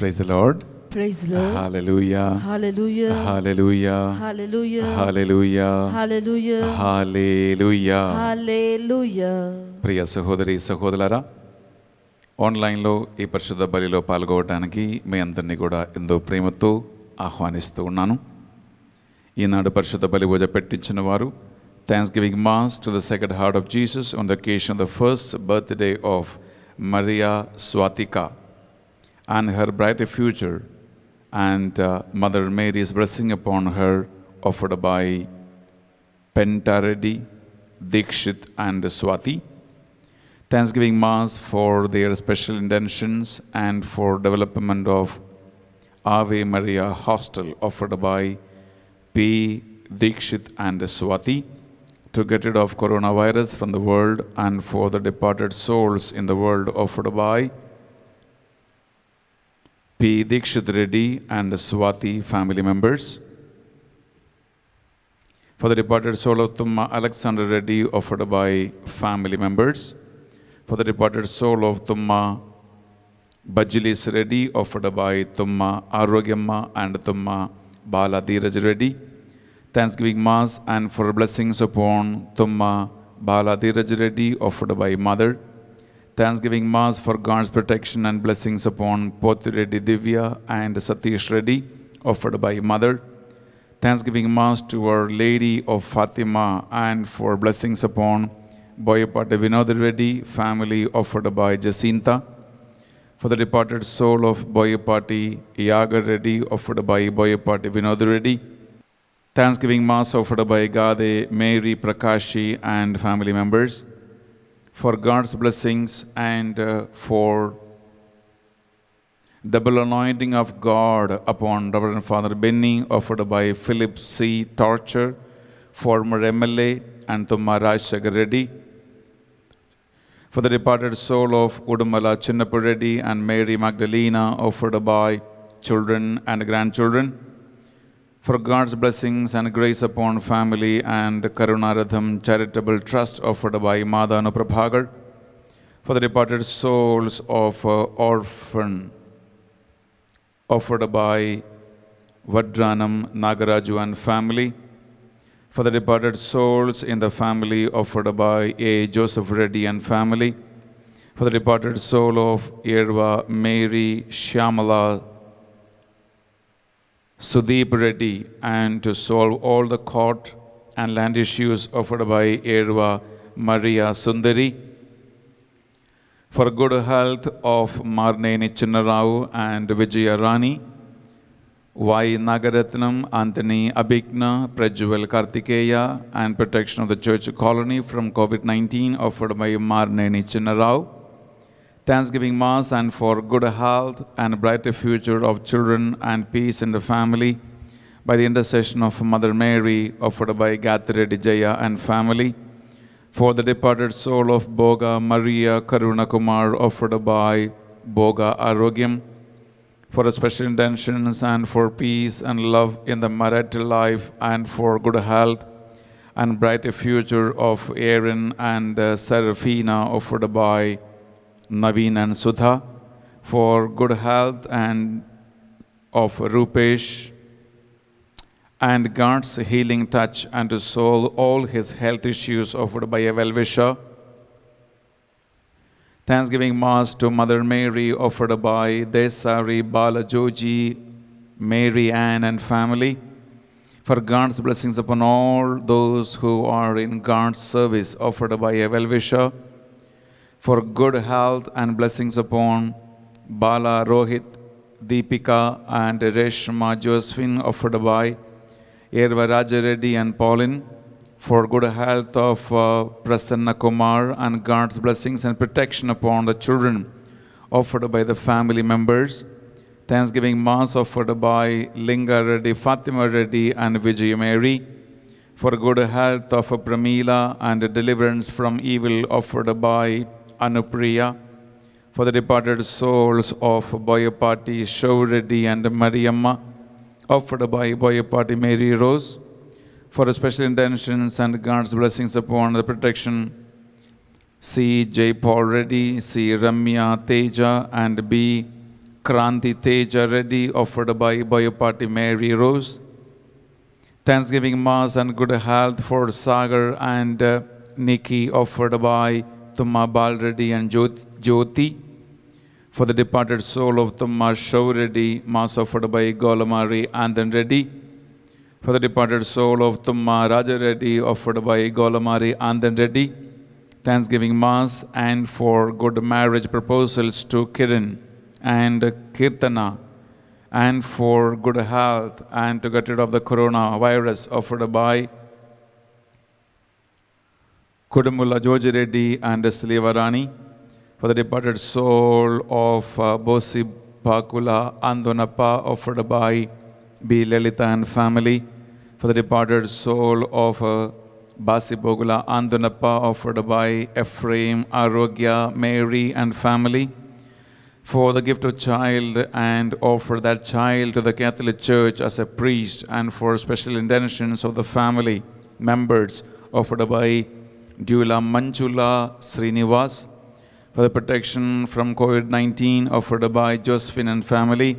Praise the Lord. Praise the Lord. Hallelujah. Hallelujah. Hallelujah. Hallelujah. Hallelujah. Hallelujah. Hallelujah. Hallelujah. ప్రియ సహోదరి సహోదరులారా ఆన్లైన్లో ఈ పరిశుద్ధ బలిలో పాల్గొవడానికి మీ అందరినీ కూడా ఎంతో ప్రేమతో ఆహ్వానిస్తూ ఉన్నాను ఈనాడు పరిశుద్ధ బలి పూజ పెట్టించిన వారు thanksgiving mass to the sacred heart of Jesus on the occasion of the first birthday of Maria Swathika and her brighter future, and uh, Mother Mary's blessing upon her, offered by Pentaredi, Dikshit, and Swati. Thanksgiving Mass for their special intentions and for development of Ave Maria Hostel offered by P. Dikshit and Swati to get rid of coronavirus from the world and for the departed souls in the world offered by P. Dikshit Reddy and Swati family members. For the departed soul of Tumma Alexander Reddy offered by family members. For the departed soul of Tumma Bajilis Reddy offered by Tumma Arogyamma and Tumma Baladhiraj Reddy. Thanksgiving Mass and for blessings upon Tumma Baladi Reddy offered by Mother. Thanksgiving Mass for God's protection and blessings upon Pothi Reddy Divya and Satish Reddy, offered by Mother. Thanksgiving Mass to Our Lady of Fatima and for blessings upon Boyapati Vinod Reddy, family offered by Jacinta. For the departed soul of Boyapati Yaga Reddy, offered by Boyapati Vinod Reddy. Thanksgiving Mass offered by Gade, Mary, Prakashi and family members for God's blessings and uh, for double anointing of God upon Reverend Father Benny offered by Philip C. Torture, former MLA, and Maharaj Shagareddy. For the departed soul of Udumala Chinnapureddy and Mary Magdalena offered by children and grandchildren for God's blessings and grace upon family and Karunaratham charitable trust offered by Madana for the departed souls of uh, orphan offered by Vadranam Nagaraju and family for the departed souls in the family offered by A. Joseph Reddy and family for the departed soul of Irva Mary Shyamala Sudeep Reddy and to solve all the court and land issues offered by Erva Maria Sundari. For good health of Marneni Chinnarao and Vijaya Rani. Y. Nagaratnam, Anthony Abhigna, Prajwal Kartikeya and protection of the church colony from COVID-19 offered by Marneni Chinnarao. Thanksgiving Mass and for good health and brighter future of children and peace in the family by the intercession of Mother Mary offered by Gathre Dijaya and family for the departed soul of Boga Maria Karunakumar offered by Boga Arogyam for special intentions and for peace and love in the marital life and for good health and brighter future of Aaron and uh, Serafina offered by Naveen and Sudha, for good health and of Rupesh, and God's healing touch unto soul all his health issues offered by a well-wisher. Thanksgiving Mass to Mother Mary offered by Desari Balajoji, Mary Ann and family for God's blessings upon all those who are in God's service offered by a well-wisher for good health and blessings upon Bala Rohit, Deepika and Reshma Josephine of by Irva Rajareddy and Pauline, for good health of uh, Prasanna Kumar and God's blessings and protection upon the children offered by the family members. Thanksgiving Mass offered by Linga Reddy, Fatima Reddy and Vijay Mary for good health of Pramila and deliverance from evil offered by Anupriya, for the departed souls of Boyapati Shouridi and Mariamma, offered by Boyapati Mary Rose, for special intentions and God's blessings upon the protection. C. J. Paul Reddy, C. Ramya Teja, and B. Kranti Teja Reddy, offered by Boyapati Mary Rose. Thanksgiving Mass and good health for Sagar and uh, Nikki, offered by Tumma Balreddy and Jyoti. For the departed soul of Tumma Shaur Reddy, Mass offered by Golamari Andan Reddy. For the departed soul of Tumma Raja Reddy, offered by Golamari Andan Reddy. Thanksgiving Mass and for good marriage proposals to Kiran and Kirtana and for good health and to get rid of the coronavirus offered by Kudumula George Reddy and Slivarani, for the departed soul of uh, Bosi Bakula Andonappa offered by B. Lelita and family, for the departed soul of uh, Basi Bogula Andonappa offered by Ephraim, Arogya, Mary and family, for the gift of child and offer that child to the Catholic Church as a priest and for special intentions of the family members offered by Dula Manchula Srinivas, for the protection from COVID-19 offered by Josephine and family.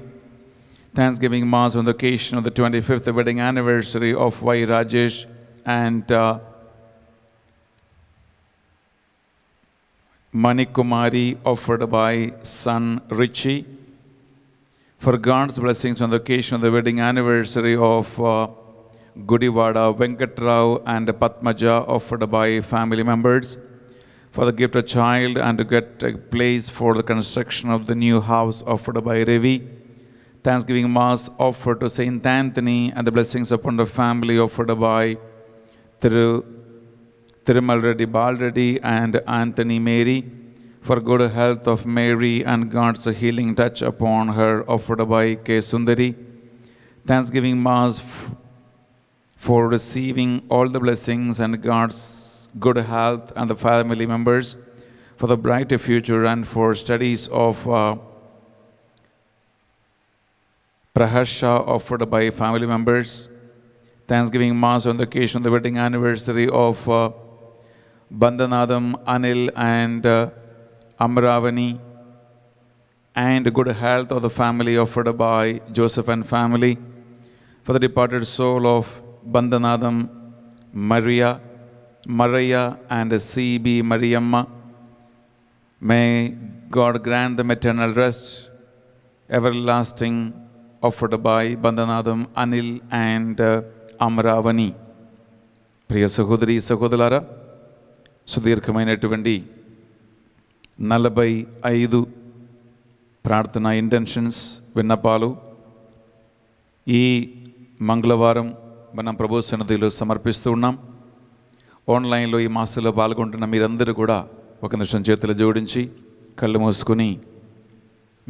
Thanksgiving Mass on the occasion of the 25th wedding anniversary of Y. Rajesh and uh, Manikumari offered by son Richie. For God's blessings on the occasion of the wedding anniversary of uh, Gudivada Venkatrao and Patmaja offered by family members for the gift of child and to get a place for the construction of the new house offered by Revi. Thanksgiving Mass offered to Saint Anthony and the blessings upon the family offered by Thiru, Thirumal Reddy Balreddy and Anthony Mary for good health of Mary and God's healing touch upon her offered by K. Sundari. Thanksgiving Mass for receiving all the blessings and God's good health and the family members, for the brighter future and for studies of uh, Prahasha offered by family members, Thanksgiving Mass on the occasion of the wedding anniversary of uh, Bandhanadam, Anil and uh, Amravani, and good health of the family offered by Joseph and family, for the departed soul of Bandanadam, Maria, Maria, and C.B. Mariamma. May God grant the maternal rest, everlasting, offered by Bandanadam, Anil, and uh, Amravani. Priya Sahudri Sahudalara, Sudhir Kamainetuvendi, Nalabai Aidu, Prarthana Intentions, Vinnapalu, E. Mangalavaram, మనం ప్రభు సన్నదిలో సమర్పిస్తూ ఉన్నాం ఆన్లైన్లో ఈ మాసంలో పాల్గొంటున్న మీరందరూ కూడా ఒక నిమిషం చేతులు జోడించి కళ్ళు మూసుకుని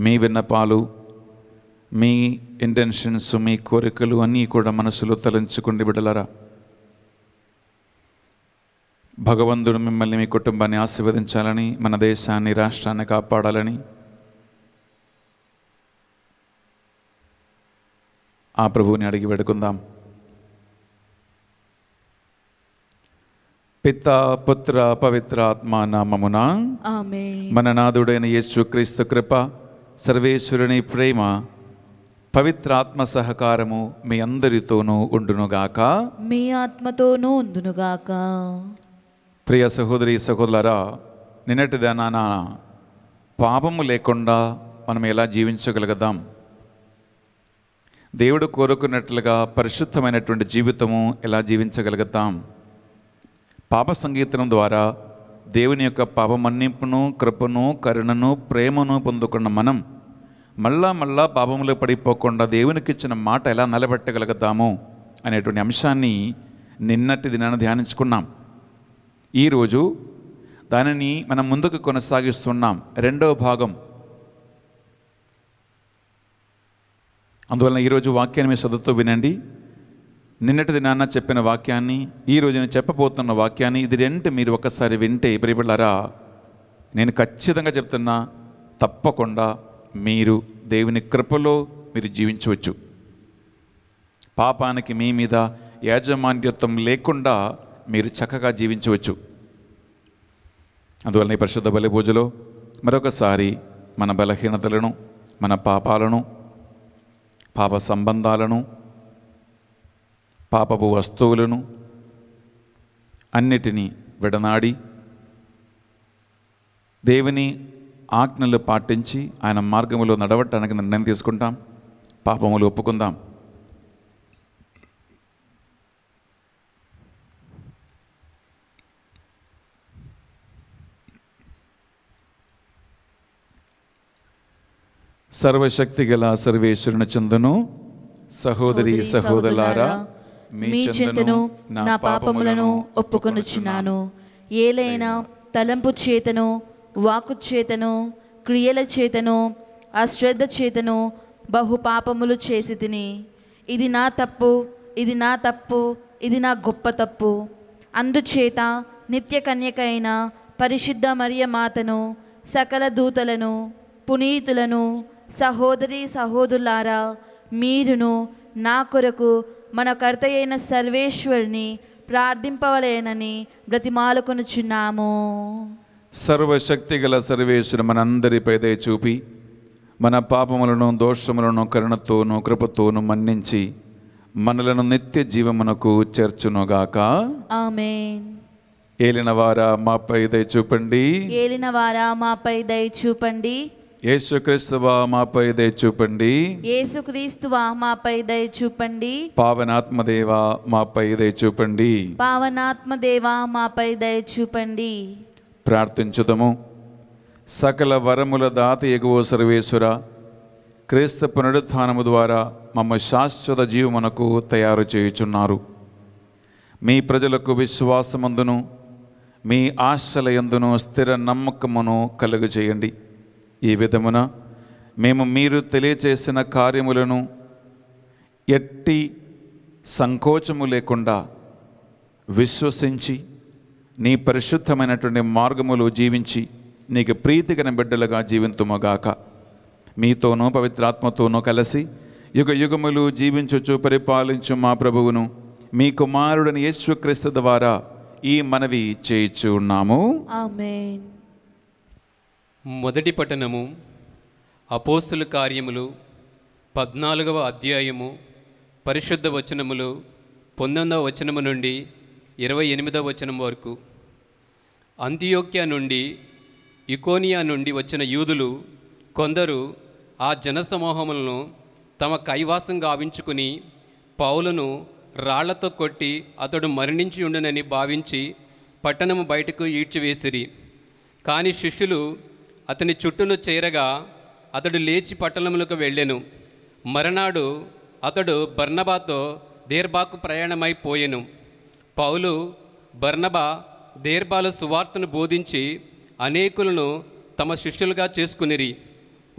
మీ విన్నపాలు మీ ఇంటెన్షన్స్ మీ కోరికలు అన్నీ కూడా మనసులో తలంచుకుండి బిడలరా భగవంతుడు మిమ్మల్ని మీ కుటుంబాన్ని ఆశీర్వదించాలని మన దేశాన్ని రాష్ట్రాన్ని కాపాడాలని ఆ ప్రభువుని అడిగి పెడుకుందాం పిత పుత్ర పవిత్ర ఆత్మ నామమున మన నాదుడైన క్రీస్తు కృప సర్వేశ్వరుని ప్రేమ పవిత్ర ఆత్మ సహకారము మీ అందరితోనూ ఉండునుగాక మీ ఆత్మతోనూ ఉండునుగాక ప్రియ సహోదరి సహోదరా నిన్నటి దానాన పాపము లేకుండా మనం ఎలా జీవించగలుగుదాం దేవుడు కోరుకున్నట్లుగా పరిశుద్ధమైనటువంటి జీవితము ఎలా జీవించగలుగుతాం పాప సంగీతం ద్వారా దేవుని యొక్క పాప మన్నింపును కృపను కరుణను ప్రేమను పొందుకున్న మనం మళ్ళా మళ్ళా పాపంలో పడిపోకుండా దేవునికి ఇచ్చిన మాట ఎలా నిలబెట్టగలుగుతాము అనేటువంటి అంశాన్ని నిన్నటి దినాన్ని ధ్యానించుకున్నాం ఈరోజు దానిని మనం ముందుకు కొనసాగిస్తున్నాం రెండవ భాగం అందువలన ఈరోజు వాక్యాన్ని చదువుతూ వినండి నిన్నటి దినాన్న చెప్పిన వాక్యాన్ని ఈరోజు నేను చెప్పబోతున్న వాక్యాన్ని ఇది రెండు మీరు ఒక్కసారి వింటే ప్రియబిళ్ళారా నేను ఖచ్చితంగా చెప్తున్నా తప్పకుండా మీరు దేవుని కృపలో మీరు జీవించవచ్చు పాపానికి మీ మీద యాజమాన్యత్వం లేకుండా మీరు చక్కగా జీవించవచ్చు అందువలన ఈ పరిశుద్ధ బలి పూజలో మరొకసారి మన బలహీనతలను మన పాపాలను పాప సంబంధాలను పాపపు వస్తువులను అన్నిటినీ విడనాడి దేవుని ఆజ్ఞలు పాటించి ఆయన మార్గంలో నడవటానికి నిర్ణయం తీసుకుంటాం పాపములు ఒప్పుకుందాం గల సర్వేశ్వరుని చెందును సహోదరి సహోదరులారా మీ చింతను నా పాపములను ఒప్పుకొనుచున్నాను ఏలైనా తలంపు చేతను వాకు చేతను క్రియల చేతను అశ్రద్ధ చేతను బహు పాపములు చేసి తిని ఇది నా తప్పు ఇది నా తప్పు ఇది నా గొప్ప తప్పు అందుచేత నిత్య కన్యక అయిన పరిశుద్ధ మరియ మాతను సకల దూతలను పునీతులను సహోదరి సహోదరులారా మీరును నా కొరకు మన కర్త అయిన సర్వేశ్వరిని ప్రార్థింపవలేనని బ్రతిమాలుకొనుచున్నాము సర్వశక్తి గల సర్వేశ్వరు మనందరిపై దయచూపి చూపి మన పాపములను దోషములను కరుణతోను కృపతోనూ మన్నించి మనలను నిత్య జీవమునకు చేర్చునుగాక ఆమె ఏలినవారా మాపై దయ చూపండి ఏలినవారా మాపై దయ చూపండి యేసుక్రీస్తువా మాపై దయ చూపండి యేసుక్రీస్తువా మాపై దయ చూపండి పావనాత్మదేవా మాపై దయ చూపండి పావనాత్మదేవా మాపై దయ చూపండి ప్రార్థించుదము సకల వరముల దాత ఎగువ సర్వేశ్వర క్రీస్తు పునరుత్నము ద్వారా మమ్మ శాశ్వత జీవమునకు తయారు చేయుచున్నారు మీ ప్రజలకు విశ్వాసమందును మీ ఆశలయందును స్థిర నమ్మకమును కలుగజేయండి చేయండి ఈ విధమున మేము మీరు తెలియచేసిన కార్యములను ఎట్టి సంకోచము లేకుండా విశ్వసించి నీ పరిశుద్ధమైనటువంటి మార్గములు జీవించి నీకు ప్రీతికన బిడ్డలుగా జీవింతుమగాక మీతోనూ పవిత్రాత్మతోనూ కలిసి యుగ యుగములు జీవించుచు పరిపాలించు మా ప్రభువును మీ కుమారుడని యేసుక్రీస్తు ద్వారా ఈ మనవి చేయిచున్నాము ఆమెన్ మొదటి పట్టణము అపోస్తుల కార్యములు పద్నాలుగవ అధ్యాయము పరిశుద్ధ వచనములు పంతొమ్మిదవ వచనము నుండి ఇరవై ఎనిమిదవ వచనం వరకు అంతియోక్యా నుండి ఇకోనియా నుండి వచ్చిన యూదులు కొందరు ఆ జనసమూహములను తమ కైవాసం గావించుకుని పౌలను రాళ్లతో కొట్టి అతడు మరణించి ఉండనని భావించి పట్టణము బయటకు ఈడ్చివేసిరి కానీ శిష్యులు అతని చుట్టూను చేరగా అతడు లేచి పట్టణములకు వెళ్ళాను మరనాడు అతడు బర్నబాతో దేర్బాకు పోయెను పౌలు బర్నబా దేర్బాలో సువార్తను బోధించి అనేకులను తమ శిష్యులుగా చేసుకునిరి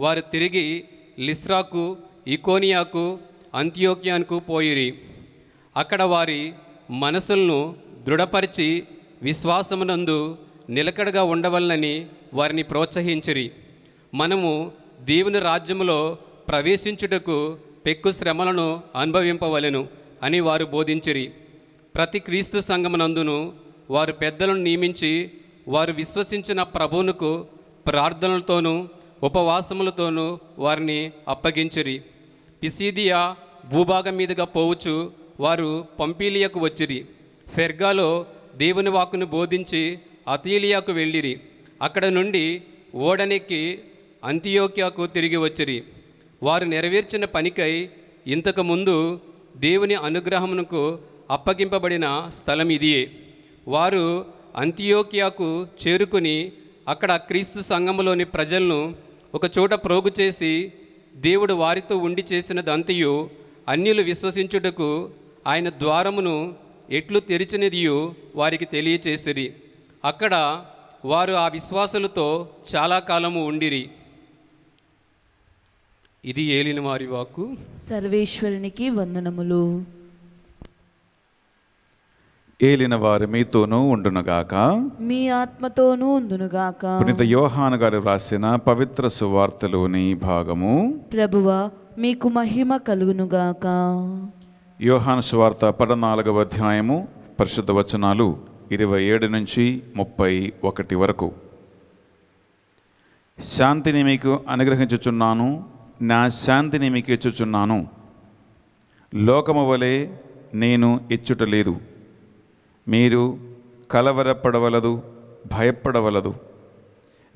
వారు తిరిగి లిస్రాకు ఇకోనియాకు అంత్యోక్యానికి పోయిరి అక్కడ వారి మనసులను దృఢపరిచి విశ్వాసమునందు నిలకడగా ఉండవల్లని వారిని ప్రోత్సహించిరి మనము దేవుని రాజ్యములో ప్రవేశించుటకు పెక్కు శ్రమలను అనుభవింపవలెను అని వారు బోధించిరి ప్రతి క్రీస్తు సంఘమునందును వారు పెద్దలను నియమించి వారు విశ్వసించిన ప్రభువునకు ప్రార్థనలతోనూ ఉపవాసములతోనూ వారిని అప్పగించిరి పిసిదియా భూభాగం మీదుగా పోవచ్చు వారు పంపీలియకు వచ్చిరి ఫెర్గాలో దేవుని వాకును బోధించి అతీలియాకు వెళ్ళిరి అక్కడ నుండి ఓడనెక్కి అంత్యోక్యాకు తిరిగి వచ్చిరి వారు నెరవేర్చిన పనికై ఇంతకుముందు దేవుని అనుగ్రహమునకు అప్పగింపబడిన స్థలం ఇది వారు అంత్యోక్యాకు చేరుకుని అక్కడ క్రీస్తు సంఘంలోని ప్రజలను ఒక చోట ప్రోగు చేసి దేవుడు వారితో ఉండి చేసినదంతయు అన్యులు విశ్వసించుటకు ఆయన ద్వారమును ఎట్లు తెరిచినదియు వారికి తెలియచేసిరి అక్కడ వారు ఆ విశ్వాసులతో చాలా కాలము ఉండిరి ఇది ఏలిన వారి వాక్కు సర్వేశ్వరునికి వందనములు ఏలిన వారు మీతోనూ ఉండునుగాక మీ ఆత్మతోనూ ఉండునుగాక పునిత యోహాను గారు వ్రాసిన పవిత్ర సువార్తలోని భాగము ప్రభువ మీకు మహిమ కలుగునుగాక యోహాను సువార్త పదనాలుగవ అధ్యాయము పరిశుద్ధ వచనాలు ఇరవై ఏడు నుంచి ముప్పై ఒకటి వరకు శాంతిని మీకు అనుగ్రహించుచున్నాను నా శాంతిని మీకు ఇచ్చుచున్నాను లోకము వలె నేను ఇచ్చుటలేదు మీరు కలవరపడవలదు భయపడవలదు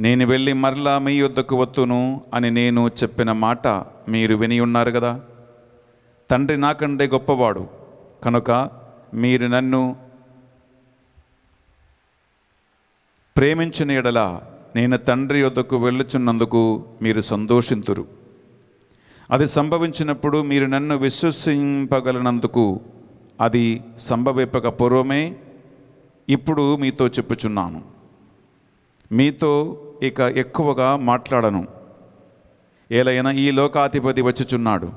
నేను వెళ్ళి మరలా మీ వద్దకు వత్తును అని నేను చెప్పిన మాట మీరు విని ఉన్నారు కదా తండ్రి నాకంటే గొప్పవాడు కనుక మీరు నన్ను ప్రేమించిన ఎడల నేను తండ్రి యొద్దకు వెళ్ళుచున్నందుకు మీరు సంతోషింతురు అది సంభవించినప్పుడు మీరు నన్ను విశ్వసింపగలనందుకు అది సంభవింపక పూర్వమే ఇప్పుడు మీతో చెప్పుచున్నాను మీతో ఇక ఎక్కువగా మాట్లాడను ఏలైనా ఈ లోకాధిపతి వచ్చుచున్నాడు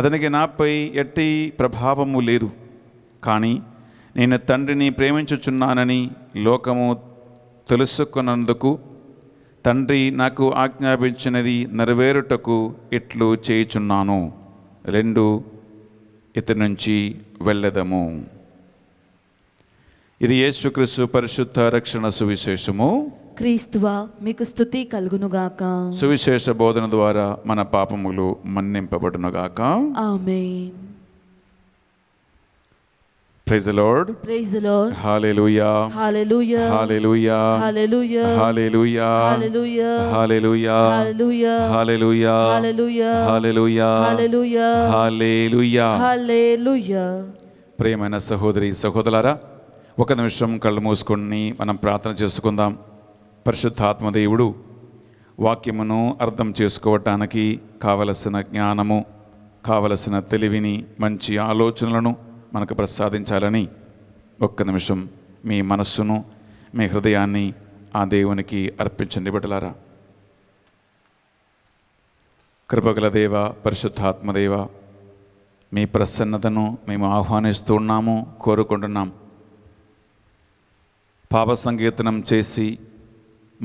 అతనికి నాపై ఎట్టి ప్రభావము లేదు కానీ నేను తండ్రిని ప్రేమించుచున్నానని లోకము తెలుసుకున్నందుకు తండ్రి నాకు ఆజ్ఞాపించినది నెరవేరుటకు ఇట్లు చేయుచున్నాను రెండు ఇతని నుంచి వెళ్ళదము ఇది యేసుక్రీస్తు పరిశుద్ధ రక్షణ సువిశేషము క్రీస్తువా మీకు స్థుతి కలుగునుగాక సువిశేష బోధన ద్వారా మన పాపములు మన్నింపబడునుగాక ఆమె praise Lord praise Lord hallelujah hallelujah hallelujah hallelujah hallelujah hallelujah hallelujah hallelujah hallelujah hallelujah hallelujah hallelujah hallelujah ప్రియమైన సహోదరి సహోదరులారా ఒక నిమిషం కళ్ళు మూసుకొని మనం ప్రార్థన చేసుకుందాం పరిశుద్ధాత్మ దేవుడు వాక్యమును అర్థం చేసుకోవటానికి కావలసిన జ్ఞానము కావలసిన తెలివిని మంచి ఆలోచనలను మనకు ప్రసాదించాలని ఒక్క నిమిషం మీ మనస్సును మీ హృదయాన్ని ఆ దేవునికి అర్పించండి బిడ్డలారా కృపగల దేవ పరిశుద్ధాత్మదేవ మీ ప్రసన్నతను మేము ఆహ్వానిస్తూ ఉన్నాము కోరుకుంటున్నాం పాప సంకీర్తనం చేసి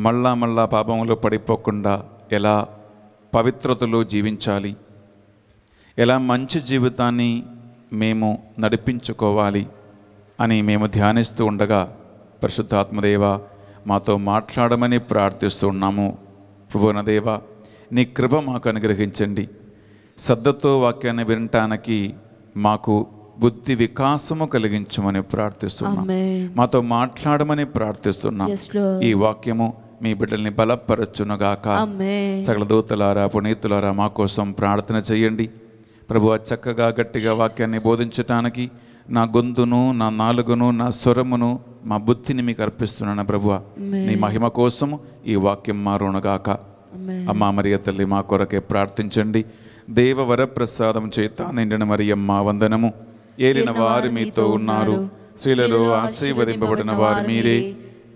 మళ్ళా మళ్ళా పాపంలో పడిపోకుండా ఎలా పవిత్రతలో జీవించాలి ఎలా మంచి జీవితాన్ని మేము నడిపించుకోవాలి అని మేము ధ్యానిస్తూ ఉండగా పరిశుద్ధాత్మదేవ మాతో మాట్లాడమని ప్రార్థిస్తున్నాము ప్రభునదేవ నీ కృప మాకు అనుగ్రహించండి శ్రద్ధతో వాక్యాన్ని వినటానికి మాకు బుద్ధి వికాసము కలిగించమని ప్రార్థిస్తున్నాం మాతో మాట్లాడమని ప్రార్థిస్తున్నాం ఈ వాక్యము మీ బిడ్డల్ని బలపరచునుగాక సకల దూతలారా పునీతులారా మా కోసం ప్రార్థన చేయండి ప్రభు చక్కగా గట్టిగా వాక్యాన్ని బోధించటానికి నా గొంతును నా నాలుగును నా స్వరమును మా బుద్ధిని మీకు అర్పిస్తున్నాను ప్రభువ నీ మహిమ కోసము ఈ వాక్యం మారునగాక అమ్మా మరియ తల్లి మా కొరకే ప్రార్థించండి దేవవర ప్రసాదం చేత నిండిన మరియమ్మ వందనము ఏలిన వారు మీతో ఉన్నారు స్త్రీలలో ఆశీర్వదింపబడిన వారు మీరే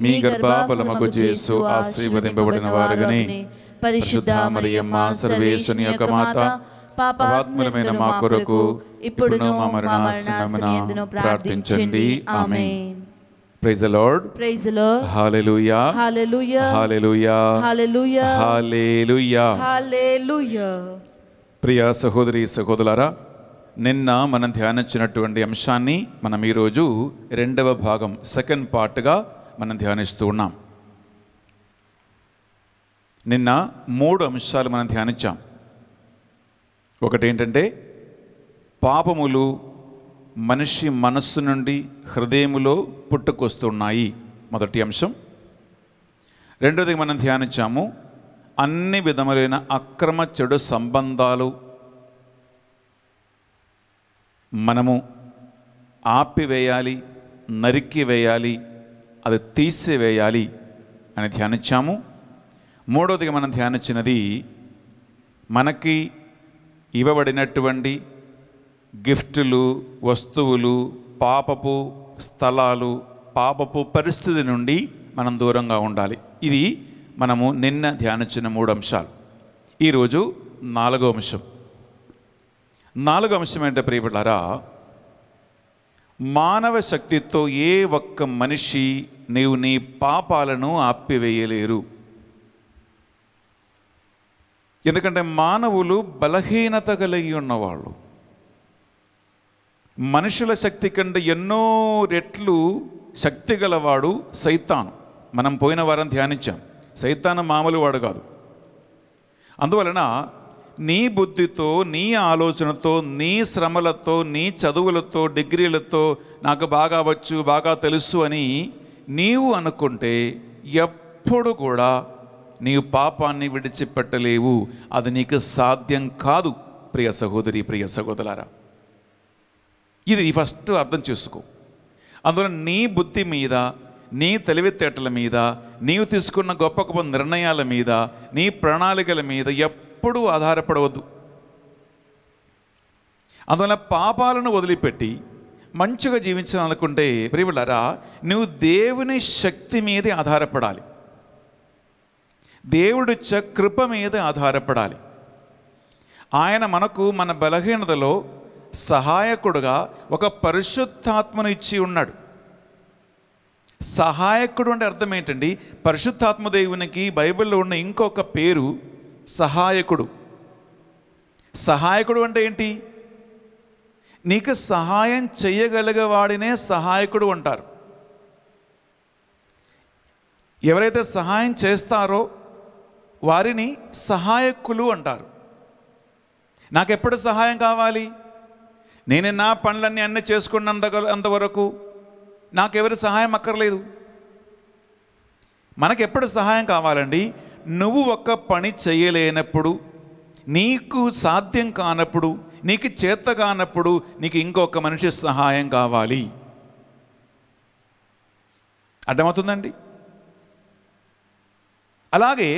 మీ గర్భాఫలమగు చేసు ఆశీర్వదింపబడిన వారుగానే పరిశుద్ధ మరియమ్మ సర్వేశ్వని యొక్క మాత పాపాత్ములమైన మా కొరకు ఇప్పుడు మా మరణాసనమున ప్రార్థించండి ఆమె praise the Lord praise the Lord hallelujah hallelujah hallelujah hallelujah hallelujah hallelujah ప్రియ సహోదరి సహోదరులారా నిన్న మనం ధ్యానించినటువంటి అంశాన్ని మనం ఈరోజు రెండవ భాగం సెకండ్ పార్ట్గా మనం ధ్యానిస్తూ ఉన్నాం నిన్న మూడు అంశాలు మనం ధ్యానించాం ఒకటి ఏంటంటే పాపములు మనిషి మనస్సు నుండి హృదయములో పుట్టుకొస్తున్నాయి మొదటి అంశం రెండోది మనం ధ్యానించాము అన్ని విధములైన అక్రమ చెడు సంబంధాలు మనము ఆపివేయాలి నరికివేయాలి అది తీసివేయాలి అని ధ్యానించాము మూడోదిగా మనం ధ్యానించినది మనకి ఇవ్వబడినటువంటి గిఫ్టులు వస్తువులు పాపపు స్థలాలు పాపపు పరిస్థితి నుండి మనం దూరంగా ఉండాలి ఇది మనము నిన్న ధ్యానించిన మూడు అంశాలు ఈరోజు నాలుగో అంశం నాలుగో అంశం ఏంటంటే ప్రియపడారా మానవ శక్తితో ఏ ఒక్క మనిషి నీవు నీ పాపాలను ఆపివేయలేరు ఎందుకంటే మానవులు బలహీనత కలిగి ఉన్నవాళ్ళు మనుషుల శక్తి కంటే ఎన్నో రెట్లు శక్తి గలవాడు సైతాను మనం పోయిన వారం ధ్యానించాం సైతాను మామూలు వాడు కాదు అందువలన నీ బుద్ధితో నీ ఆలోచనతో నీ శ్రమలతో నీ చదువులతో డిగ్రీలతో నాకు బాగా వచ్చు బాగా తెలుసు అని నీవు అనుకుంటే ఎప్పుడు కూడా నీవు పాపాన్ని విడిచిపెట్టలేవు అది నీకు సాధ్యం కాదు ప్రియ సహోదరి ప్రియ సహోదరారా ఇది ఫస్ట్ అర్థం చేసుకో అందువల్ల నీ బుద్ధి మీద నీ తెలివితేటల మీద నీవు తీసుకున్న గొప్ప గొప్ప నిర్ణయాల మీద నీ ప్రణాళికల మీద ఎప్పుడూ ఆధారపడవద్దు అందువల్ల పాపాలను వదిలిపెట్టి మంచిగా జీవించాలనుకుంటే ప్రియులారా నువ్వు దేవుని శక్తి మీదే ఆధారపడాలి ఇచ్చ కృప మీద ఆధారపడాలి ఆయన మనకు మన బలహీనతలో సహాయకుడుగా ఒక పరిశుద్ధాత్మను ఇచ్చి ఉన్నాడు సహాయకుడు అంటే అర్థం ఏంటండి పరిశుద్ధాత్మ దేవునికి బైబిల్లో ఉన్న ఇంకొక పేరు సహాయకుడు సహాయకుడు అంటే ఏంటి నీకు సహాయం చేయగలిగేవాడినే సహాయకుడు అంటారు ఎవరైతే సహాయం చేస్తారో వారిని సహాయకులు అంటారు నాకు ఎప్పుడు సహాయం కావాలి నేను నా పనులన్నీ అన్నీ చేసుకున్నంత అంతవరకు నాకెవరి సహాయం అక్కర్లేదు మనకు ఎప్పుడు సహాయం కావాలండి నువ్వు ఒక పని చేయలేనప్పుడు నీకు సాధ్యం కానప్పుడు నీకు చేత కానప్పుడు నీకు ఇంకొక మనిషి సహాయం కావాలి అర్థమవుతుందండి అలాగే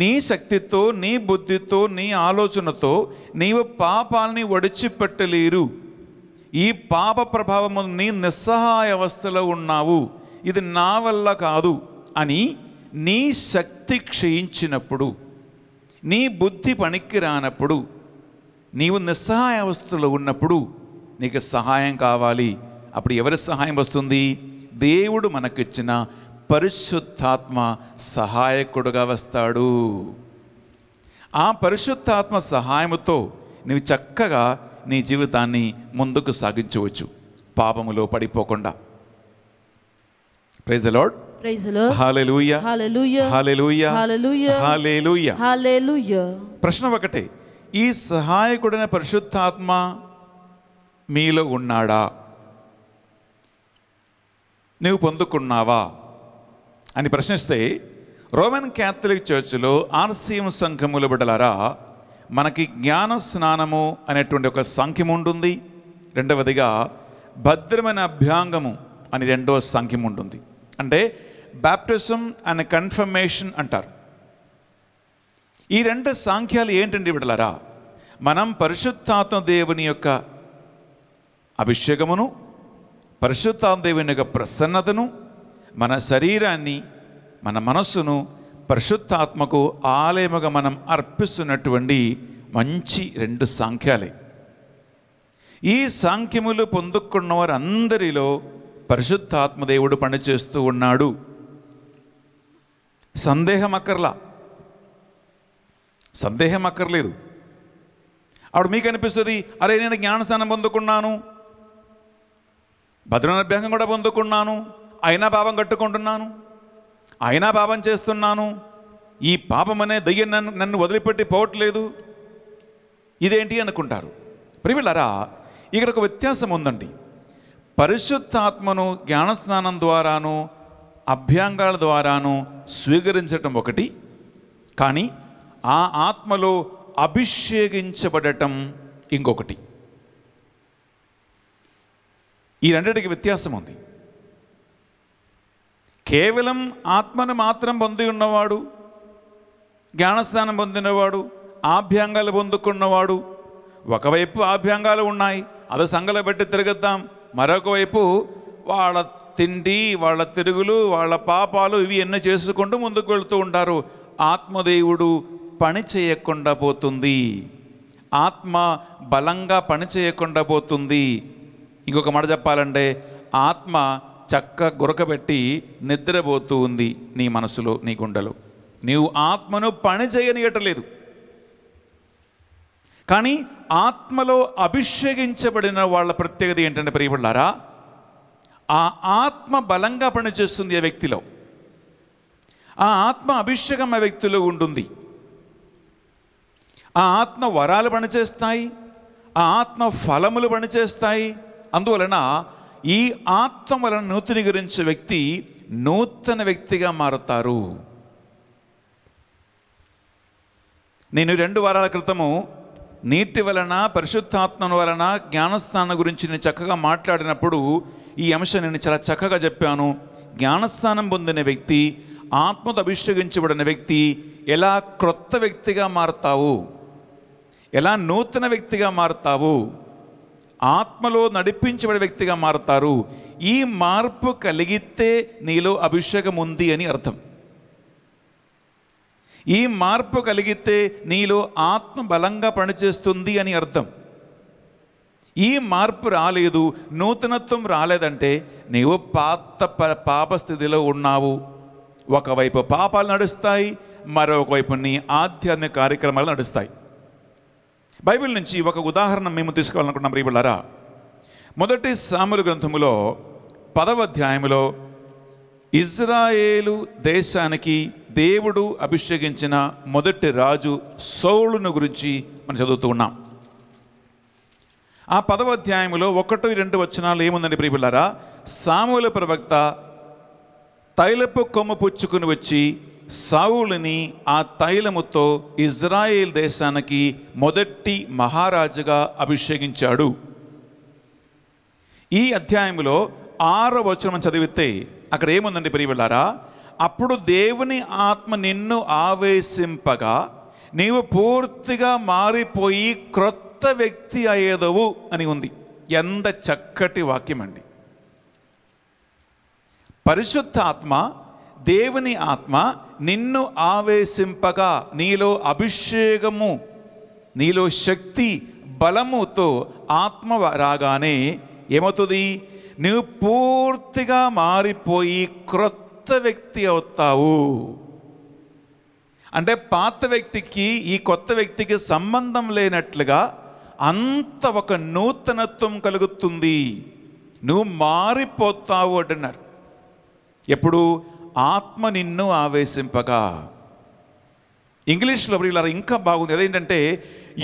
నీ శక్తితో నీ బుద్ధితో నీ ఆలోచనతో నీవు పాపాలని ఒడిచిపెట్టలేరు ఈ పాప ప్రభావము నీ నిస్సహాయ అవస్థలో ఉన్నావు ఇది నా వల్ల కాదు అని నీ శక్తి క్షయించినప్పుడు నీ బుద్ధి పనికి రానప్పుడు నీవు నిస్సహాయ అవస్థలో ఉన్నప్పుడు నీకు సహాయం కావాలి అప్పుడు ఎవరి సహాయం వస్తుంది దేవుడు మనకిచ్చిన పరిశుద్ధాత్మ సహాయకుడుగా వస్తాడు ఆ పరిశుద్ధాత్మ సహాయముతో నీవు చక్కగా నీ జీవితాన్ని ముందుకు సాగించవచ్చు పాపములో పడిపోకుండా ప్రైజ్ ప్రశ్న ఒకటే ఈ సహాయకుడైన పరిశుద్ధాత్మ మీలో ఉన్నాడా నువ్వు పొందుకున్నావా అని ప్రశ్నిస్తే రోమన్ క్యాథలిక్ చర్చిలో ఆర్సీఎం సంఘములు బిడ్డలారా మనకి జ్ఞాన స్నానము అనేటువంటి ఒక సంఖ్యం ఉంటుంది రెండవదిగా భద్రమైన అభ్యాంగము అని రెండవ సంఖ్యం ఉంటుంది అంటే బ్యాప్టిజం అండ్ కన్ఫర్మేషన్ అంటారు ఈ రెండు సాంఖ్యాలు ఏంటండి విడలరా మనం పరిశుద్ధాత్మ దేవుని యొక్క అభిషేకమును పరిశుద్ధాత్మ దేవుని యొక్క ప్రసన్నతను మన శరీరాన్ని మన మనస్సును పరిశుద్ధాత్మకు ఆలయముగా మనం అర్పిస్తున్నటువంటి మంచి రెండు సాంఖ్యాలే ఈ సాంఖ్యములు పొందుకున్న వారందరిలో పరిశుద్ధాత్మదేవుడు పనిచేస్తూ ఉన్నాడు సందేహం అక్కర్లా సందేహం అక్కర్లేదు ఆవిడ మీకు అనిపిస్తుంది అరే నేను జ్ఞానస్నానం పొందుకున్నాను భద్రనాభ్యాసం కూడా పొందుకున్నాను అయినా పాపం కట్టుకుంటున్నాను అయినా పాపం చేస్తున్నాను ఈ పాపం అనే దయ్యం నన్ను నన్ను వదిలిపెట్టి పోవట్లేదు ఇదేంటి అనుకుంటారు ప్రివిలరా ఇక్కడ ఒక వ్యత్యాసం ఉందండి పరిశుద్ధాత్మను జ్ఞానస్నానం ద్వారాను అభ్యాంగాల ద్వారాను స్వీకరించటం ఒకటి కానీ ఆ ఆత్మలో అభిషేకించబడటం ఇంకొకటి ఈ రెండింటికి వ్యత్యాసం ఉంది కేవలం ఆత్మను మాత్రం పొంది ఉన్నవాడు జ్ఞానస్థానం పొందినవాడు ఆభ్యాంగాలు పొందుకున్నవాడు ఒకవైపు ఆభ్యాంగాలు ఉన్నాయి అది సంగల పెట్టి తిరుగుద్దాం మరొక వైపు వాళ్ళ తిండి వాళ్ళ తిరుగులు వాళ్ళ పాపాలు ఇవి ఎన్నో చేసుకుంటూ ముందుకు వెళుతూ ఉంటారు ఆత్మదేవుడు పని చేయకుండా పోతుంది ఆత్మ బలంగా పని చేయకుండా పోతుంది ఇంకొక మాట చెప్పాలంటే ఆత్మ చక్క గురకబెట్టి నిద్రపోతూ ఉంది నీ మనసులో నీ గుండెలో నీవు ఆత్మను పని చేయనియటలేదు కానీ ఆత్మలో అభిషేకించబడిన వాళ్ళ ప్రత్యేకత ఏంటంటే ప్రియపడ్డారా ఆ ఆత్మ బలంగా పనిచేస్తుంది ఆ వ్యక్తిలో ఆ ఆత్మ అభిషేకం ఆ వ్యక్తిలో ఉంటుంది ఆ ఆత్మ వరాలు పనిచేస్తాయి ఆ ఆత్మ ఫలములు పనిచేస్తాయి అందువలన ఈ ఆత్మ వలన నూతిని గురించిన వ్యక్తి నూతన వ్యక్తిగా మారుతారు నేను రెండు వారాల క్రితము నీటి వలన పరిశుద్ధాత్మ వలన జ్ఞానస్థానం గురించి నేను చక్కగా మాట్లాడినప్పుడు ఈ అంశం నేను చాలా చక్కగా చెప్పాను జ్ఞానస్థానం పొందిన వ్యక్తి ఆత్మతో అభిషేకించబడిన వ్యక్తి ఎలా క్రొత్త వ్యక్తిగా మారతావు ఎలా నూతన వ్యక్తిగా మారతావు ఆత్మలో నడిపించబడే వ్యక్తిగా మారతారు ఈ మార్పు కలిగితే నీలో అభిషేకం ఉంది అని అర్థం ఈ మార్పు కలిగితే నీలో ఆత్మ బలంగా పనిచేస్తుంది అని అర్థం ఈ మార్పు రాలేదు నూతనత్వం రాలేదంటే నీవు పాత పాపస్థితిలో ఉన్నావు ఒకవైపు పాపాలు నడుస్తాయి మరొకవైపు నీ ఆధ్యాత్మిక కార్యక్రమాలు నడుస్తాయి బైబిల్ నుంచి ఒక ఉదాహరణ మేము తీసుకోవాలనుకుంటున్నాం ప్రియులారా మొదటి సాములు గ్రంథములో పదవ అధ్యాయంలో ఇజ్రాయేలు దేశానికి దేవుడు అభిషేకించిన మొదటి రాజు సౌలును గురించి మనం చదువుతూ ఉన్నాం ఆ పదవ అధ్యాయంలో ఒకటి రెండు వచనాలు ఏముందండి ప్రియులారా సాముల ప్రవక్త తైలపు కొమ్మ పుచ్చుకుని వచ్చి సావులని ఆ తైలముతో ఇజ్రాయేల్ దేశానికి మొదటి మహారాజుగా అభిషేకించాడు ఈ అధ్యాయంలో ఆరో వచనం చదివితే అక్కడ ఏముందండి వెళ్ళారా అప్పుడు దేవుని ఆత్మ నిన్ను ఆవేశింపగా నీవు పూర్తిగా మారిపోయి క్రొత్త వ్యక్తి అయ్యేదవు అని ఉంది ఎంత చక్కటి వాక్యం అండి పరిశుద్ధ ఆత్మ దేవుని ఆత్మ నిన్ను ఆవేశింపగా నీలో అభిషేకము నీలో శక్తి బలముతో ఆత్మ రాగానే ఏమవుతుంది నువ్వు పూర్తిగా మారిపోయి క్రొత్త వ్యక్తి అవుతావు అంటే పాత వ్యక్తికి ఈ కొత్త వ్యక్తికి సంబంధం లేనట్లుగా అంత ఒక నూతనత్వం కలుగుతుంది నువ్వు మారిపోతావు అంటున్నారు ఎప్పుడు ఆత్మ నిన్ను ఆవేశింపగా ఇంగ్లీష్లో ఇలా ఇంకా బాగుంది అదేంటంటే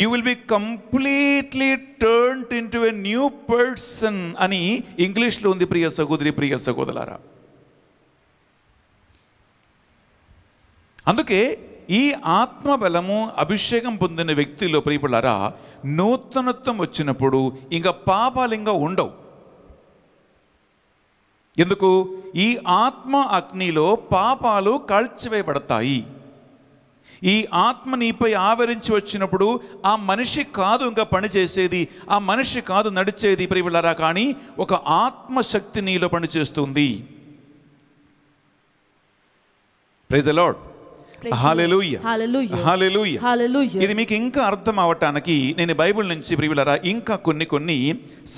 you will be completely turned into a new person అని ఇంగ్లీష్లో ఉంది ప్రియ సహోదరి ప్రియ సహోదరారా అందుకే ఈ ఆత్మబలము అభిషేకం పొందిన వ్యక్తిలో ప్రియపడారా నూతనత్వం వచ్చినప్పుడు ఇంకా పాపాలు ఇంకా ఉండవు ఎందుకు ఈ ఆత్మ అగ్నిలో పాపాలు కాల్చివేయబడతాయి ఈ ఆత్మ నీపై ఆవరించి వచ్చినప్పుడు ఆ మనిషి కాదు ఇంకా పని చేసేది ఆ మనిషి కాదు నడిచేది ప్రియులరా కానీ ఒక ఆత్మశక్తి నీలో పనిచేస్తుంది ప్రైజ్ ఇది మీకు ఇంకా అర్థం అవటానికి నేను బైబిల్ నుంచి ప్రియులరా ఇంకా కొన్ని కొన్ని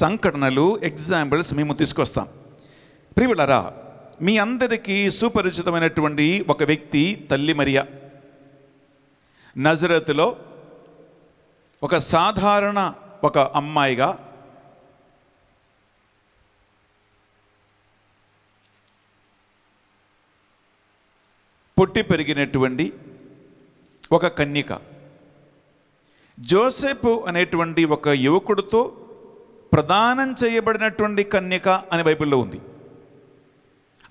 సంఘటనలు ఎగ్జాంపుల్స్ మేము తీసుకొస్తాం ప్రియులరా మీ అందరికీ సుపరిచితమైనటువంటి ఒక వ్యక్తి తల్లి మరియ నజరత్లో ఒక సాధారణ ఒక అమ్మాయిగా పుట్టి పెరిగినటువంటి ఒక కన్యక జోసెఫ్ అనేటువంటి ఒక యువకుడితో ప్రదానం చేయబడినటువంటి కన్యక అని బైబిల్లో ఉంది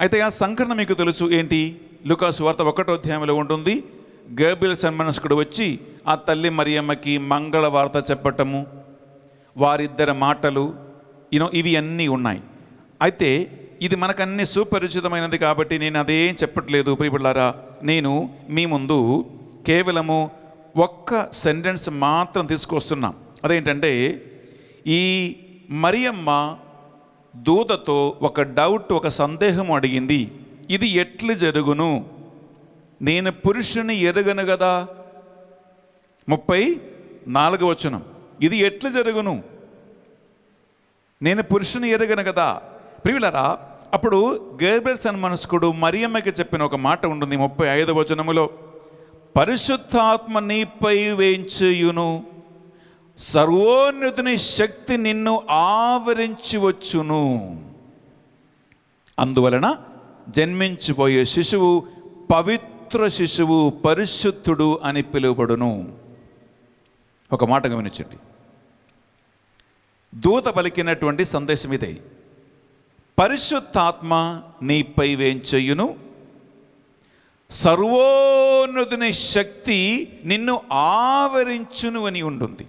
అయితే ఆ సంకరణ మీకు తెలుసు ఏంటి లుకాసు వార్త ఒకటో అధ్యాయంలో ఉంటుంది గేబిల్ సన్మనస్కుడు వచ్చి ఆ తల్లి మరియమ్మకి మంగళ వార్త చెప్పటము వారిద్దరి మాటలు యూనో ఇవి అన్నీ ఉన్నాయి అయితే ఇది మనకన్నీ సుపరిచితమైనది కాబట్టి నేను అదేం చెప్పట్లేదు ప్రియబిళ్ళారా నేను మీ ముందు కేవలము ఒక్క సెంటెన్స్ మాత్రం తీసుకొస్తున్నాం అదేంటంటే ఈ మరియమ్మ దూతతో ఒక డౌట్ ఒక సందేహం అడిగింది ఇది ఎట్లు జరుగును నేను పురుషుని ఎరుగను కదా ముప్పై నాలుగు వచనం ఇది ఎట్లు జరుగును నేను పురుషుని ఎరగను కదా ప్రియులరా అప్పుడు గేర్బెల్ మనస్కుడు మరియమ్మకి చెప్పిన ఒక మాట ఉంటుంది ముప్పై ఐదవ వచనములో పరిశుద్ధాత్మ నీపై వేయించుయును సర్వోన్నతుని శక్తి నిన్ను ఆవరించి వచ్చును అందువలన జన్మించిపోయే శిశువు పవిత్ర శిశువు పరిశుద్ధుడు అని పిలువబడును ఒక మాట గమనించండి దూత పలికినటువంటి సందేశం ఇదే పరిశుద్ధాత్మ నీపై వేంచెయ్యును సర్వోన్నతుని శక్తి నిన్ను ఆవరించును అని ఉంటుంది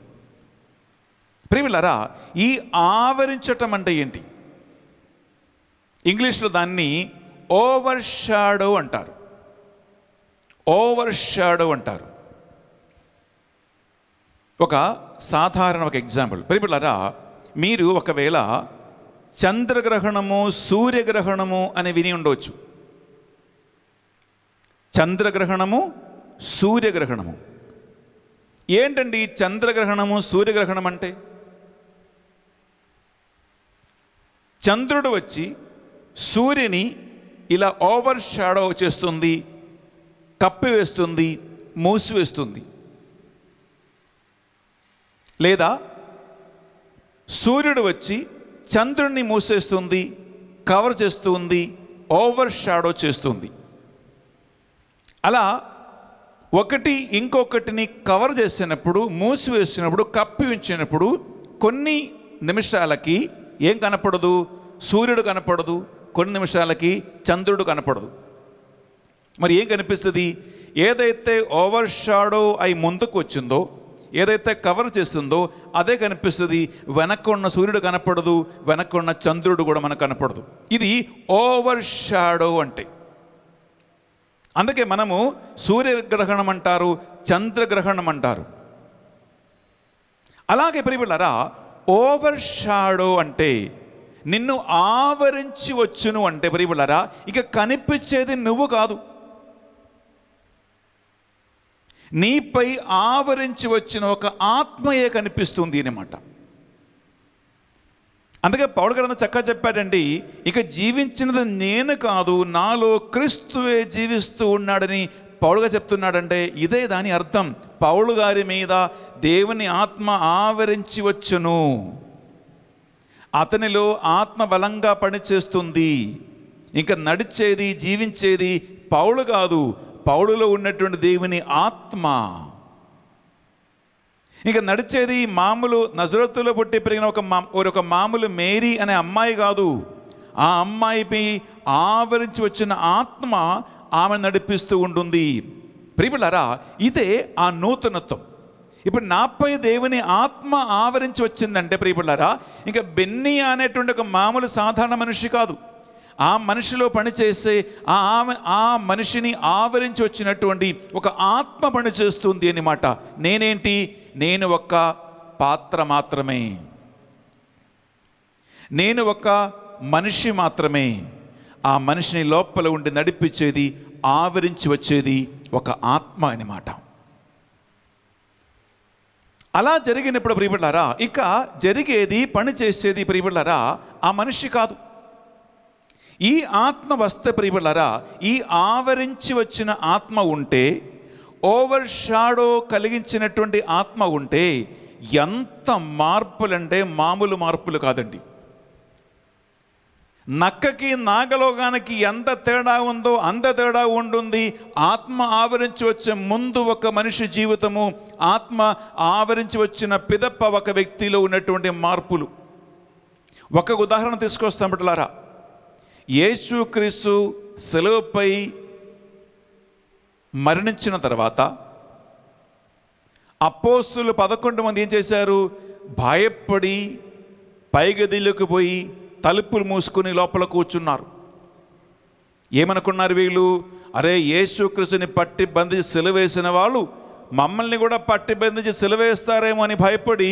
ప్రేమిలరా ఈ ఆవరించటం అంటే ఏంటి ఇంగ్లీష్లో దాన్ని ఓవర్ షాడో అంటారు ఓవర్ షాడో అంటారు ఒక సాధారణ ఒక ఎగ్జాంపుల్ ప్రియులరా మీరు ఒకవేళ చంద్రగ్రహణము సూర్యగ్రహణము అని విని ఉండవచ్చు చంద్రగ్రహణము సూర్యగ్రహణము ఏంటండి చంద్రగ్రహణము సూర్యగ్రహణం అంటే చంద్రుడు వచ్చి సూర్యుని ఇలా ఓవర్ షాడో చేస్తుంది కప్పివేస్తుంది మూసివేస్తుంది లేదా సూర్యుడు వచ్చి చంద్రుడిని మూసేస్తుంది కవర్ చేస్తుంది ఓవర్ షాడో చేస్తుంది అలా ఒకటి ఇంకొకటిని కవర్ చేసినప్పుడు మూసివేసినప్పుడు కప్పి ఉంచినప్పుడు కొన్ని నిమిషాలకి ఏం కనపడదు సూర్యుడు కనపడదు కొన్ని నిమిషాలకి చంద్రుడు కనపడదు మరి ఏం కనిపిస్తుంది ఏదైతే ఓవర్ షాడో అయి ముందుకు వచ్చిందో ఏదైతే కవర్ చేస్తుందో అదే కనిపిస్తుంది వెనక్కు ఉన్న సూర్యుడు కనపడదు వెనక్కు ఉన్న చంద్రుడు కూడా మనకు కనపడదు ఇది ఓవర్ షాడో అంటే అందుకే మనము సూర్యగ్రహణం అంటారు చంద్రగ్రహణం అంటారు అలాగే ప్రియులరా ఓవర్ షాడో అంటే నిన్ను ఆవరించి వచ్చును అంటే ప్రియులరా ఇక కనిపించేది నువ్వు కాదు నీపై ఆవరించి వచ్చిన ఒక ఆత్మయే కనిపిస్తుంది అనమాట అందుకే పౌడు గారు చక్కగా చెప్పాడండి ఇక జీవించినది నేను కాదు నాలో క్రీస్తువే జీవిస్తూ ఉన్నాడని పౌడుగా చెప్తున్నాడంటే ఇదే దాని అర్థం పౌలు గారి మీద దేవుని ఆత్మ ఆవరించి వచ్చును అతనిలో ఆత్మ బలంగా పనిచేస్తుంది ఇంకా నడిచేది జీవించేది పౌలు కాదు పౌలులో ఉన్నటువంటి దేవుని ఆత్మ ఇంకా నడిచేది మామూలు నజరత్తులో పుట్టి పెరిగిన ఒక మా ఒక మామూలు మేరీ అనే అమ్మాయి కాదు ఆ అమ్మాయిపై ఆవరించి వచ్చిన ఆత్మ ఆమె నడిపిస్తూ ఉంటుంది ప్రిపులరా ఇదే ఆ నూతనత్వం ఇప్పుడు నాపై దేవుని ఆత్మ ఆవరించి వచ్చిందంటే ప్రియపడ్డారా ఇంకా బెన్నీ అనేటువంటి ఒక మామూలు సాధారణ మనిషి కాదు ఆ మనిషిలో పనిచేసే ఆ ఆ మనిషిని ఆవరించి వచ్చినటువంటి ఒక ఆత్మ పనిచేస్తుంది అనమాట నేనేంటి నేను ఒక పాత్ర మాత్రమే నేను ఒక మనిషి మాత్రమే ఆ మనిషిని లోపల ఉండి నడిపించేది ఆవరించి వచ్చేది ఒక ఆత్మ అనమాట అలా జరిగినప్పుడు ప్రియపడ్డారా ఇక జరిగేది పని చేసేది ప్రియపడ్డారా ఆ మనిషి కాదు ఈ ఆత్మ వస్తే ప్రియపడ్డారా ఈ ఆవరించి వచ్చిన ఆత్మ ఉంటే ఓవర్ షాడో కలిగించినటువంటి ఆత్మ ఉంటే ఎంత మార్పులంటే మామూలు మార్పులు కాదండి నక్కకి నాగలోగానికి ఎంత తేడా ఉందో అంత తేడా ఉంటుంది ఆత్మ ఆవరించి వచ్చే ముందు ఒక మనిషి జీవితము ఆత్మ ఆవరించి వచ్చిన పిదప్ప ఒక వ్యక్తిలో ఉన్నటువంటి మార్పులు ఒక ఉదాహరణ తీసుకొస్తాం బిడ్డలారా క్రీస్తు సెలవుపై మరణించిన తర్వాత అపోస్తులు పదకొండు మంది ఏం చేశారు భయపడి పైగదిలోకి పోయి తలుపులు మూసుకుని లోపల కూర్చున్నారు ఏమనుకున్నారు వీళ్ళు అరే యేసుక్రీస్తుని పట్టి బంధించి సెలవేసిన వాళ్ళు మమ్మల్ని కూడా పట్టి బంధించి సెలవేస్తారేమో అని భయపడి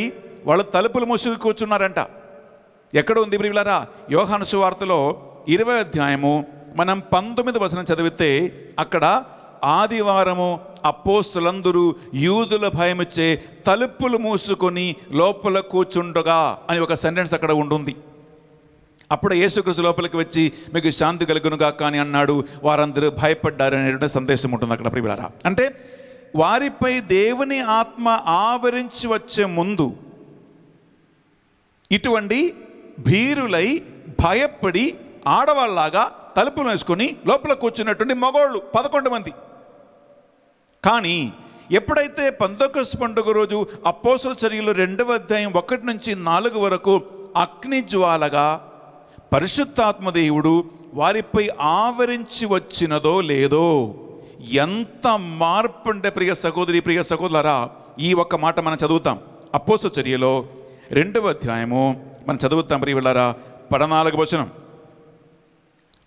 వాళ్ళు తలుపులు మూసుకుని కూర్చున్నారంట ఎక్కడ ఉంది బ్రివిలరా యోహానుసు వార్తలో ఇరవై అధ్యాయము మనం పంతొమ్మిది వచనం చదివితే అక్కడ ఆదివారము అపోస్తులందరూ యూదుల భయమిచ్చే తలుపులు మూసుకొని లోపల కూర్చుండగా అని ఒక సెంటెన్స్ అక్కడ ఉంటుంది అప్పుడు యేసుకృష్ణ లోపలికి వచ్చి మీకు శాంతి కాక కానీ అన్నాడు వారందరూ భయపడ్డారు అనేటువంటి సందేశం ఉంటుంది అక్కడ ప్రియులారా అంటే వారిపై దేవుని ఆత్మ ఆవరించి వచ్చే ముందు ఇటువంటి భీరులై భయపడి ఆడవాళ్ళలాగా తలుపులు వేసుకొని లోపల కూర్చున్నటువంటి మగోళ్ళు పదకొండు మంది కానీ ఎప్పుడైతే పంతోకస్ పండుగ రోజు అప్పోసల చర్యలు రెండవ అధ్యాయం ఒకటి నుంచి నాలుగు వరకు అగ్ని జ్వాలగా పరిశుద్ధాత్మదేవుడు వారిపై ఆవరించి వచ్చినదో లేదో ఎంత మార్పు అంటే ప్రియ సహోదరి ప్రియ సహోదరులరా ఈ ఒక్క మాట మనం చదువుతాం అపోస చర్యలో రెండవ అధ్యాయము మనం చదువుతాం ప్రియ వెళ్ళారా పడనాలుగు వచనం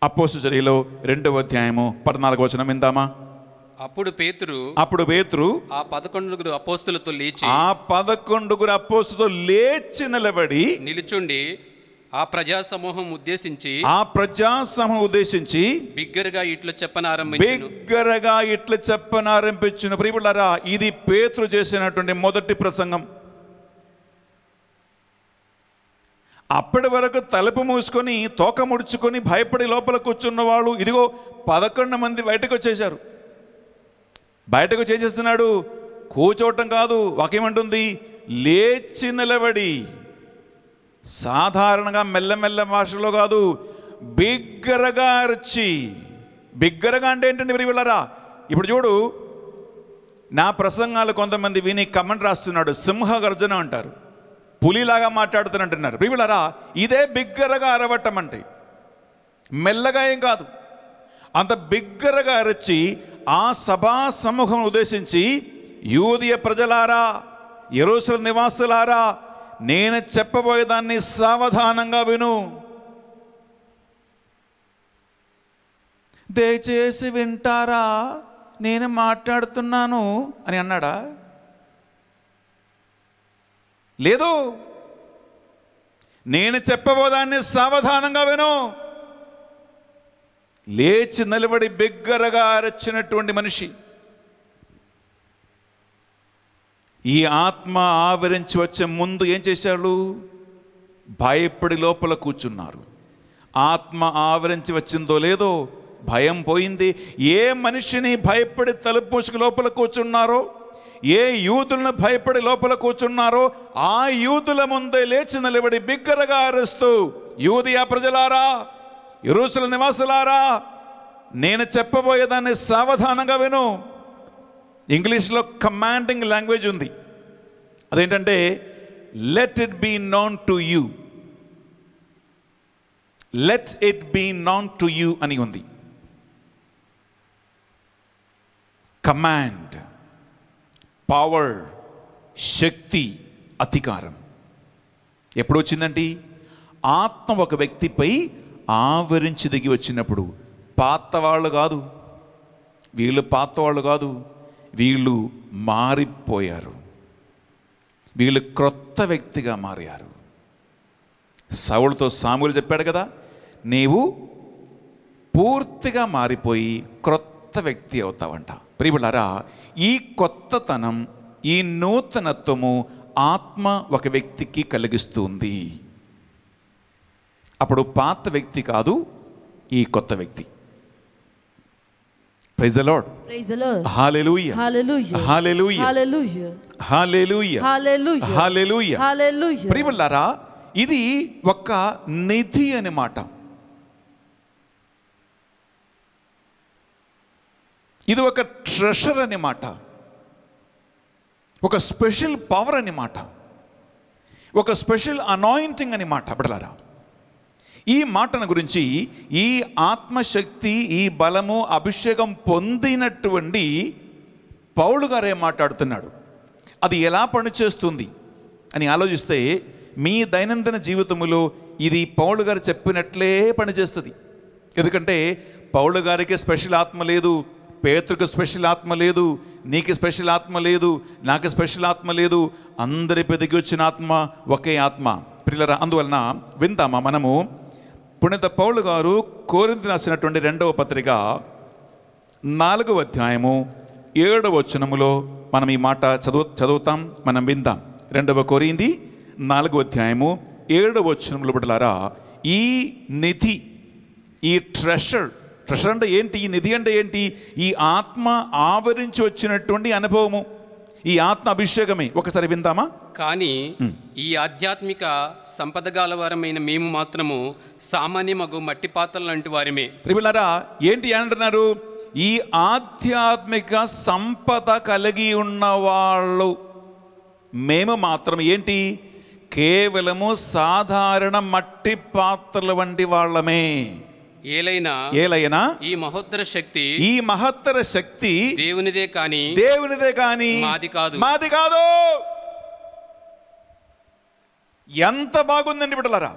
అపోస చర్యలో రెండవ అధ్యాయము పడనాలుగు వచనం విందామా అప్పుడు పేతురు అప్పుడు పేతురు ఆ పదకొండుగురు అపోస్తులతో లేచి ఆ పదకొండుగురు అపోస్తులతో లేచి నిలబడి నిలుచుండి ఆ ప్రజా సమూహం ఉద్దేశించి ఆ ప్రజా సమూహం ఉద్దేశించి బిగ్గరగా ఇట్ల చెప్పనారంభించి బిగ్గరగా ఇట్ల చెప్పనారంభించిన ప్రియులారా ఇది పేతులు చేసినటువంటి మొదటి ప్రసంగం అప్పటి వరకు తలుపు మూసుకొని తోక ముడుచుకొని భయపడి లోపల కూర్చున్న వాళ్ళు ఇదిగో పదకొండు మంది బయటకు వచ్చేశారు బయటకు చేసేస్తున్నాడు కూచోవటం కాదు ఒకేమంటుంది లేచి నిలబడి సాధారణంగా మెల్లమెల్ల భాషలో కాదు బిగ్గరగా అరిచి బిగ్గరగా అంటే ఏంటండి మీరు వెళ్ళారా ఇప్పుడు చూడు నా ప్రసంగాలు కొంతమంది విని కమెంట్ రాస్తున్నాడు సింహ గర్జన అంటారు పులిలాగా మాట్లాడుతున్నట్టున్నారు ప్రియులరా ఇదే బిగ్గరగా అరవటం అంటే మెల్లగా ఏం కాదు అంత బిగ్గరగా అరచి ఆ సభా సమూహం ఉద్దేశించి యూదియ ప్రజలారా ఎరోసల నివాసులారా నేను చెప్పబోయేదాన్ని సావధానంగా విను దయచేసి వింటారా నేను మాట్లాడుతున్నాను అని అన్నాడా లేదు నేను చెప్పబోదాన్ని సావధానంగా విను లేచి నిలబడి బిగ్గరగా అరచినటువంటి మనిషి ఈ ఆత్మ ఆవరించి వచ్చే ముందు ఏం చేశాడు భయపడి లోపల కూర్చున్నారు ఆత్మ ఆవరించి వచ్చిందో లేదో భయం పోయింది ఏ మనిషిని భయపడి తలుపు మూసుకు లోపల కూర్చున్నారో ఏ యూదులను భయపడి లోపల కూర్చున్నారో ఆ యూదుల ముందే లేచి నిలబడి బిగ్గరగా అరుస్తూ యూదియా ప్రజలారా ఇరుసుల నివాసులారా నేను చెప్పబోయేదాన్ని సావధానంగా విను ఇంగ్లీష్లో కమాండింగ్ లాంగ్వేజ్ ఉంది అదేంటంటే let it be known to you let it be known to you అని ఉంది కమాండ్ పవర్ శక్తి అధికారం ఎప్పుడు వచ్చిందండి ఆత్మ ఒక వ్యక్తిపై ఆవరించి దిగి వచ్చినప్పుడు పాత వాళ్ళు కాదు వీళ్ళు పాత వాళ్ళు కాదు వీళ్ళు మారిపోయారు వీళ్ళు క్రొత్త వ్యక్తిగా మారారు సౌలుతో సాములు చెప్పాడు కదా నీవు పూర్తిగా మారిపోయి క్రొత్త వ్యక్తి అవుతావంట ప్రియులారా ఈ కొత్తతనం ఈ నూతనత్వము ఆత్మ ఒక వ్యక్తికి కలిగిస్తుంది అప్పుడు పాత వ్యక్తి కాదు ఈ కొత్త వ్యక్తి praise the Lord praise the Lord hallelujah hallelujah hallelujah hallelujah hallelujah hallelujah hallelujah hallelujah ప్రియులారా ఇది ఒక నిధి మాట ఇది ఒక ట్రెషర్ మాట ఒక స్పెషల్ పవర్ మాట ఒక స్పెషల్ అనాయింటింగ్ అన్నమాట బిడ్డలారా ఈ మాటను గురించి ఈ ఆత్మశక్తి ఈ బలము అభిషేకం పొందినటువంటి పౌలు గారే మాట్లాడుతున్నాడు అది ఎలా పనిచేస్తుంది అని ఆలోచిస్తే మీ దైనందిన జీవితంలో ఇది పౌలు గారు చెప్పినట్లే పనిచేస్తుంది ఎందుకంటే పౌలు గారికి స్పెషల్ ఆత్మ లేదు పేతుకు స్పెషల్ ఆత్మ లేదు నీకు స్పెషల్ ఆత్మ లేదు నాకు స్పెషల్ ఆత్మ లేదు అందరి పెదిగి వచ్చిన ఆత్మ ఒకే ఆత్మ పిల్లల అందువలన విందామా మనము పుణిత పౌలు గారు కోరింది రాసినటువంటి రెండవ పత్రిక నాలుగవ అధ్యాయము ఏడవ వచనములో మనం ఈ మాట చదువు చదువుతాం మనం విందాం రెండవ కోరింది నాలుగవ అధ్యాయము ఏడవ వచనములు బిడ్డలారా ఈ నిధి ఈ ట్రెషర్ ట్రెషర్ అంటే ఏంటి ఈ నిధి అంటే ఏంటి ఈ ఆత్మ ఆవరించి వచ్చినటువంటి అనుభవము ఈ ఆత్మ అభిషేకమే ఒకసారి విందామా కానీ hmm. ఈ ఆధ్యాత్మిక సంపదగాలవారమైన మేము మాత్రము సామాన్య మగు మట్టి పాత్రలు లాంటి వారిమే ప్రిమిలరా ఏంటి అంటున్నారు ఈ ఆధ్యాత్మిక సంపద కలిగి ఉన్న వాళ్ళు మేము మాత్రం ఏంటి కేవలము సాధారణ మట్టి పాత్రల వంటి వాళ్ళమే ఏలైనా ఏలైనా ఈ మహోత్తర శక్తి ఈ మహత్తర శక్తి దేవునిదే కాని దేవునిదే కాని మాది కాదు మాది కాదు ఎంత బాగుందండి బిడ్డలరా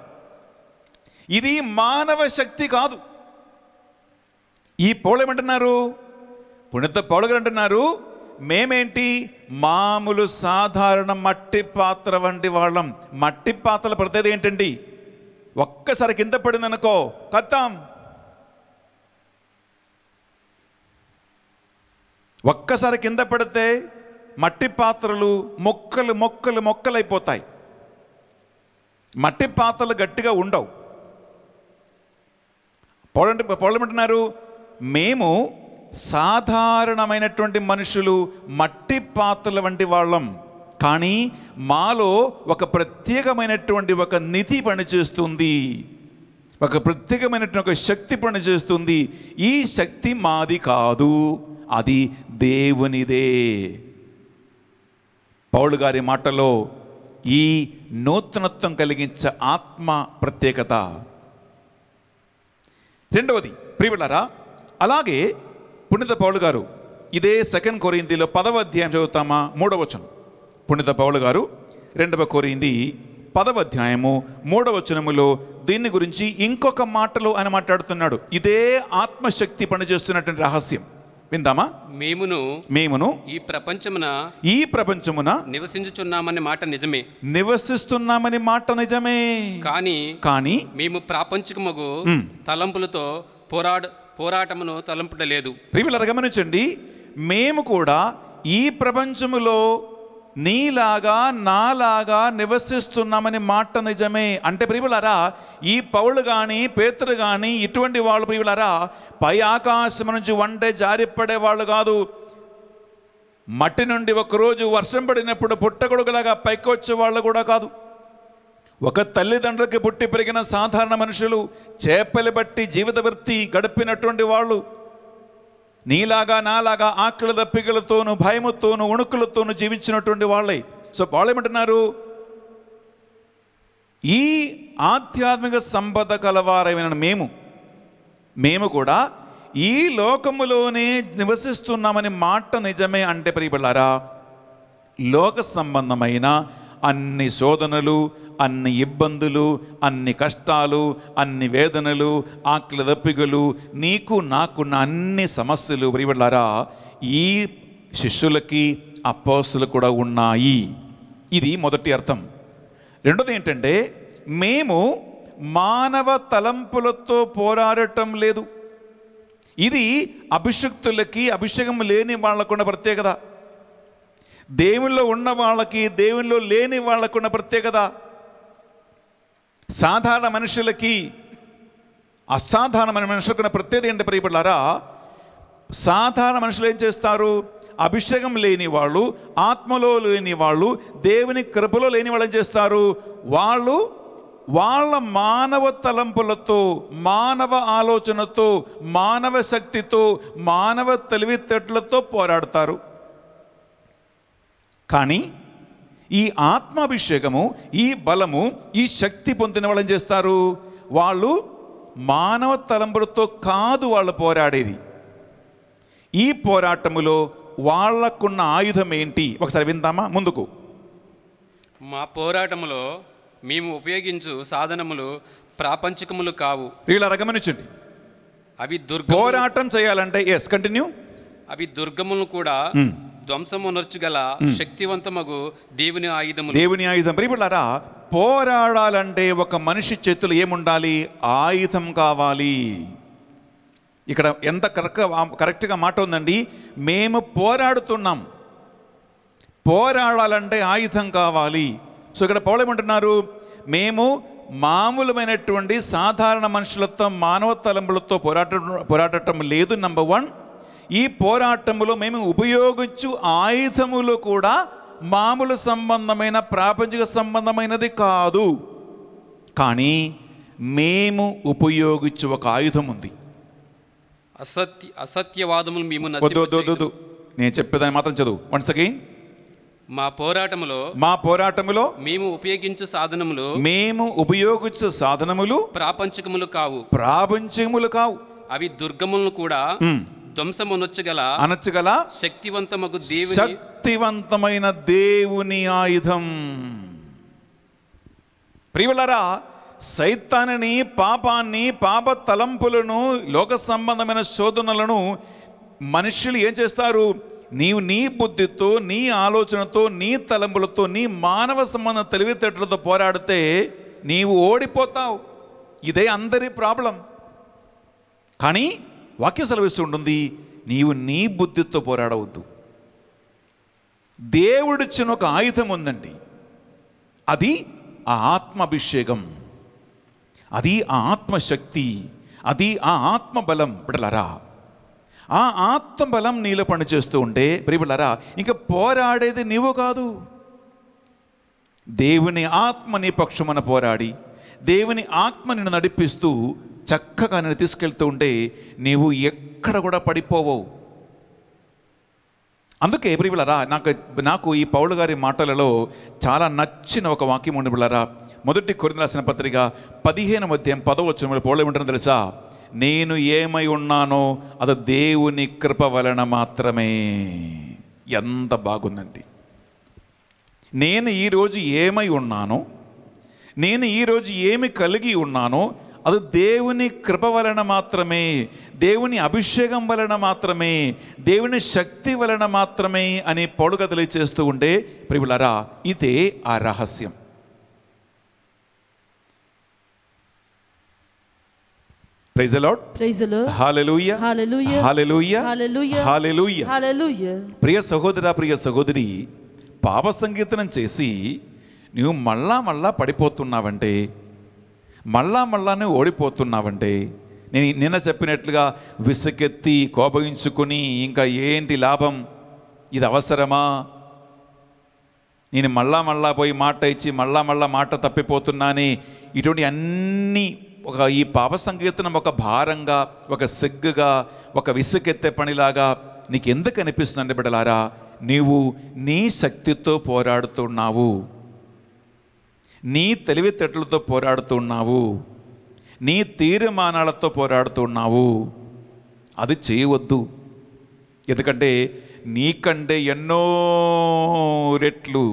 ఇది మానవ శక్తి కాదు ఈ పౌలు ఏమంటున్నారు పుణిత పౌలు అంటున్నారు మేమేంటి మామూలు సాధారణ మట్టి పాత్ర వంటి వాళ్ళం మట్టి పాత్రలు పడితేది ఏంటండి ఒక్కసారి కింద పడిందనుకో కత్తాం ఒక్కసారి కింద పడితే మట్టి పాత్రలు మొక్కలు మొక్కలు మొక్కలైపోతాయి మట్టి పాత్రలు గట్టిగా ఉండవు పౌలంటే పౌలమంటున్నారు మేము సాధారణమైనటువంటి మనుషులు మట్టి పాత్రల వంటి వాళ్ళం కానీ మాలో ఒక ప్రత్యేకమైనటువంటి ఒక నిధి పనిచేస్తుంది ఒక ప్రత్యేకమైనటువంటి ఒక శక్తి పనిచేస్తుంది ఈ శక్తి మాది కాదు అది దేవునిదే పౌలు గారి మాటలో ఈ నూతనత్వం కలిగించే ఆత్మ ప్రత్యేకత రెండవది ప్రియులారా అలాగే పుణ్యత పౌలు గారు ఇదే సెకండ్ కోరిందిలో పదవ అధ్యాయం చదువుతామా మూడవచనం పుణ్యత పౌలు గారు రెండవ కోరింది పదవ అధ్యాయము మూడవచనములో దీన్ని గురించి ఇంకొక మాటలో ఆయన మాట్లాడుతున్నాడు ఇదే ఆత్మశక్తి పనిచేస్తున్నటువంటి రహస్యం విందామా మేమును మేమును ఈ ప్రపంచమున ఈ ప్రపంచమున నివసించుచున్నామనే మాట నిజమే నివసిస్తున్నామని మాట నిజమే కానీ కానీ మేము ప్రాపంచకమగు తలంపులతో పోరాడ పోరాటమును తలంపడలేదు ప్రియులర గమనించండి మేము కూడా ఈ ప్రపంచములో నీలాగా నాలాగా నివసిస్తున్నామని మాట నిజమే అంటే ప్రియులరా ఈ పౌలు కానీ పేతురు కానీ ఇటువంటి వాళ్ళు ప్రియులరా పై ఆకాశం నుంచి వంటే జారిపడే వాళ్ళు కాదు మట్టి నుండి ఒకరోజు వర్షం పడినప్పుడు పుట్టగొడుగులాగా పైకొచ్చే వాళ్ళు కూడా కాదు ఒక తల్లిదండ్రులకి పుట్టి పెరిగిన సాధారణ మనుషులు చేపలు బట్టి జీవిత వృత్తి గడిపినటువంటి వాళ్ళు నీలాగా నాలాగా ఆకలి దప్పికలతోనూ భయముతోనూ ఉణుకులతోనూ జీవించినటువంటి వాళ్ళే సో వాళ్ళు ఏమంటున్నారు ఈ ఆధ్యాత్మిక సంపద కలవారైన మేము మేము కూడా ఈ లోకములోనే నివసిస్తున్నామని మాట నిజమే అంటే ప్రియపడారా లోక సంబంధమైన అన్ని శోధనలు అన్ని ఇబ్బందులు అన్ని కష్టాలు అన్ని వేదనలు ఆకలి దప్పికలు నీకు నాకున్న అన్ని సమస్యలు ప్రియబడ్డారా ఈ శిష్యులకి అపోస్తులు కూడా ఉన్నాయి ఇది మొదటి అర్థం రెండోది ఏంటంటే మేము మానవ తలంపులతో పోరాడటం లేదు ఇది అభిషక్తులకి అభిషేకం లేని వాళ్ళకున్న ప్రత్యేకత దేవుల్లో ఉన్న వాళ్ళకి దేవుల్లో లేని వాళ్ళకున్న ప్రత్యేకత సాధారణ మనుషులకి అసాధారణమైన మనుషులకు ప్రత్యేక ప్రత్యేకత ఏంటి ప్రియపడ్డారా సాధారణ మనుషులు ఏం చేస్తారు అభిషేకం లేని వాళ్ళు ఆత్మలో లేని వాళ్ళు దేవుని కృపలో లేని వాళ్ళు ఏం చేస్తారు వాళ్ళు వాళ్ళ మానవ తలంపులతో మానవ ఆలోచనతో మానవ శక్తితో మానవ తెలివితేటలతో పోరాడతారు కానీ ఈ ఆత్మాభిషేకము ఈ బలము ఈ శక్తి పొందిన వాళ్ళని చేస్తారు వాళ్ళు మానవ తలంపులతో కాదు వాళ్ళు పోరాడేది ఈ పోరాటములో వాళ్లకున్న ఆయుధం ఏంటి ఒకసారి విందామా ముందుకు మా పోరాటములో మేము ఉపయోగించు సాధనములు ప్రాపంచికములు కావు వీళ్ళ రకమనిచండి అవి దుర్గ పోరాటం చేయాలంటే ఎస్ కంటిన్యూ అవి దుర్గములు కూడా hmm. గల శక్తివంతమగు దేవుని ఆయుధము దేవుని ఆయుధం ప్రియపులారా పోరాడాలంటే ఒక మనిషి చేతులు ఏముండాలి ఆయుధం కావాలి ఇక్కడ ఎంత కరెక్ట్ కరెక్ట్గా మాట ఉందండి మేము పోరాడుతున్నాం పోరాడాలంటే ఆయుధం కావాలి సో ఇక్కడ పౌలేమంటున్నారు మేము మామూలమైనటువంటి సాధారణ మనుషులతో మానవ తలంపులతో పోరాట పోరాడటం లేదు నంబర్ వన్ ఈ పోరాటములో మేము ఉపయోగించు ఆయుధములు కూడా మామూలు సంబంధమైన ప్రాపంచిక సంబంధమైనది కాదు కానీ మేము ఉపయోగించు ఒక ఆయుధం ఉంది అసత్య అసత్యవాదములు మేము నేను చెప్పేదాన్ని మాత్రం చదువు వన్స్ అగైన్ మా పోరాటములో మా పోరాటములో మేము ఉపయోగించు సాధనములు మేము ఉపయోగించు సాధనములు ప్రాపంచకములు కావు ప్రాపంచకములు కావు అవి దుర్గములను కూడా ధ్వంసమునొచ్చగల అనొచ్చగల శక్తివంతమగు దేవుని శక్తివంతమైన దేవుని ఆయుధం ప్రియులరా సైతాన్ని పాపాన్ని పాప తలంపులను లోక సంబంధమైన శోధనలను మనుషులు ఏం చేస్తారు నీవు నీ బుద్ధితో నీ ఆలోచనతో నీ తలంపులతో నీ మానవ సంబంధ తెలివితేటలతో పోరాడితే నీవు ఓడిపోతావు ఇదే అందరి ప్రాబ్లం కానీ వాక్య సెలవిస్తూ ఉంటుంది నీవు నీ బుద్ధితో పోరాడవద్దు దేవుడిచ్చిన ఒక ఆయుధం ఉందండి అది ఆ ఆత్మాభిషేకం అది ఆ ఆత్మశక్తి అది ఆ ఆత్మబలం బిడలరా ఆ ఆత్మబలం నీలో పనిచేస్తూ ఉంటే ప్రిబిడలరా ఇంకా పోరాడేది నీవు కాదు దేవుని ఆత్మని పక్షమున పోరాడి దేవుని ఆత్మ నిన్ను నడిపిస్తూ చక్కగా నేను తీసుకెళ్తూ ఉంటే నీవు ఎక్కడ కూడా పడిపోవు అందుకే బిళ్ళరా నాకు నాకు ఈ పౌలు గారి మాటలలో చాలా నచ్చిన ఒక వాక్యం ఉండి బిళ్ళరా మొదటి కొరిన రాసిన పత్రిక పదిహేను మధ్యం పదవచ్చు పౌలు ఏమంటారు తెలుసా నేను ఏమై ఉన్నానో అది దేవుని కృప వలన మాత్రమే ఎంత బాగుందండి నేను ఈరోజు ఏమై ఉన్నానో నేను ఈరోజు ఏమి కలిగి ఉన్నానో అది దేవుని కృప వలన మాత్రమే దేవుని అభిషేకం వలన మాత్రమే దేవుని శక్తి వలన మాత్రమే అని పౌడుగా తెలియచేస్తూ ఉంటే ప్రియులరా ఇదే ఆ రహస్యం ప్రైజ్ ప్రియ సహోదర ప్రియ సహోదరి పాప సంకీర్తనం చేసి నువ్వు మళ్ళా మళ్ళా పడిపోతున్నావంటే మళ్ళా మళ్ళానే ఓడిపోతున్నావంటే నేను నిన్న చెప్పినట్లుగా విసుకెత్తి కోపగించుకుని ఇంకా ఏంటి లాభం ఇది అవసరమా నేను మళ్ళా మళ్ళా పోయి మాట ఇచ్చి మళ్ళా మళ్ళా మాట తప్పిపోతున్నాని ఇటువంటి అన్నీ ఒక ఈ పాప సంకీర్తనం ఒక భారంగా ఒక సిగ్గుగా ఒక విసుకెత్తే పనిలాగా నీకు ఎందుకు అనిపిస్తుంది బిడ్డలారా నీవు నీ శక్తితో పోరాడుతున్నావు నీ తెలివితేటలతో పోరాడుతున్నావు నీ తీర్మానాలతో పోరాడుతున్నావు అది చేయవద్దు ఎందుకంటే నీకంటే ఎన్నో రెట్లు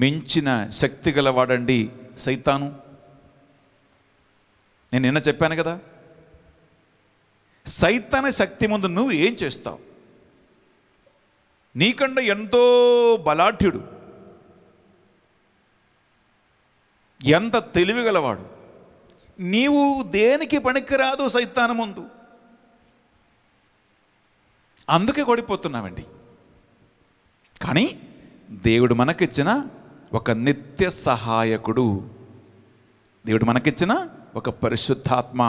మించిన శక్తి గలవాడండి సైతాను నేను నిన్న చెప్పాను కదా సైతాన శక్తి ముందు నువ్వు ఏం చేస్తావు నీకంటే ఎంతో బలాఢ్యుడు ఎంత తెలివిగలవాడు నీవు దేనికి పనికిరాదు సైతాన ముందు అందుకే కొడిపోతున్నావండి కానీ దేవుడు మనకిచ్చిన ఒక నిత్య సహాయకుడు దేవుడు మనకిచ్చిన ఒక పరిశుద్ధాత్మ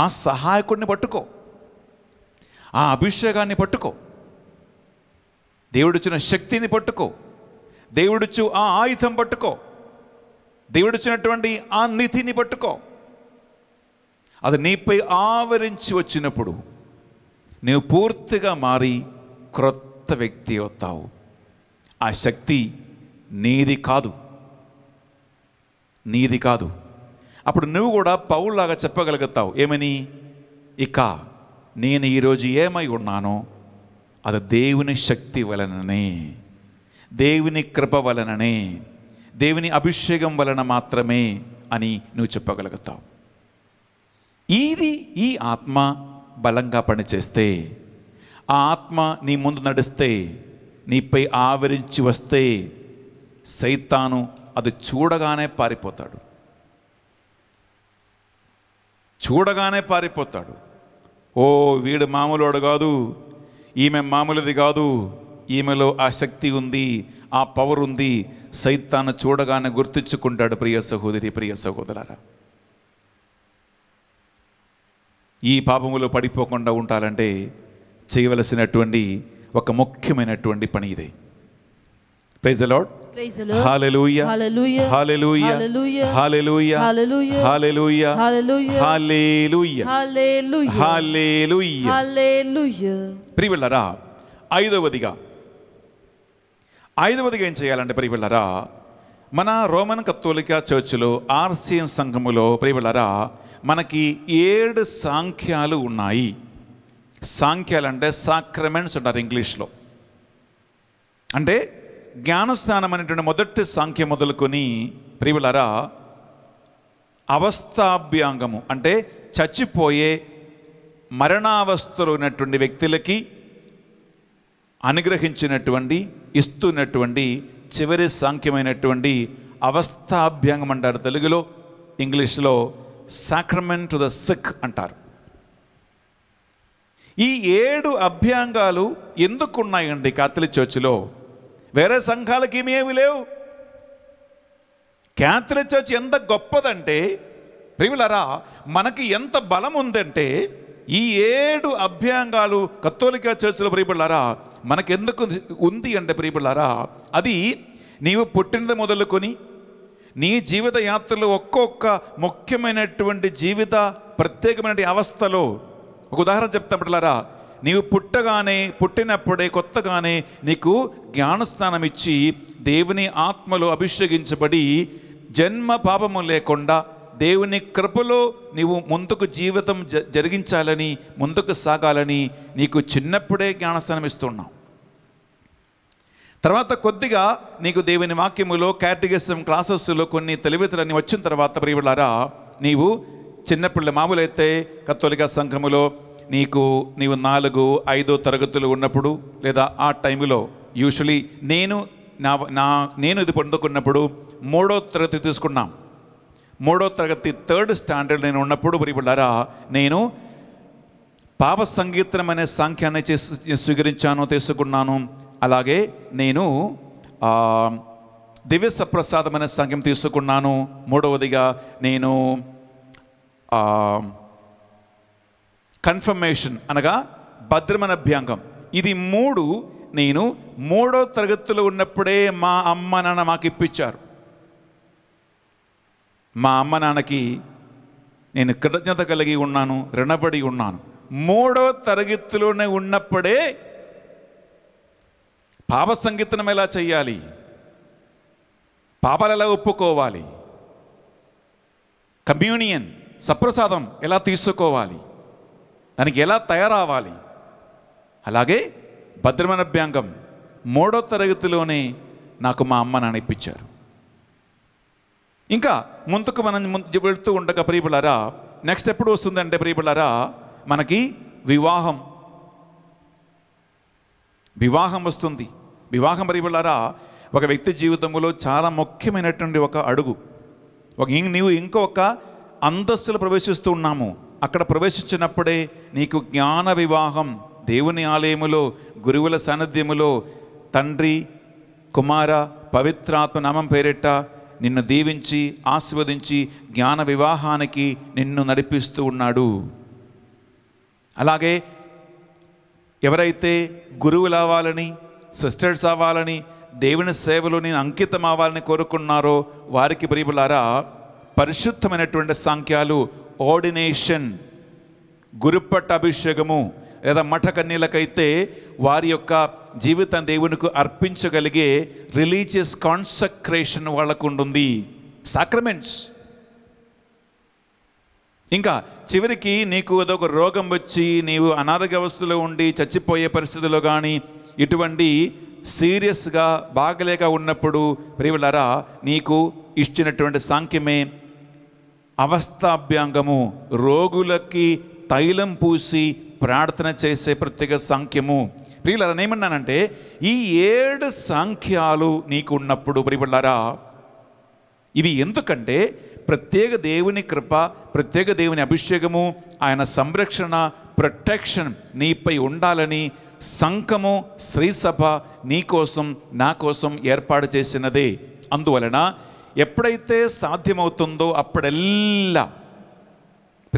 ఆ సహాయకుడిని పట్టుకో ఆ అభిషేకాన్ని పట్టుకో దేవుడిచ్చిన శక్తిని పట్టుకో దేవుడిచ్చు ఆ ఆయుధం పట్టుకో దేవుడిచ్చినటువంటి ఆ నిధిని పట్టుకో అది నీపై ఆవరించి వచ్చినప్పుడు నీవు పూర్తిగా మారి క్రొత్త వ్యక్తి అవుతావు ఆ శక్తి నీది కాదు నీది కాదు అప్పుడు నువ్వు కూడా పౌల్లాగా చెప్పగలుగుతావు ఏమని ఇక నేను ఈరోజు ఏమై ఉన్నానో అది దేవుని శక్తి వలననే దేవుని కృప వలననే దేవుని అభిషేకం వలన మాత్రమే అని నువ్వు చెప్పగలుగుతావు ఇది ఈ ఆత్మ బలంగా పనిచేస్తే ఆ ఆత్మ నీ ముందు నడిస్తే నీపై ఆవరించి వస్తే సైతాను అది చూడగానే పారిపోతాడు చూడగానే పారిపోతాడు ఓ వీడు మామూలు కాదు ఈమె మామూలుది కాదు ఈమెలో ఆ శక్తి ఉంది ఆ పవర్ ఉంది సైతాన్ని చూడగానే గుర్తించుకుంటాడు ప్రియ సహోదరి ప్రియ సహోదరారా ఈ పాపములో పడిపోకుండా ఉండాలంటే చేయవలసినటువంటి ఒక ముఖ్యమైనటువంటి పని ఇదే ప్రైజ్ లాడ్ ప్రియులరా ఐదవదిగా ఐదవదిగా ఏం చేయాలంటే ప్రియబిళ్ళరా మన రోమన్ కత్తోలిక చర్చిలో ఆర్సిఎన్ సంఘములో ప్రియబిళ్ళరా మనకి ఏడు సాంఖ్యాలు ఉన్నాయి సాంఖ్యాలు అంటే సాక్రమెంట్స్ ఉంటారు ఇంగ్లీష్లో అంటే జ్ఞానస్నానం అనేటువంటి మొదటి సాంఖ్య మొదలుకొని ప్రియులరా అవస్థాభ్యాంగము అంటే చచ్చిపోయే మరణావస్థలు ఉన్నటువంటి వ్యక్తులకి అనుగ్రహించినటువంటి ఇస్తున్నటువంటి చివరి సాంఖ్యమైనటువంటి అవస్థాభ్యంగం అంటారు తెలుగులో ఇంగ్లీష్లో సాక్రమెంట్ టు ద సిక్ అంటారు ఈ ఏడు అభ్యాంగాలు ఎందుకున్నాయండి కాథలిక్ చర్చిలో వేరే సంఘాలకి ఏమేమి లేవు క్యాథలిక్ చర్చ్ ఎంత గొప్పదంటే ప్రియులరా మనకి ఎంత బలం ఉందంటే ఈ ఏడు అభ్యాంగాలు కత్తోలిక చర్చిలో ప్రియులరా మనకెందుకు ఉంది అంటే ప్రియపిల్లారా అది నీవు పుట్టినది మొదలుకొని నీ జీవిత యాత్రలో ఒక్కొక్క ముఖ్యమైనటువంటి జీవిత ప్రత్యేకమైన అవస్థలో ఒక ఉదాహరణ చెప్తాపట్లారా నీవు పుట్టగానే పుట్టినప్పుడే కొత్తగానే నీకు జ్ఞానస్థానం ఇచ్చి దేవుని ఆత్మలో అభిషేకించబడి జన్మ పాపము లేకుండా దేవుని కృపలో నీవు ముందుకు జీవితం జ జరిగించాలని ముందుకు సాగాలని నీకు చిన్నప్పుడే జ్ఞానస్థానం ఇస్తున్నావు తర్వాత కొద్దిగా నీకు దేవుని వాక్యములో క్యాటగిజం క్లాసెస్లో కొన్ని తెలివితలన్నీ వచ్చిన తర్వాత ప్రియులారా నీవు చిన్నపిల్ల మామూలైతే కత్తోలిక సంఘములో నీకు నీవు నాలుగు ఐదో తరగతులు ఉన్నప్పుడు లేదా ఆ టైంలో యూజువలీ నేను నా నా నేను ఇది పండుకున్నప్పుడు మూడో తరగతి తీసుకున్నాం మూడో తరగతి థర్డ్ స్టాండర్డ్ నేను ఉన్నప్పుడు ప్రియులారా నేను పాప సంగీతం అనే సాంఖ్యాన్ని చేసి స్వీకరించాను తీసుకున్నాను అలాగే నేను దివ్య సప్రసాదం అనే సాంఖ్యం తీసుకున్నాను మూడవదిగా నేను కన్ఫర్మేషన్ అనగా భద్రమన అభ్యాంగం ఇది మూడు నేను మూడో తరగతిలో ఉన్నప్పుడే మా అమ్మ నాన్న మాకు ఇప్పించారు మా అమ్మ నాన్నకి నేను కృతజ్ఞత కలిగి ఉన్నాను రుణపడి ఉన్నాను మూడో తరగతిలోనే ఉన్నప్పుడే పాప సంగీతనం ఎలా చేయాలి పాపాలు ఎలా ఒప్పుకోవాలి కమ్యూనియన్ సప్రసాదం ఎలా తీసుకోవాలి దానికి ఎలా తయారవ్వాలి అలాగే భద్రమైన బ్యాంగం మూడో తరగతిలోనే నాకు మా అమ్మ నాన్న ఇప్పించారు ఇంకా ముందుకు మనం వెళుతూ ఉండగా ప్రియబులారా నెక్స్ట్ ఎప్పుడు వస్తుందంటే ప్రియబులారా మనకి వివాహం వివాహం వస్తుంది వివాహం ప్రియబులారా ఒక వ్యక్తి జీవితంలో చాలా ముఖ్యమైనటువంటి ఒక అడుగు ఒక నీవు ఇంకొక అంతస్తులు ప్రవేశిస్తూ ఉన్నాము అక్కడ ప్రవేశించినప్పుడే నీకు జ్ఞాన వివాహం దేవుని ఆలయములో గురువుల సాన్నిధ్యములో తండ్రి కుమార పవిత్రాత్మ నామం పేరిట నిన్ను దీవించి ఆస్వాదించి జ్ఞాన వివాహానికి నిన్ను నడిపిస్తూ ఉన్నాడు అలాగే ఎవరైతే గురువులు అవ్వాలని సిస్టర్స్ అవ్వాలని దేవుని సేవలో నేను అంకితం అవ్వాలని కోరుకున్నారో వారికి ప్రియులారా పరిశుద్ధమైనటువంటి సాంఖ్యాలు ఆర్డినేషన్ గురుపట్ట అభిషేకము లేదా మఠ కన్యలకైతే వారి యొక్క జీవితం దేవునికి అర్పించగలిగే రిలీజియస్ కాన్సక్రేషన్ వాళ్ళకు ఉంటుంది సాక్రమెంట్స్ ఇంకా చివరికి నీకు అదొక రోగం వచ్చి నీవు అనారోగ్య అవస్థలో ఉండి చచ్చిపోయే పరిస్థితిలో కానీ ఇటువంటి సీరియస్గా బాగలేక ఉన్నప్పుడు ప్రియులరా నీకు ఇచ్చినటువంటి సాంఖ్యమే అవస్థాభ్యాంగము రోగులకి తైలం పూసి ప్రార్థన చేసే ప్రత్యేక సంఖ్యము ప్రియులారా నేమన్నానంటే ఈ ఏడు సంఖ్యాలు నీకు ఉన్నప్పుడు ప్రియబడ్డారా ఇవి ఎందుకంటే ప్రత్యేక దేవుని కృప ప్రత్యేక దేవుని అభిషేకము ఆయన సంరక్షణ ప్రొటెక్షన్ నీపై ఉండాలని సంఘము శ్రీసభ నీ కోసం నా కోసం ఏర్పాటు చేసినదే అందువలన ఎప్పుడైతే సాధ్యమవుతుందో అప్పుడెల్లా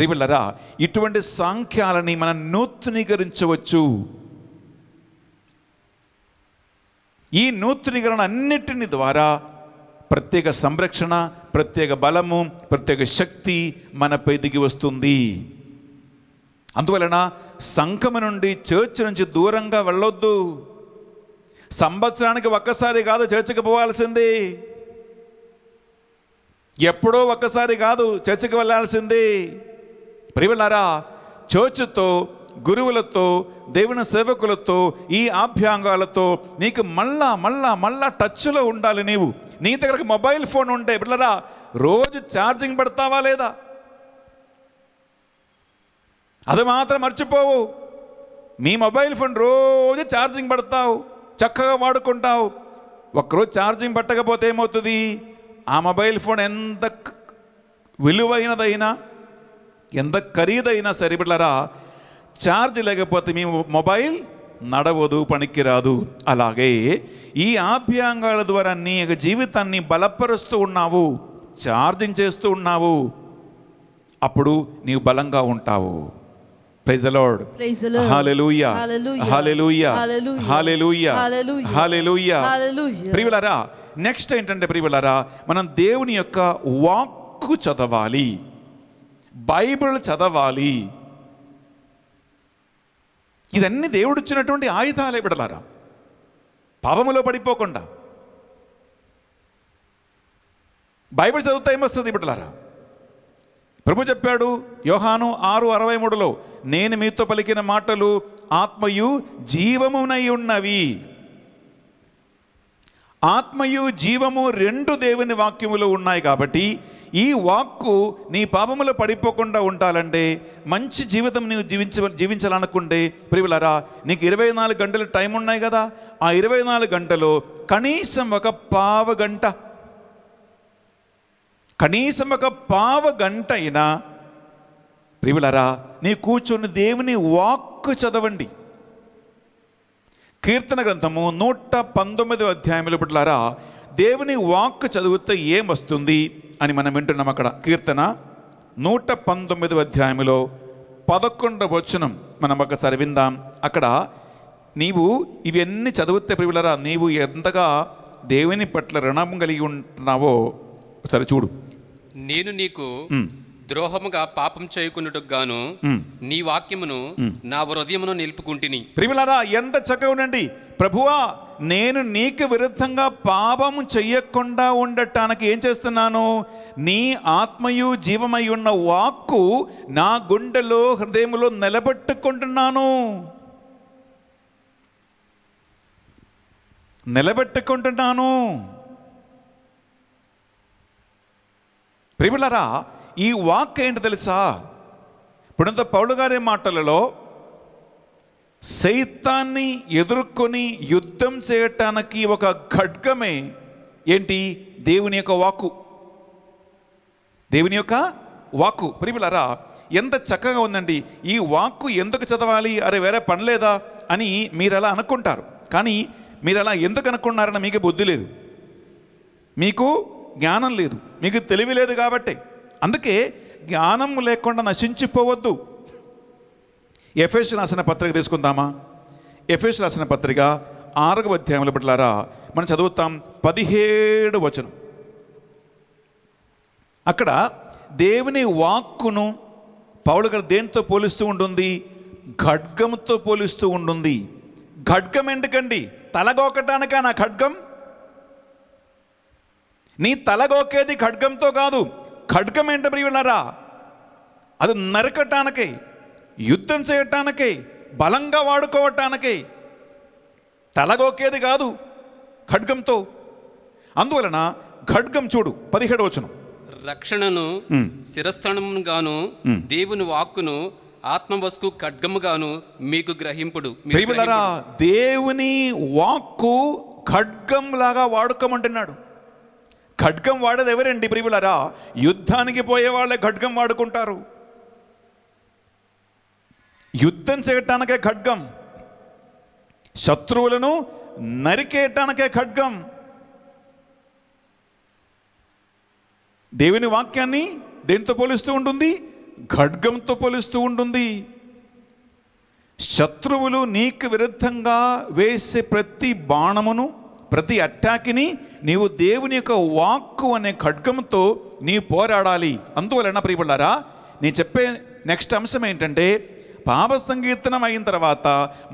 ప్రియులరా ఇటువంటి సాంఖ్యాలని మనం నూతనీకరించవచ్చు ఈ నూతనీకరణ అన్నిటిని ద్వారా ప్రత్యేక సంరక్షణ ప్రత్యేక బలము ప్రత్యేక శక్తి మనపై దిగి వస్తుంది అందువలన సంఘము నుండి చర్చ్ నుంచి దూరంగా వెళ్ళొద్దు సంవత్సరానికి ఒక్కసారి కాదు చర్చికి పోవాల్సింది ఎప్పుడో ఒక్కసారి కాదు చర్చికి వెళ్ళాల్సిందే ప్రియులారా చోచుతో గురువులతో దేవుని సేవకులతో ఈ ఆభ్యాంగాలతో నీకు మళ్ళా మళ్ళా మళ్ళా టచ్లో ఉండాలి నీవు నీ దగ్గరకు మొబైల్ ఫోన్ ఉంటే పిల్లరా రోజు ఛార్జింగ్ పెడతావా లేదా అది మాత్రం మర్చిపోవు మీ మొబైల్ ఫోన్ రోజు ఛార్జింగ్ పెడతావు చక్కగా వాడుకుంటావు ఒకరోజు ఛార్జింగ్ పట్టకపోతే ఏమవుతుంది ఆ మొబైల్ ఫోన్ ఎంత విలువైనదైనా ఎంత ఖరీదైనా సరే బిడ్డరా ఛార్జ్ లేకపోతే మీ మొబైల్ నడవదు పనికిరాదు అలాగే ఈ ఆభ్యాంగాల ద్వారా నీ యొక్క జీవితాన్ని బలపరుస్తూ ఉన్నావు ఛార్జింగ్ చేస్తూ ఉన్నావు అప్పుడు నీవు బలంగా ఉంటావు ప్రైజ్ లార్డ్ ప్రియులరా నెక్స్ట్ ఏంటంటే ప్రియులరా మనం దేవుని యొక్క వాక్కు చదవాలి బైబిల్ చదవాలి ఇదన్నీ దేవుడిచ్చినటువంటి ఆయుధాలే బిడలారా పాపములో పడిపోకుండా బైబిల్ చదివితే ఏమొస్తుంది బిడ్డలారా ప్రభు చెప్పాడు యోహాను ఆరు అరవై మూడులో నేను మీతో పలికిన మాటలు ఆత్మయు జీవమునై ఉన్నవి ఆత్మయు జీవము రెండు దేవుని వాక్యములు ఉన్నాయి కాబట్టి ఈ వాక్కు నీ పాపములో పడిపోకుండా ఉండాలంటే మంచి జీవితం నీవు జీవించ జీవించాలనుకుంటే ప్రియులరా నీకు ఇరవై నాలుగు గంటలు టైం ఉన్నాయి కదా ఆ ఇరవై నాలుగు గంటలు కనీసం ఒక పావ గంట కనీసం ఒక పావ గంట అయినా ప్రియులరా నీ కూర్చొని దేవుని వాక్కు చదవండి కీర్తన గ్రంథము నూట పంతొమ్మిది అధ్యాయంలో పట్లారా దేవుని వాక్కు చదివితే ఏమొస్తుంది అని మనం వింటున్నాం అక్కడ కీర్తన నూట పంతొమ్మిదవ అధ్యాయంలో పదకొండవ వచనం మనం ఒకసారి విందాం అక్కడ నీవు ఇవన్నీ చదివితే ప్రియులరా నీవు ఎంతగా దేవుని పట్ల రుణం కలిగి ఉంటున్నావో సరే చూడు నేను నీకు ద్రోహముగా పాపం చేయకుండా గాను నీ వాక్యమును నా హృదయమును నిలుపుకుంటుని ప్రిమిలారా ఎంత చక్కగా ఉండండి ప్రభువా నేను నీకు విరుద్ధంగా పాపం చెయ్యకుండా ఉండటానికి ఏం చేస్తున్నాను నీ ఆత్మయు జీవమై ఉన్న వాక్కు నా గుండెలో హృదయములో నిలబెట్టుకుంటున్నాను నిలబెట్టుకుంటున్నాను ప్రిమిలరా ఈ వాక్ ఏంటి తెలుసా ఇప్పుడంత పౌలు గారి మాటలలో సైతాన్ని ఎదుర్కొని యుద్ధం చేయటానికి ఒక ఖడ్గమే ఏంటి దేవుని యొక్క వాకు దేవుని యొక్క వాక్కు ప్రిపులరా ఎంత చక్కగా ఉందండి ఈ వాక్కు ఎందుకు చదవాలి అరే వేరే పని లేదా అని మీరు అలా అనుకుంటారు కానీ మీరు అలా ఎందుకు అనుకున్నారని మీకు బుద్ధి లేదు మీకు జ్ఞానం లేదు మీకు తెలివి లేదు కాబట్టే అందుకే జ్ఞానం లేకుండా నశించిపోవద్దు ఎఫ్ఎస్ రాసిన పత్రిక తీసుకుందామా ఎఫ్ఎస్ రాసిన పత్రిక ఆరవ అధ్యాయంలో పట్లారా మనం చదువుతాం పదిహేడు వచనం అక్కడ దేవుని వాక్కును పౌలు గారు దేనితో పోలుస్తూ ఉంటుంది ఖడ్గంతో పోలుస్తూ ఉంటుంది ఖడ్గం ఎందుకండి తలగోకటానికా నా ఖడ్గం నీ తలగోకేది ఖడ్గంతో కాదు ఖడ్గం ఖడ్గమేంట ప్రియులారా అది నరకటానికి యుద్ధం చేయటానికి బలంగా వాడుకోవటానికి తలగోకేది కాదు ఖడ్గంతో అందువలన ఖడ్గం చూడు పదిహేడు వచనం రక్షణను శిరస్థనంగాను దేవుని వాక్కును ఆత్మవస్కు ఖడ్గముగాను మీకు గ్రహింపుడు దేవుని వాక్కు ఖడ్గం లాగా వాడుకోమంటున్నాడు ఖడ్గం వాడేది ఎవరండి ప్రియులరా యుద్ధానికి పోయే వాళ్ళే ఖడ్గం వాడుకుంటారు యుద్ధం చేయటానికే ఖడ్గం శత్రువులను నరికేయటానికే ఖడ్గం దేవుని వాక్యాన్ని దేనితో పోలుస్తూ ఉంటుంది ఖడ్గంతో పోలుస్తూ ఉంటుంది శత్రువులు నీకు విరుద్ధంగా వేసే ప్రతి బాణమును ప్రతి అట్టాక్ని నీవు దేవుని యొక్క వాక్కు అనే ఖడ్గంతో నీ పోరాడాలి అందువలన ప్రియపడ్డారా నీ చెప్పే నెక్స్ట్ అంశం ఏంటంటే పాప సంకీర్తనం అయిన తర్వాత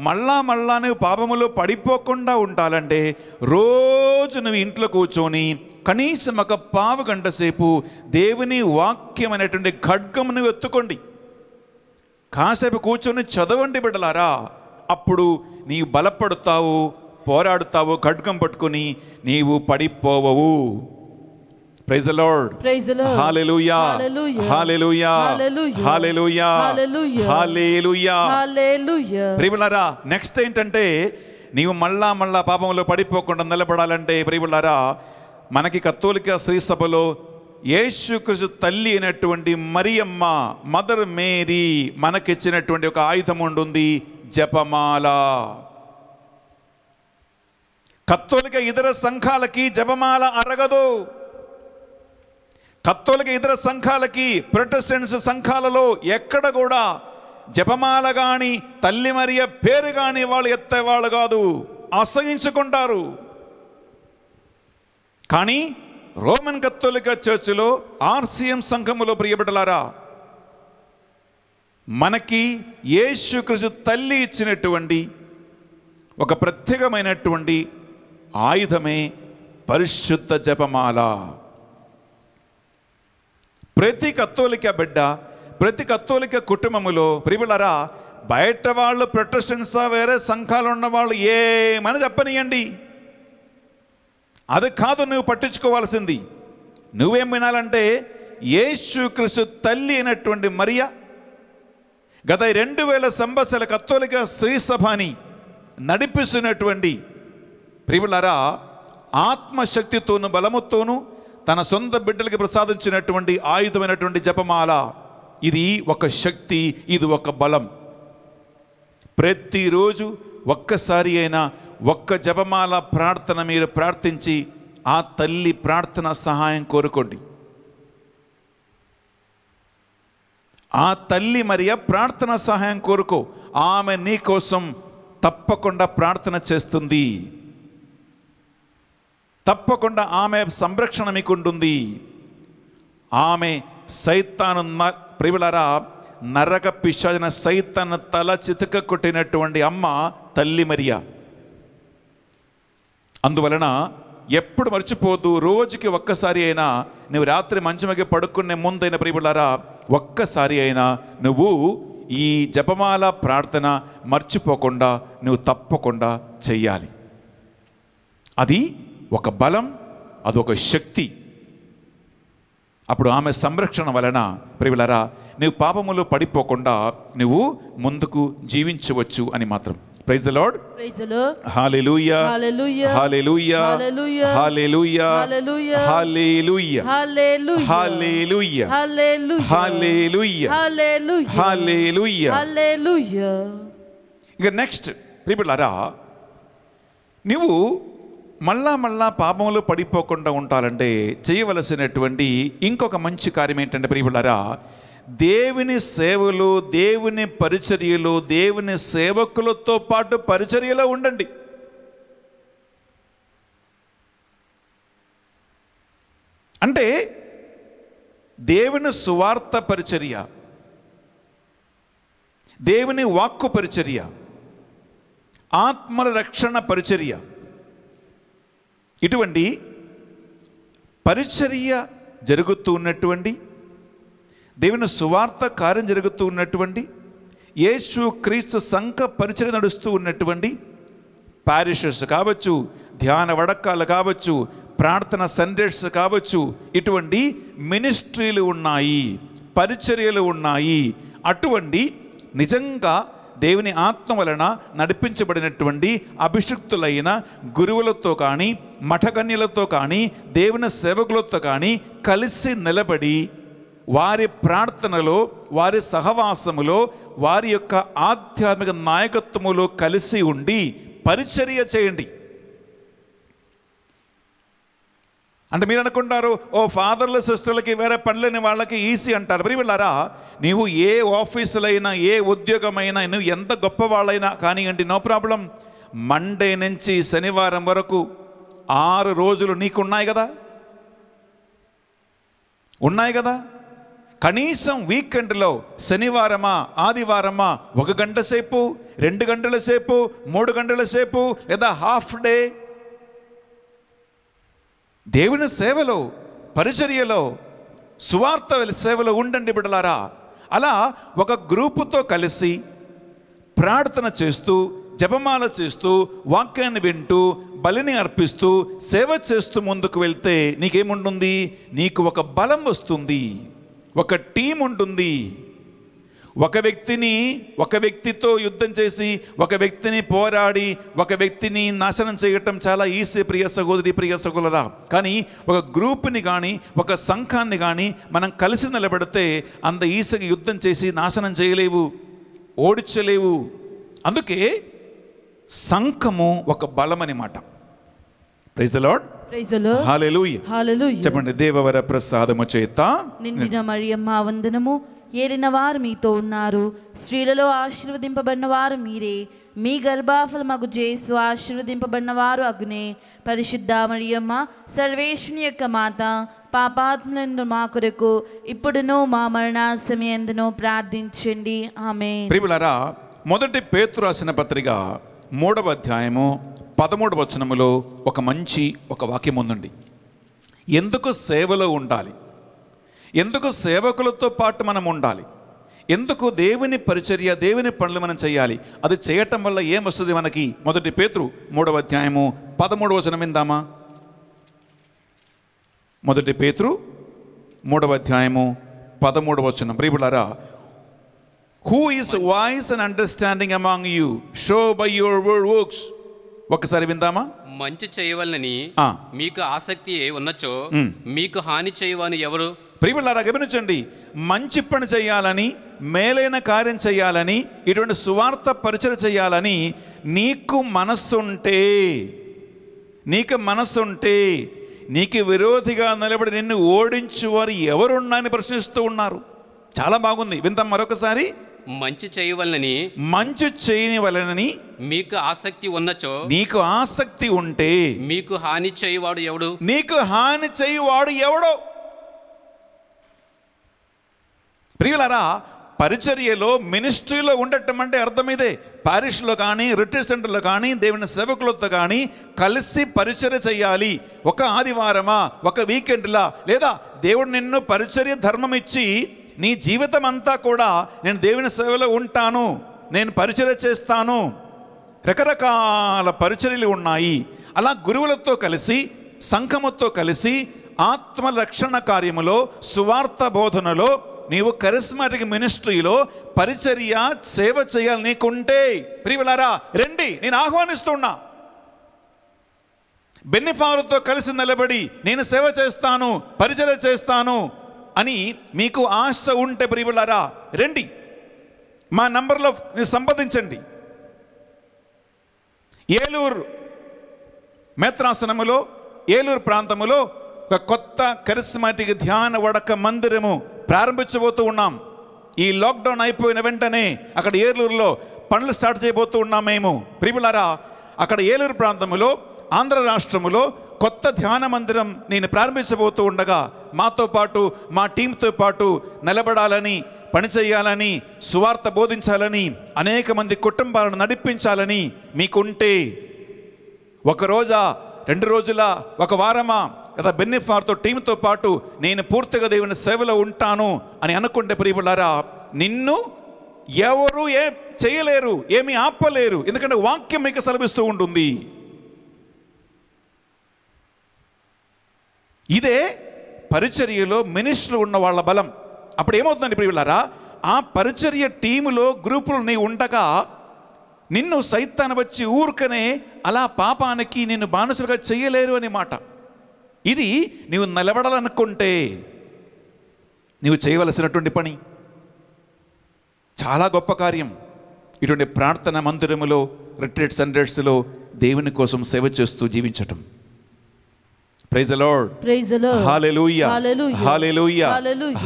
మళ్ళా మళ్ళా నువ్వు పాపములో పడిపోకుండా ఉండాలంటే రోజు నువ్వు ఇంట్లో కూర్చొని కనీసం ఒక పావు గంట సేపు దేవుని వాక్యం అనేటువంటి ఖడ్గం నువ్వు ఎత్తుకోండి కాసేపు కూర్చొని చదవండి బిడ్డలారా అప్పుడు నీవు బలపడతావు పోరాడుతావు ఖడ్గం పట్టుకుని నీవు పడిపోవవు praise Lord praise Lord hallelujah hallelujah hallelujah hallelujah hallelujah ప్రియులారా నెక్స్ట్ ఏంటంటే నీవు మళ్ళా మళ్ళా పాపంలో పడిపోకుండా నిలబడాలంటే ప్రియులారా మనకి కత్తోలిక శ్రీ సభలో యేసుకృష్ణ తల్లి అయినటువంటి మరియమ్మ మదర్ మేరీ మనకిచ్చినటువంటి ఒక ఆయుధం ఉంటుంది జపమాల కత్తోలిక ఇతర సంఘాలకి జపమాల అరగదు కత్తోలిక ఇతర సంఘాలకి ప్రొటెస్టెంట్స్ సంఘాలలో ఎక్కడ కూడా జపమాల కానీ తల్లి మరియ పేరు గాని వాళ్ళు ఎత్తేవాళ్ళు కాదు అసహించుకుంటారు కానీ రోమన్ కత్తోలిక చర్చిలో ఆర్సీఎం సంఘములో ప్రియబడలారా మనకి యేసుక్రీస్తు తల్లి ఇచ్చినటువంటి ఒక ప్రత్యేకమైనటువంటి ఆయుధమే పరిశుద్ధ జపమాల ప్రతి కత్తోలిక బిడ్డ ప్రతి కత్తోలిక కుటుంబములో ప్రిబులరా బయట వాళ్ళు ప్రొటెస్టెంట్సా వేరే సంఘాలు ఉన్నవాళ్ళు ఏమని చెప్పనియండి అది కాదు నువ్వు పట్టించుకోవాల్సింది నువ్వేం వినాలంటే యేసుక్రీస్తు తల్లి అయినటువంటి మరియ గత రెండు వేల సంవత్సరాల కత్తోలిక శ్రీసభాని నడిపిస్తున్నటువంటి ప్రియులారా ఆత్మశక్తితోనూ బలముతోనూ తన సొంత బిడ్డలకి ప్రసాదించినటువంటి ఆయుధమైనటువంటి జపమాల ఇది ఒక శక్తి ఇది ఒక బలం ప్రతిరోజు ఒక్కసారి అయినా ఒక్క జపమాల ప్రార్థన మీరు ప్రార్థించి ఆ తల్లి ప్రార్థన సహాయం కోరుకోండి ఆ తల్లి మరియ ప్రార్థన సహాయం కోరుకో ఆమె నీ కోసం తప్పకుండా ప్రార్థన చేస్తుంది తప్పకుండా ఆమె సంరక్షణ మీకుంటుంది ఆమె సైతాను ప్రియులరా నరక పిశాజన సైతన్ తల చితక కొట్టినటువంటి అమ్మ తల్లి మరియా అందువలన ఎప్పుడు మర్చిపోదు రోజుకి ఒక్కసారి అయినా నువ్వు రాత్రి మంచమకి పడుకునే ముందైన ప్రియులారా ఒక్కసారి అయినా నువ్వు ఈ జపమాల ప్రార్థన మర్చిపోకుండా నువ్వు తప్పకుండా చెయ్యాలి అది ఒక బలం అదొక శక్తి అప్పుడు ఆమె సంరక్షణ వలన ప్రియులరా నువ్వు పాపములో పడిపోకుండా నువ్వు ముందుకు జీవించవచ్చు అని మాత్రం praise the Lord hallelujah hallelujah hallelujah hallelujah hallelujah hallelujah hallelujah ఇంకా నెక్స్ట్ ప్రియులారా నువ్వు మళ్ళా మళ్ళా పాపంలో పడిపోకుండా ఉండాలంటే చేయవలసినటువంటి ఇంకొక మంచి కార్యం ఏంటంటే ప్రియులారా దేవుని సేవలు దేవుని పరిచర్యలు దేవుని సేవకులతో పాటు పరిచర్యలో ఉండండి అంటే దేవుని సువార్త పరిచర్య దేవుని వాక్కు పరిచర్య ఆత్మల రక్షణ పరిచర్య ఇటువంటి పరిచర్య జరుగుతూ ఉన్నటువంటి దేవుని సువార్త కార్యం జరుగుతూ ఉన్నటువంటి యేసు క్రీస్తు సంఘ పరిచర్య నడుస్తూ ఉన్నటువంటి పారిషర్స్ కావచ్చు ధ్యాన వడకాలు కావచ్చు ప్రార్థన సందేశ కావచ్చు ఇటువంటి మినిస్ట్రీలు ఉన్నాయి పరిచర్యలు ఉన్నాయి అటువంటి నిజంగా దేవుని ఆత్మ వలన నడిపించబడినటువంటి అభిషుక్తులైన గురువులతో కానీ మఠకన్యలతో కానీ దేవుని సేవకులతో కానీ కలిసి నిలబడి వారి ప్రార్థనలో వారి సహవాసములో వారి యొక్క ఆధ్యాత్మిక నాయకత్వములో కలిసి ఉండి పరిచర్య చేయండి అంటే మీరు అనుకుంటారు ఓ ఫాదర్ల సిస్టర్లకి వేరే పనులేని వాళ్ళకి ఈజీ అంటారు మరి వెళ్ళారా నీవు ఏ ఆఫీసులైనా ఏ ఉద్యోగమైనా నువ్వు ఎంత గొప్ప వాళ్ళైనా కానివ్వండి నో ప్రాబ్లం మండే నుంచి శనివారం వరకు ఆరు రోజులు నీకున్నాయి కదా ఉన్నాయి కదా కనీసం వీకెండ్లో శనివారమా ఆదివారమా ఒక గంట సేపు రెండు గంటల సేపు మూడు గంటల సేపు లేదా హాఫ్ డే దేవుని సేవలో పరిచర్యలో సువార్త సేవలో ఉండండి బిడ్డలారా అలా ఒక గ్రూపుతో కలిసి ప్రార్థన చేస్తూ జపమాల చేస్తూ వాక్యాన్ని వింటూ బలిని అర్పిస్తూ సేవ చేస్తూ ముందుకు వెళ్తే నీకేముంటుంది నీకు ఒక బలం వస్తుంది ఒక టీం ఉంటుంది ఒక వ్యక్తిని ఒక వ్యక్తితో యుద్ధం చేసి ఒక వ్యక్తిని పోరాడి ఒక వ్యక్తిని నాశనం చేయటం చాలా ఈసీ ప్రియ సహోదరి ప్రియ సహోదరా కానీ ఒక గ్రూప్ని కానీ ఒక సంఘాన్ని కానీ మనం కలిసి నిలబడితే అంత ఈసీకి యుద్ధం చేసి నాశనం చేయలేవు ఓడించలేవు అందుకే సంఘము ఒక బలం అనమాట ప్రైజ్ చెప్పండి దేవవర ప్రసాదము చేత నిండిన మరియమ్మ వందనము ఏలినవారు మీతో ఉన్నారు స్త్రీలలో ఆశీర్వదింపబడిన వారు మీరే మీ గర్భాఫలమగు జేసు ఆశీర్వదింపబడిన వారు అగ్నే పరిశుద్ధ మరియమ్మ యొక్క మాత పాపాత్మలందు మా కొరకు ఇప్పుడునో మా మరణాసమయందును ప్రార్థించండి ఆమె ప్రియులరా మొదటి పేతు రాసిన పత్రిక మూడవ అధ్యాయము పదమూడు వచనములో ఒక మంచి ఒక వాక్యం ఉందండి ఎందుకు సేవలో ఉండాలి ఎందుకు సేవకులతో పాటు మనం ఉండాలి ఎందుకు దేవుని పరిచర్య దేవుని పనులు మనం చేయాలి అది చేయటం వల్ల ఏమొస్తుంది మనకి మొదటి పేతురు మూడవ అధ్యాయము పదమూడవ వచనం విందామా మొదటి పేతురు మూడవ అధ్యాయము పదమూడవ వచనం ప్రియులారా who is wise and understanding among you show by your word works ఒకసారి విందామా మంచి చేయవలనని మీకు ఆసక్తి ఉన్నచో మీకు హాని చేయవని ఎవరు ప్రియులారా గమనించండి మంచి పని చేయాలని మేలైన కార్యం చేయాలని ఇటువంటి సువార్త పరిచయం చేయాలని నీకు మనస్సుంటే నీకు మనస్సుంటే నీకు విరోధిగా నిలబడి నిన్ను వారు ఎవరున్నా అని ప్రశ్నిస్తూ ఉన్నారు చాలా బాగుంది వింత మరొకసారి మంచి చేయవలనని మంచి చేయని వలనని మీకు ఆసక్తి ఉన్నచో నీకు ఆసక్తి ఉంటే మీకు హాని చేయవాడు ఎవడు నీకు హాని చేయవాడు ఎవడో ప్రియులరా పరిచర్యలో మినిస్ట్రీలో ఉండటం అంటే అర్థం ఇదే పారిష్లో కానీ రిట్రీట్ సెంటర్లో కానీ దేవుని సేవకులతో కానీ కలిసి పరిచర్య చేయాలి ఒక ఆదివారమా ఒక వీకెండ్లా లేదా దేవుడు నిన్ను పరిచర్య ధర్మం ఇచ్చి నీ జీవితం అంతా కూడా నేను దేవుని సేవలో ఉంటాను నేను పరిచర్య చేస్తాను రకరకాల పరిచర్యలు ఉన్నాయి అలా గురువులతో కలిసి సంఘముతో కలిసి ఆత్మరక్షణ కార్యములో సువార్త బోధనలో నీవు కరిస్మాటిక్ మినిస్ట్రీలో పరిచర్య సేవ చేయాలి నీకుంటే ప్రియులారా రండి నేను ఆహ్వానిస్తున్నా బెన్నిఫారుతో కలిసి నిలబడి నేను సేవ చేస్తాను పరిచర్య చేస్తాను అని మీకు ఆశ ఉంటే ప్రియులారా రండి మా నంబర్లో సంప్రదించండి ఏలూరు మేత్రాసనములో ఏలూరు ప్రాంతములో ఒక కొత్త కరిస్మాటిక్ ధ్యాన వడక మందిరము ప్రారంభించబోతూ ఉన్నాం ఈ లాక్డౌన్ అయిపోయిన వెంటనే అక్కడ ఏలూరులో పనులు స్టార్ట్ చేయబోతూ ఉన్నాం మేము ప్రియులారా అక్కడ ఏలూరు ప్రాంతంలో ఆంధ్ర రాష్ట్రములో కొత్త ధ్యాన మందిరం నేను ప్రారంభించబోతూ ఉండగా మాతో పాటు మా టీంతో పాటు నిలబడాలని పనిచేయాలని సువార్త బోధించాలని అనేక మంది కుటుంబాలను నడిపించాలని మీకుంటే ఒకరోజా రెండు రోజుల ఒక వారమా లేదా బెన్నిఫార్తో టీంతో పాటు నేను పూర్తిగా దేవుని సేవలో ఉంటాను అని అనుకుంటే ప్రియులారా నిన్ను ఎవరు ఏ చేయలేరు ఏమి ఆపలేరు ఎందుకంటే వాక్యం మీకు సెలవిస్తూ ఉంటుంది ఇదే పరిచర్యలో మినిస్టర్లు ఉన్న వాళ్ళ బలం అప్పుడు ఏమవుతుందండి ప్రియులారా ఆ పరిచర్య టీములో గ్రూపులు నీ ఉండగా నిన్ను సైతాన్ని వచ్చి ఊరుకనే అలా పాపానికి నిన్ను బానిసలుగా చేయలేరు అనే మాట ఇది నీవు నిలబడాలనుకుంటే నీవు చేయవలసినటువంటి పని చాలా గొప్ప కార్యం ఇటువంటి ప్రార్థన మందిరములో రిట్రీట్ సెంటర్స్లో దేవుని కోసం సేవ చేస్తూ జీవించటం praise Lord praise Lord hallelujah hallelujah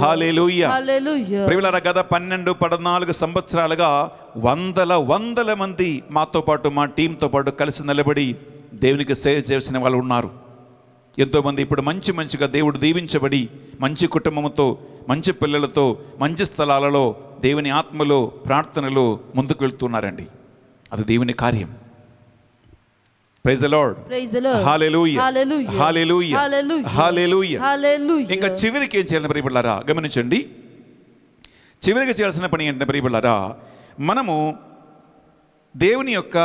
hallelujah hallelujah ప్రియులార గత 12 14 సంవత్సరాలుగా వందల వందల మంది మాతో పాటు మా టీంతో పాటు కలిసి నిలబడి దేవునికి సేవ చేసిన వాళ్ళు ఉన్నారు ఎంతోమంది ఇప్పుడు మంచి మంచిగా దేవుడు దీవించబడి మంచి కుటుంబంతో మంచి పిల్లలతో మంచి స్థలాలలో దేవుని ఆత్మలో ప్రార్థనలో ముందుకు వెళ్తున్నారండి అది దేవుని కార్యం ఇంకా చివరికి ఏం చేయాలని ప్రియబిళ్ళారా గమనించండి చివరికి చేయాల్సిన పని ఏంటంటే ప్రియబిళ్ళారా మనము దేవుని యొక్క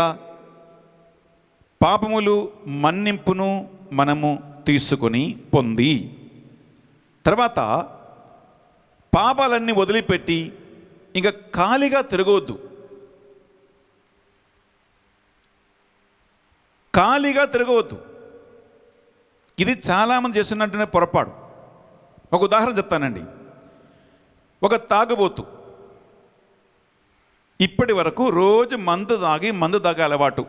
పాపములు మన్నింపును మనము తీసుకుని పొంది తర్వాత పాపాలన్నీ వదిలిపెట్టి ఇంకా ఖాళీగా తిరగవద్దు ఖాళీగా తిరగవద్దు ఇది చాలామంది చేస్తున్నట్టునే పొరపాటు ఒక ఉదాహరణ చెప్తానండి ఒక తాగబోతు ఇప్పటి వరకు రోజు మందు తాగి మందు తాగే అలవాటు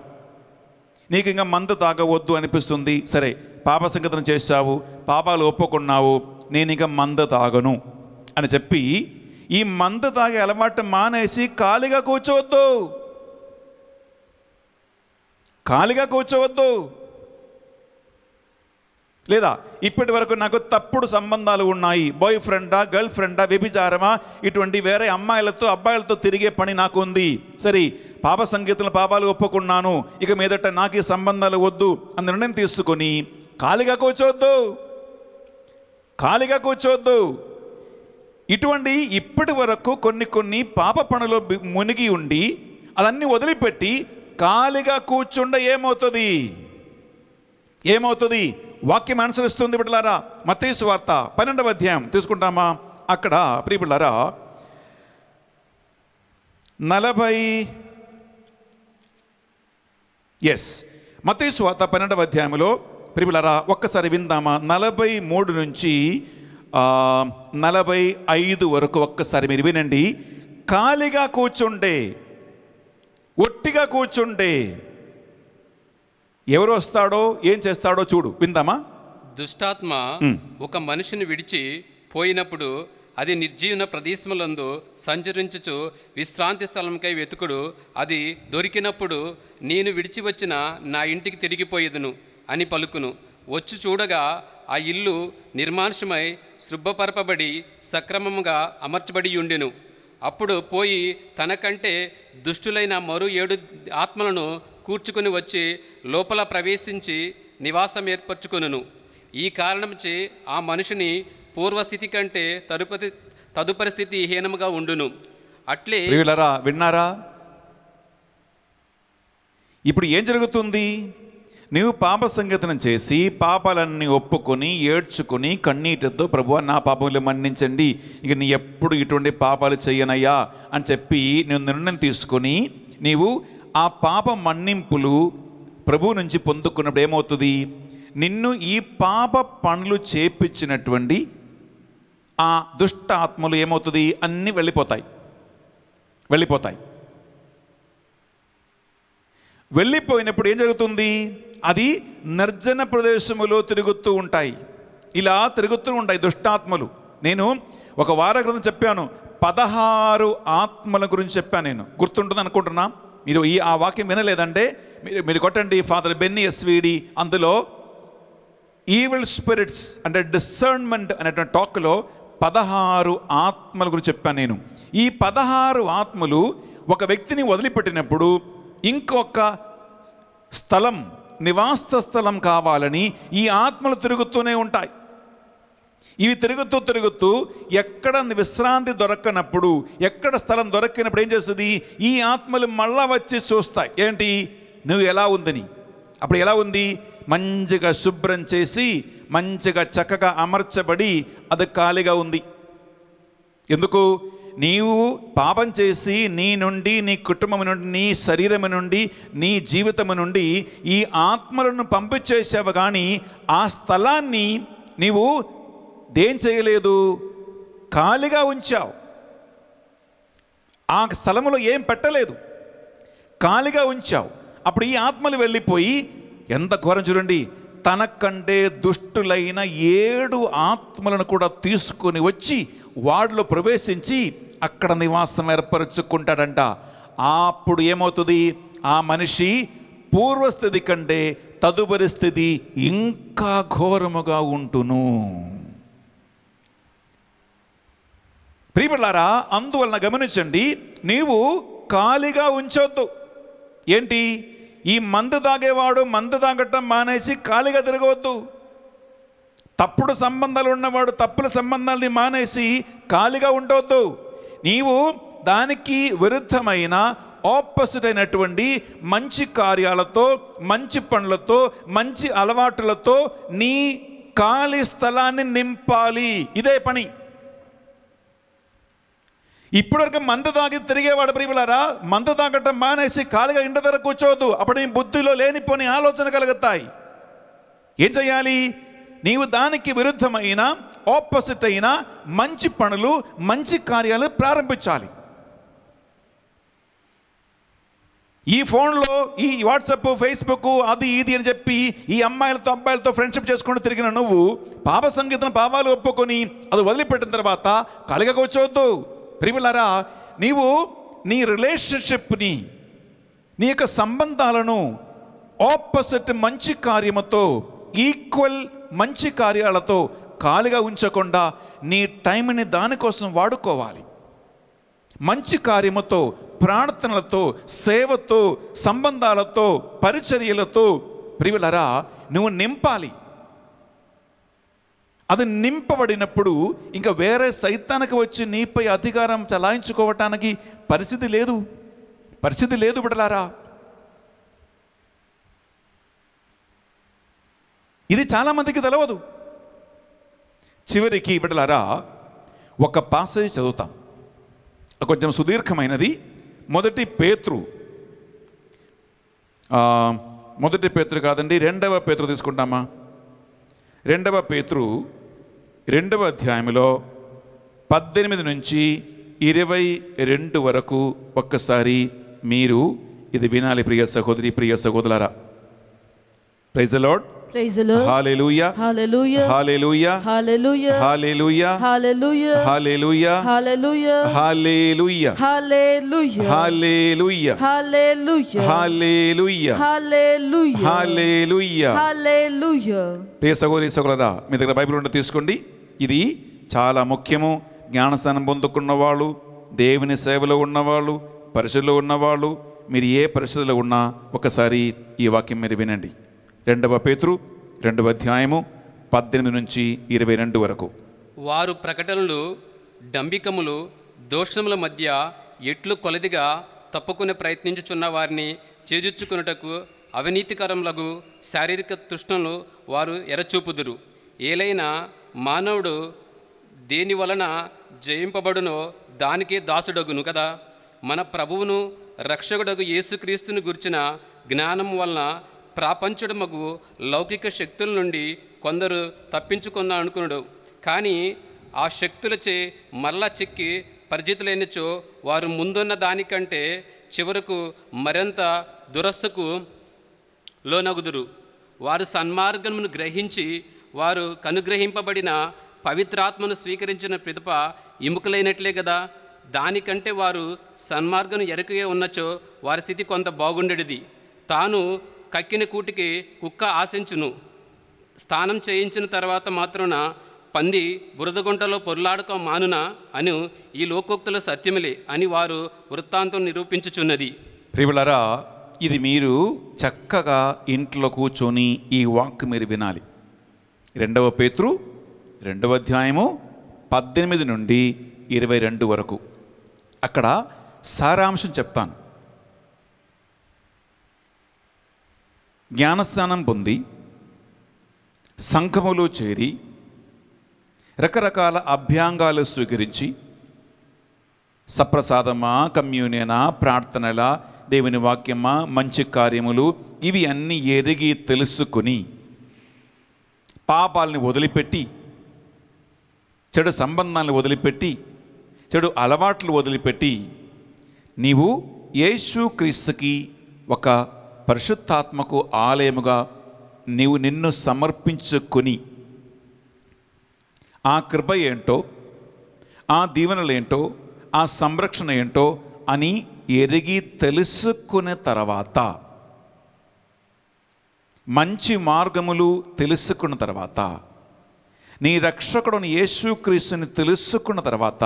నీకు ఇంకా మందు తాగవద్దు అనిపిస్తుంది సరే పాప సంగతను చేశావు పాపాలు ఒప్పుకున్నావు నేను ఇక మంద తాగను అని చెప్పి ఈ మంద తాగే అలవాటు మానేసి ఖాళీగా కూర్చోవద్దు ఖాళీగా కూర్చోవద్దు లేదా ఇప్పటి వరకు నాకు తప్పుడు సంబంధాలు ఉన్నాయి బాయ్ ఫ్రెండా గర్ల్ ఫ్రెండా వ్యభిచారమా ఇటువంటి వేరే అమ్మాయిలతో అబ్బాయిలతో తిరిగే పని నాకు ఉంది సరే పాప సంగీతం పాపాలు ఒప్పుకున్నాను ఇక మీదట నాకు ఈ సంబంధాలు వద్దు అని నిర్ణయం తీసుకొని ఖాళీగా కూర్చోవద్దు ఖాళీగా కూర్చోవద్దు ఇటువంటి ఇప్పటి వరకు కొన్ని కొన్ని పాప పనులు మునిగి ఉండి అదన్నీ వదిలిపెట్టి ఖాళీగా కూర్చుండ ఏమవుతుంది ఏమవుతుంది వాక్యం అనుసరిస్తుంది బిడ్డలారా మతేసు వార్త పన్నెండవ అధ్యాయం తీసుకుంటామా అక్కడ ప్రియబిళ్ళారా నలభై ఎస్ మతీసు వార్త పన్నెండవ అధ్యాయంలో ప్రిపులరా ఒక్కసారి విందామా నలభై మూడు నుంచి నలభై ఐదు వరకు ఒక్కసారి మీరు వినండి ఖాళీగా కూర్చుండే ఒట్టిగా కూర్చుండే ఎవరు వస్తాడో ఏం చేస్తాడో చూడు విందామా దుష్టాత్మ ఒక మనిషిని విడిచి పోయినప్పుడు అది నిర్జీవన ప్రదేశములందు సంచరించుచు విశ్రాంతి స్థలంకై వెతుకుడు అది దొరికినప్పుడు నేను విడిచి వచ్చిన నా ఇంటికి తిరిగిపోయేదును అని పలుకును వచ్చి చూడగా ఆ ఇల్లు నిర్మానుషమై శుభ్రపరపబడి సక్రమంగా అమర్చబడి ఉండెను అప్పుడు పోయి తనకంటే దుష్టులైన మరో ఏడు ఆత్మలను కూర్చుకుని వచ్చి లోపల ప్రవేశించి నివాసం ఏర్పరచుకొనును ఈ కారణంచే ఆ మనిషిని పూర్వస్థితి కంటే తదుపరి తదుపరి స్థితి హీనముగా ఉండును అట్లే విన్నారా ఇప్పుడు ఏం జరుగుతుంది నీవు పాప సంగతనం చేసి పాపాలన్నీ ఒప్పుకొని ఏడ్చుకొని కన్నీటితో ప్రభు నా పాపములు మన్నించండి ఇక నీ ఎప్పుడు ఇటువంటి పాపాలు చేయనయ్యా అని చెప్పి నేను నిర్ణయం తీసుకొని నీవు ఆ పాప మన్నింపులు ప్రభు నుంచి పొందుకున్నప్పుడు ఏమవుతుంది నిన్ను ఈ పాప పనులు చేపించినటువంటి ఆ దుష్ట ఆత్మలు ఏమవుతుంది అన్నీ వెళ్ళిపోతాయి వెళ్ళిపోతాయి వెళ్ళిపోయినప్పుడు ఏం జరుగుతుంది అది నిర్జన ప్రదేశములో తిరుగుతూ ఉంటాయి ఇలా తిరుగుతూ ఉంటాయి దుష్టాత్మలు నేను ఒక వార క్రితం చెప్పాను పదహారు ఆత్మల గురించి చెప్పాను నేను గుర్తుంటుంది అనుకుంటున్నా మీరు ఈ ఆ వాక్యం వినలేదంటే మీరు మీరు కొట్టండి ఫాదర్ ఎస్ ఎస్విడి అందులో ఈవిల్ స్పిరిట్స్ అంటే డిసర్న్మెంట్ అనేటువంటి టాక్లో పదహారు ఆత్మల గురించి చెప్పాను నేను ఈ పదహారు ఆత్మలు ఒక వ్యక్తిని వదిలిపెట్టినప్పుడు ఇంకొక స్థలం నివాస స్థలం కావాలని ఈ ఆత్మలు తిరుగుతూనే ఉంటాయి ఇవి తిరుగుతూ తిరుగుతూ ఎక్కడ విశ్రాంతి దొరకనప్పుడు ఎక్కడ స్థలం దొరకినప్పుడు ఏం చేస్తుంది ఈ ఆత్మలు మళ్ళా వచ్చి చూస్తాయి ఏంటి నువ్వు ఎలా ఉందని అప్పుడు ఎలా ఉంది మంచిగా శుభ్రం చేసి మంచిగా చక్కగా అమర్చబడి అది ఖాళీగా ఉంది ఎందుకు నీవు పాపం చేసి నీ నుండి నీ కుటుంబం నుండి నీ శరీరం నుండి నీ జీవితం నుండి ఈ ఆత్మలను పంపించేసావు కానీ ఆ స్థలాన్ని నీవు దేం చేయలేదు ఖాళీగా ఉంచావు ఆ స్థలంలో ఏం పెట్టలేదు ఖాళీగా ఉంచావు అప్పుడు ఈ ఆత్మలు వెళ్ళిపోయి ఎంత ఘోరం చూడండి తనకంటే దుష్టులైన ఏడు ఆత్మలను కూడా తీసుకొని వచ్చి వాడిలో ప్రవేశించి అక్కడ నివాసం ఏర్పరచుకుంటాడంట అప్పుడు ఏమవుతుంది ఆ మనిషి పూర్వస్థితి కంటే తదుపరి స్థితి ఇంకా ఘోరముగా ఉంటును ప్రియపడారా అందువలన గమనించండి నీవు ఖాళీగా ఉంచొద్దు ఏంటి ఈ మందు తాగేవాడు మందు తాగటం మానేసి ఖాళీగా తిరగవద్దు తప్పుడు సంబంధాలు ఉన్నవాడు తప్పుల సంబంధాలని మానేసి ఖాళీగా ఉండవద్దు నీవు దానికి విరుద్ధమైన ఆపోజిట్ అయినటువంటి మంచి కార్యాలతో మంచి పనులతో మంచి అలవాటులతో నీ ఖాళీ స్థలాన్ని నింపాలి ఇదే పని ఇప్పటివరకు మంద తాగి తిరిగేవాడు ప్రియులారా మంద తాగటం మానేసి ఖాళీగా ఇంటి దగ్గర కూర్చోవద్దు అప్పుడు నీ బుద్ధిలో లేనిపోని ఆలోచన కలుగుతాయి ఏం చేయాలి నీవు దానికి విరుద్ధమైన ఆపోజిట్ అయిన మంచి పనులు మంచి కార్యాలు ప్రారంభించాలి ఈ ఫోన్లో ఈ వాట్సాప్ ఫేస్బుక్ అది ఇది అని చెప్పి ఈ అమ్మాయిలతో అబ్బాయిలతో ఫ్రెండ్షిప్ చేసుకుని తిరిగిన నువ్వు పాప సంగీతం పాపాలు ఒప్పుకొని అది వదిలిపెట్టిన తర్వాత కలగకొచ్చవద్దు ప్రిమిలరా నీవు నీ రిలేషన్షిప్ని నీ యొక్క సంబంధాలను ఆపోజిట్ మంచి కార్యముతో ఈక్వల్ మంచి కార్యాలతో ఖాళీగా ఉంచకుండా నీ టైంని దానికోసం వాడుకోవాలి మంచి కార్యముతో ప్రార్థనలతో సేవతో సంబంధాలతో పరిచర్యలతో ప్రియులరా నువ్వు నింపాలి అది నింపబడినప్పుడు ఇంకా వేరే సైతానికి వచ్చి నీపై అధికారం చలాయించుకోవటానికి పరిస్థితి లేదు పరిస్థితి లేదు బిడలారా ఇది చాలామందికి తెలవదు చివరికి బిడ్డలారా ఒక పాసేజ్ చదువుతాం కొంచెం సుదీర్ఘమైనది మొదటి పేతృ మొదటి పేతృ కాదండి రెండవ పేతృ తీసుకుంటామా రెండవ పేతృ రెండవ అధ్యాయంలో పద్దెనిమిది నుంచి ఇరవై రెండు వరకు ఒక్కసారి మీరు ఇది వినాలి ప్రియ సహోదరి ప్రియ సహోదరులారా ప్రైజ్ లార్డ్ మీ దగ్గర బైబిల్ ఉంటే తీసుకోండి ఇది చాలా ముఖ్యము జ్ఞానస్థానం పొందుకున్న వాళ్ళు దేవుని సేవలో ఉన్నవాళ్ళు పరిశుద్ధులు ఉన్నవాళ్ళు మీరు ఏ పరిస్థితుల్లో ఉన్నా ఒకసారి ఈ వాక్యం మీరు వినండి రెండవ పేతురు రెండవ అధ్యాయము పద్దెనిమిది నుంచి ఇరవై రెండు వరకు వారు ప్రకటనలు డంబికములు దోషముల మధ్య ఎట్లు కొలదిగా తప్పుకునే ప్రయత్నించుచున్న వారిని చేజుచ్చుకున్నటకు అవినీతికరములకు శారీరక తృష్ణలు వారు ఎరచూపుదురు ఏలైనా మానవుడు దేని వలన జయింపబడునో దానికే దాసుడగును కదా మన ప్రభువును రక్షకుడగు యేసుక్రీస్తుని గుర్చిన జ్ఞానం వలన ప్రాపంచుడు మగు లౌకిక శక్తుల నుండి కొందరు తప్పించుకుందాం అనుకున్నాడు కానీ ఆ శక్తులచే మరలా చిక్కి పరిచితులైనచో వారు ముందున్న దానికంటే చివరకు మరింత దురస్తుకు లోనగుదురు వారు సన్మార్గమును గ్రహించి వారు కనుగ్రహింపబడిన పవిత్రాత్మను స్వీకరించిన ప్రతిప ఎముకలైనట్లే కదా దానికంటే వారు సన్మార్గం ఎరకగా ఉన్నచో వారి స్థితి కొంత బాగుండేది తాను కక్కిన కూటికి కుక్క ఆశించును స్థానం చేయించిన తర్వాత మాత్రాన పంది బురదగుంటలో పొరులాడుక మానున అను ఈ లోకోక్తుల సత్యములే అని వారు వృత్తాంతం నిరూపించుచున్నది ప్రిబులరా ఇది మీరు చక్కగా ఇంట్లో కూర్చొని ఈ వాక్ మీరు వినాలి రెండవ పేతృ రెండవ అధ్యాయము పద్దెనిమిది నుండి ఇరవై రెండు వరకు అక్కడ సారాంశం చెప్తాను జ్ఞానస్నానం పొంది సంఘములో చేరి రకరకాల అభ్యాంగాలు స్వీకరించి సప్రసాదమా కమ్యూనియనా ప్రార్థనలా దేవుని వాక్యమా మంచి కార్యములు ఇవి అన్నీ ఎరిగి తెలుసుకుని పాపాలని వదిలిపెట్టి చెడు సంబంధాలను వదిలిపెట్టి చెడు అలవాట్లు వదిలిపెట్టి నీవు క్రీస్తుకి ఒక పరిశుద్ధాత్మకు ఆలయముగా నీవు నిన్ను సమర్పించుకొని ఆ కృప ఏంటో ఆ దీవెనలేంటో ఆ సంరక్షణ ఏంటో అని ఎరిగి తెలుసుకునే తర్వాత మంచి మార్గములు తెలుసుకున్న తర్వాత నీ రక్షకుడుని యేసుక్రీస్తుని తెలుసుకున్న తర్వాత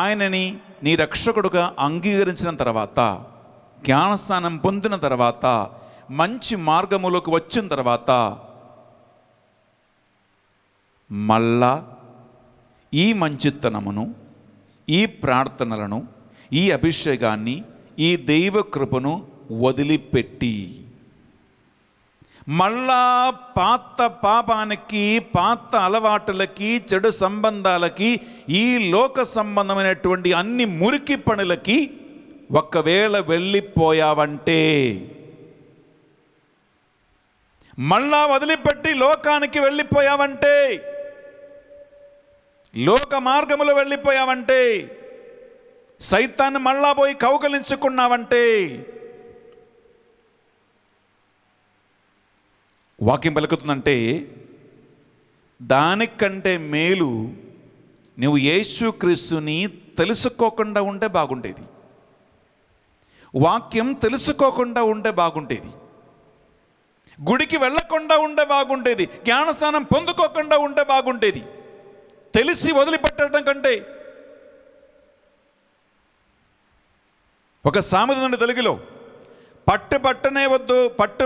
ఆయనని నీ రక్షకుడుగా అంగీకరించిన తర్వాత జ్ఞానస్థానం పొందిన తర్వాత మంచి మార్గములోకి వచ్చిన తర్వాత మళ్ళా ఈ మంచితనమును ఈ ప్రార్థనలను ఈ అభిషేకాన్ని ఈ దైవ కృపను వదిలిపెట్టి మళ్ళా పాత పాపానికి పాత అలవాటులకి చెడు సంబంధాలకి ఈ లోక సంబంధమైనటువంటి అన్ని మురికి పనులకి ఒకవేళ వెళ్ళిపోయావంటే మళ్ళా వదిలిపెట్టి లోకానికి వెళ్ళిపోయావంటే లోక మార్గములో వెళ్ళిపోయావంటే సైతాన్ని మళ్ళా పోయి కౌకలించుకున్నావంటే వాక్యం పలుకుతుందంటే దానికంటే మేలు నువ్వు యేసుక్రీస్తుని తెలుసుకోకుండా ఉంటే బాగుండేది వాక్యం తెలుసుకోకుండా ఉండే బాగుండేది గుడికి వెళ్లకుండా ఉండే బాగుండేది జ్ఞానస్నానం పొందుకోకుండా ఉండే బాగుండేది తెలిసి వదిలిపెట్టడం కంటే ఒక సామెత నుండి తెలుగులో పట్టు పట్టనే వద్దు పట్టు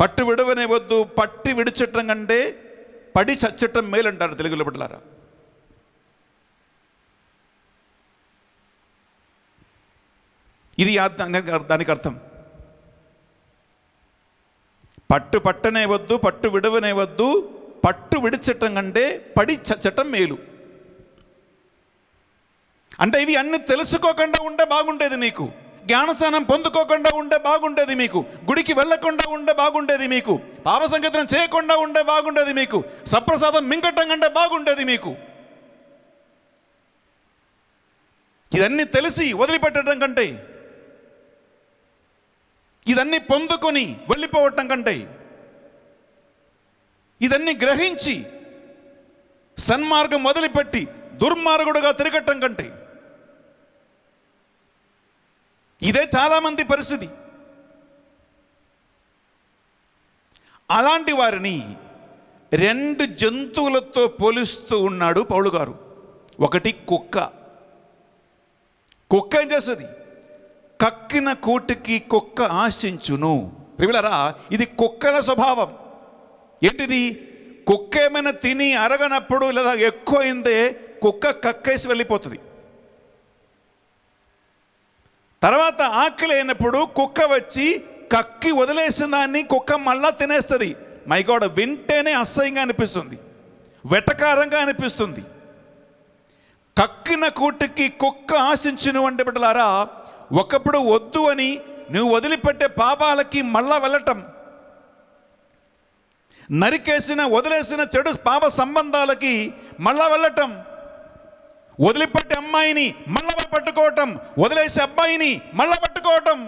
పట్టు విడవనే వద్దు పట్టి విడిచటం కంటే పడి చచ్చటం అంటారు తెలుగులో పట్టలారా ఇది దానికి అర్థం పట్టు పట్టనే వద్దు పట్టు విడవనే వద్దు పట్టు విడిచటం కంటే పడి చచ్చటం మేలు అంటే ఇవి అన్ని తెలుసుకోకుండా ఉంటే బాగుండేది నీకు జ్ఞానస్నానం పొందుకోకుండా ఉంటే బాగుండేది మీకు గుడికి వెళ్లకుండా ఉంటే బాగుండేది మీకు పాప సంగీతం చేయకుండా ఉంటే బాగుండేది మీకు సప్రసాదం మింగటం కంటే బాగుండేది మీకు ఇదన్నీ తెలిసి వదిలిపెట్టడం కంటే ఇదన్నీ పొందుకొని వెళ్ళిపోవటం కంటే ఇదన్నీ గ్రహించి సన్మార్గం మొదలుపెట్టి దుర్మార్గుడుగా తిరగటం కంటే ఇదే చాలామంది పరిస్థితి అలాంటి వారిని రెండు జంతువులతో పోలుస్తూ ఉన్నాడు పౌలు గారు ఒకటి కుక్క కుక్క ఏం చేస్తుంది కక్కిన కోటికి కుక్క ఆశించును రివిలరా ఇది కుక్కల స్వభావం ఏంటిది కుక్క ఏమైనా తిని అరగనప్పుడు లేదా ఎక్కువైందే కుక్క కక్కేసి వెళ్ళిపోతుంది తర్వాత ఆకలి అయినప్పుడు కుక్క వచ్చి కక్కి వదిలేసిన దాన్ని కుక్క మళ్ళా తినేస్తుంది మై గోడ వింటేనే అసహ్యంగా అనిపిస్తుంది వెటకారంగా అనిపిస్తుంది కక్కిన కూటికి కుక్క ఆశించిన వంటి బిడ్డలారా ఒకప్పుడు వద్దు అని నువ్వు వదిలిపెట్టే పాపాలకి మళ్ళా వెళ్ళటం నరికేసిన వదిలేసిన చెడు పాప సంబంధాలకి మళ్ళా వెళ్ళటం వదిలిపెట్టే అమ్మాయిని మళ్ళా పట్టుకోవటం వదిలేసే అబ్బాయిని మళ్ళా పట్టుకోవటం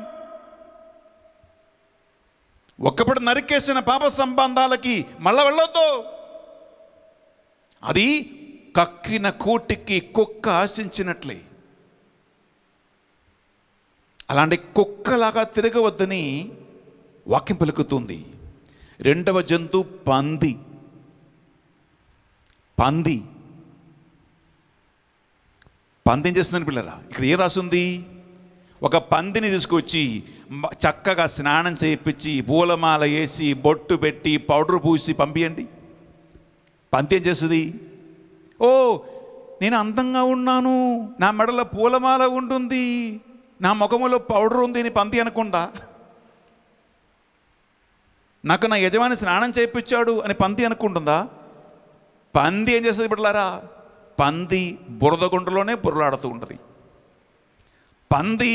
ఒక్కప్పుడు నరికేసిన పాప సంబంధాలకి మళ్ళా వెళ్ళొద్దు అది కక్కిన కోటికి కుక్క ఆశించినట్లే అలాంటి కుక్కలాగా తిరగవద్దని వాక్యం పలుకుతుంది రెండవ జంతు పంది పంది పంది ఏం చేస్తుందని పిల్లరా ఇక్కడ ఏం రాసింది ఒక పందిని తీసుకొచ్చి చక్కగా స్నానం చేయించి పూలమాల వేసి బొట్టు పెట్టి పౌడర్ పూసి పంపియండి పంతి ఏం చేస్తుంది ఓ నేను అందంగా ఉన్నాను నా మెడలో పూలమాల ఉంటుంది నా ముఖములో పౌడర్ ఉంది నీ పంది అనకుండా నాకు నా యజమాని స్నానం చేయించాడు అని పంది అనుకుంటుందా పంది ఏం చేస్తుంది బిడ్డలారా పంది బురదగుంటలోనే బుర్రలాడుతూ ఉంటుంది పంది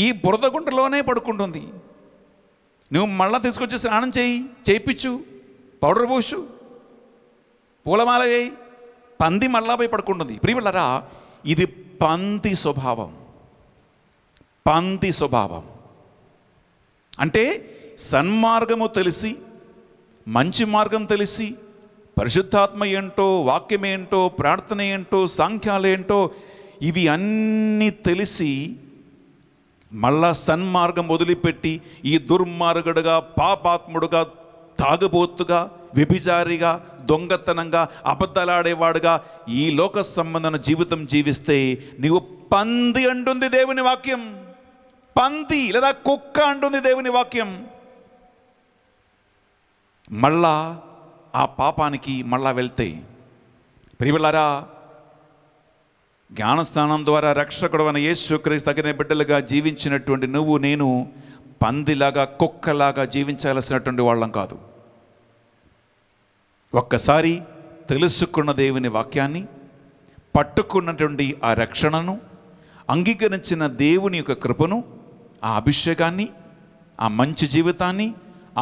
ఈ బురదగుంటలోనే పడుకుంటుంది నువ్వు మళ్ళా తీసుకొచ్చి స్నానం చేయి చేయించు పౌడర్ పోసు పూలమాల వేయి పంది మళ్ళా పోయి పడుకుంటుంది ప్రియులరా ఇది పంది స్వభావం పంది స్వభావం అంటే సన్మార్గము తెలిసి మంచి మార్గం తెలిసి పరిశుద్ధాత్మ ఏంటో వాక్యం ఏంటో ప్రార్థన ఏంటో సాంఖ్యాలు ఏంటో ఇవి అన్నీ తెలిసి మళ్ళా సన్మార్గం వదిలిపెట్టి ఈ దుర్మార్గుడుగా పాపాత్ముడుగా తాగబోతుగా విభిజారిగా దొంగతనంగా అబద్ధలాడేవాడుగా ఈ లోక సంబంధన జీవితం జీవిస్తే నీవు పంది అంటుంది దేవుని వాక్యం పంది లేదా కుక్క అంటుంది దేవుని వాక్యం మళ్ళా ఆ పాపానికి మళ్ళా వెళ్తే ప్రియులారా జ్ఞానస్థానం ద్వారా రక్షకుడు అనే యేసుక్రీస్తు తగిన బిడ్డలుగా జీవించినటువంటి నువ్వు నేను పందిలాగా కుక్కలాగా జీవించాల్సినటువంటి వాళ్ళం కాదు ఒక్కసారి తెలుసుకున్న దేవుని వాక్యాన్ని పట్టుకున్నటువంటి ఆ రక్షణను అంగీకరించిన దేవుని యొక్క కృపను ఆ అభిషేకాన్ని ఆ మంచి జీవితాన్ని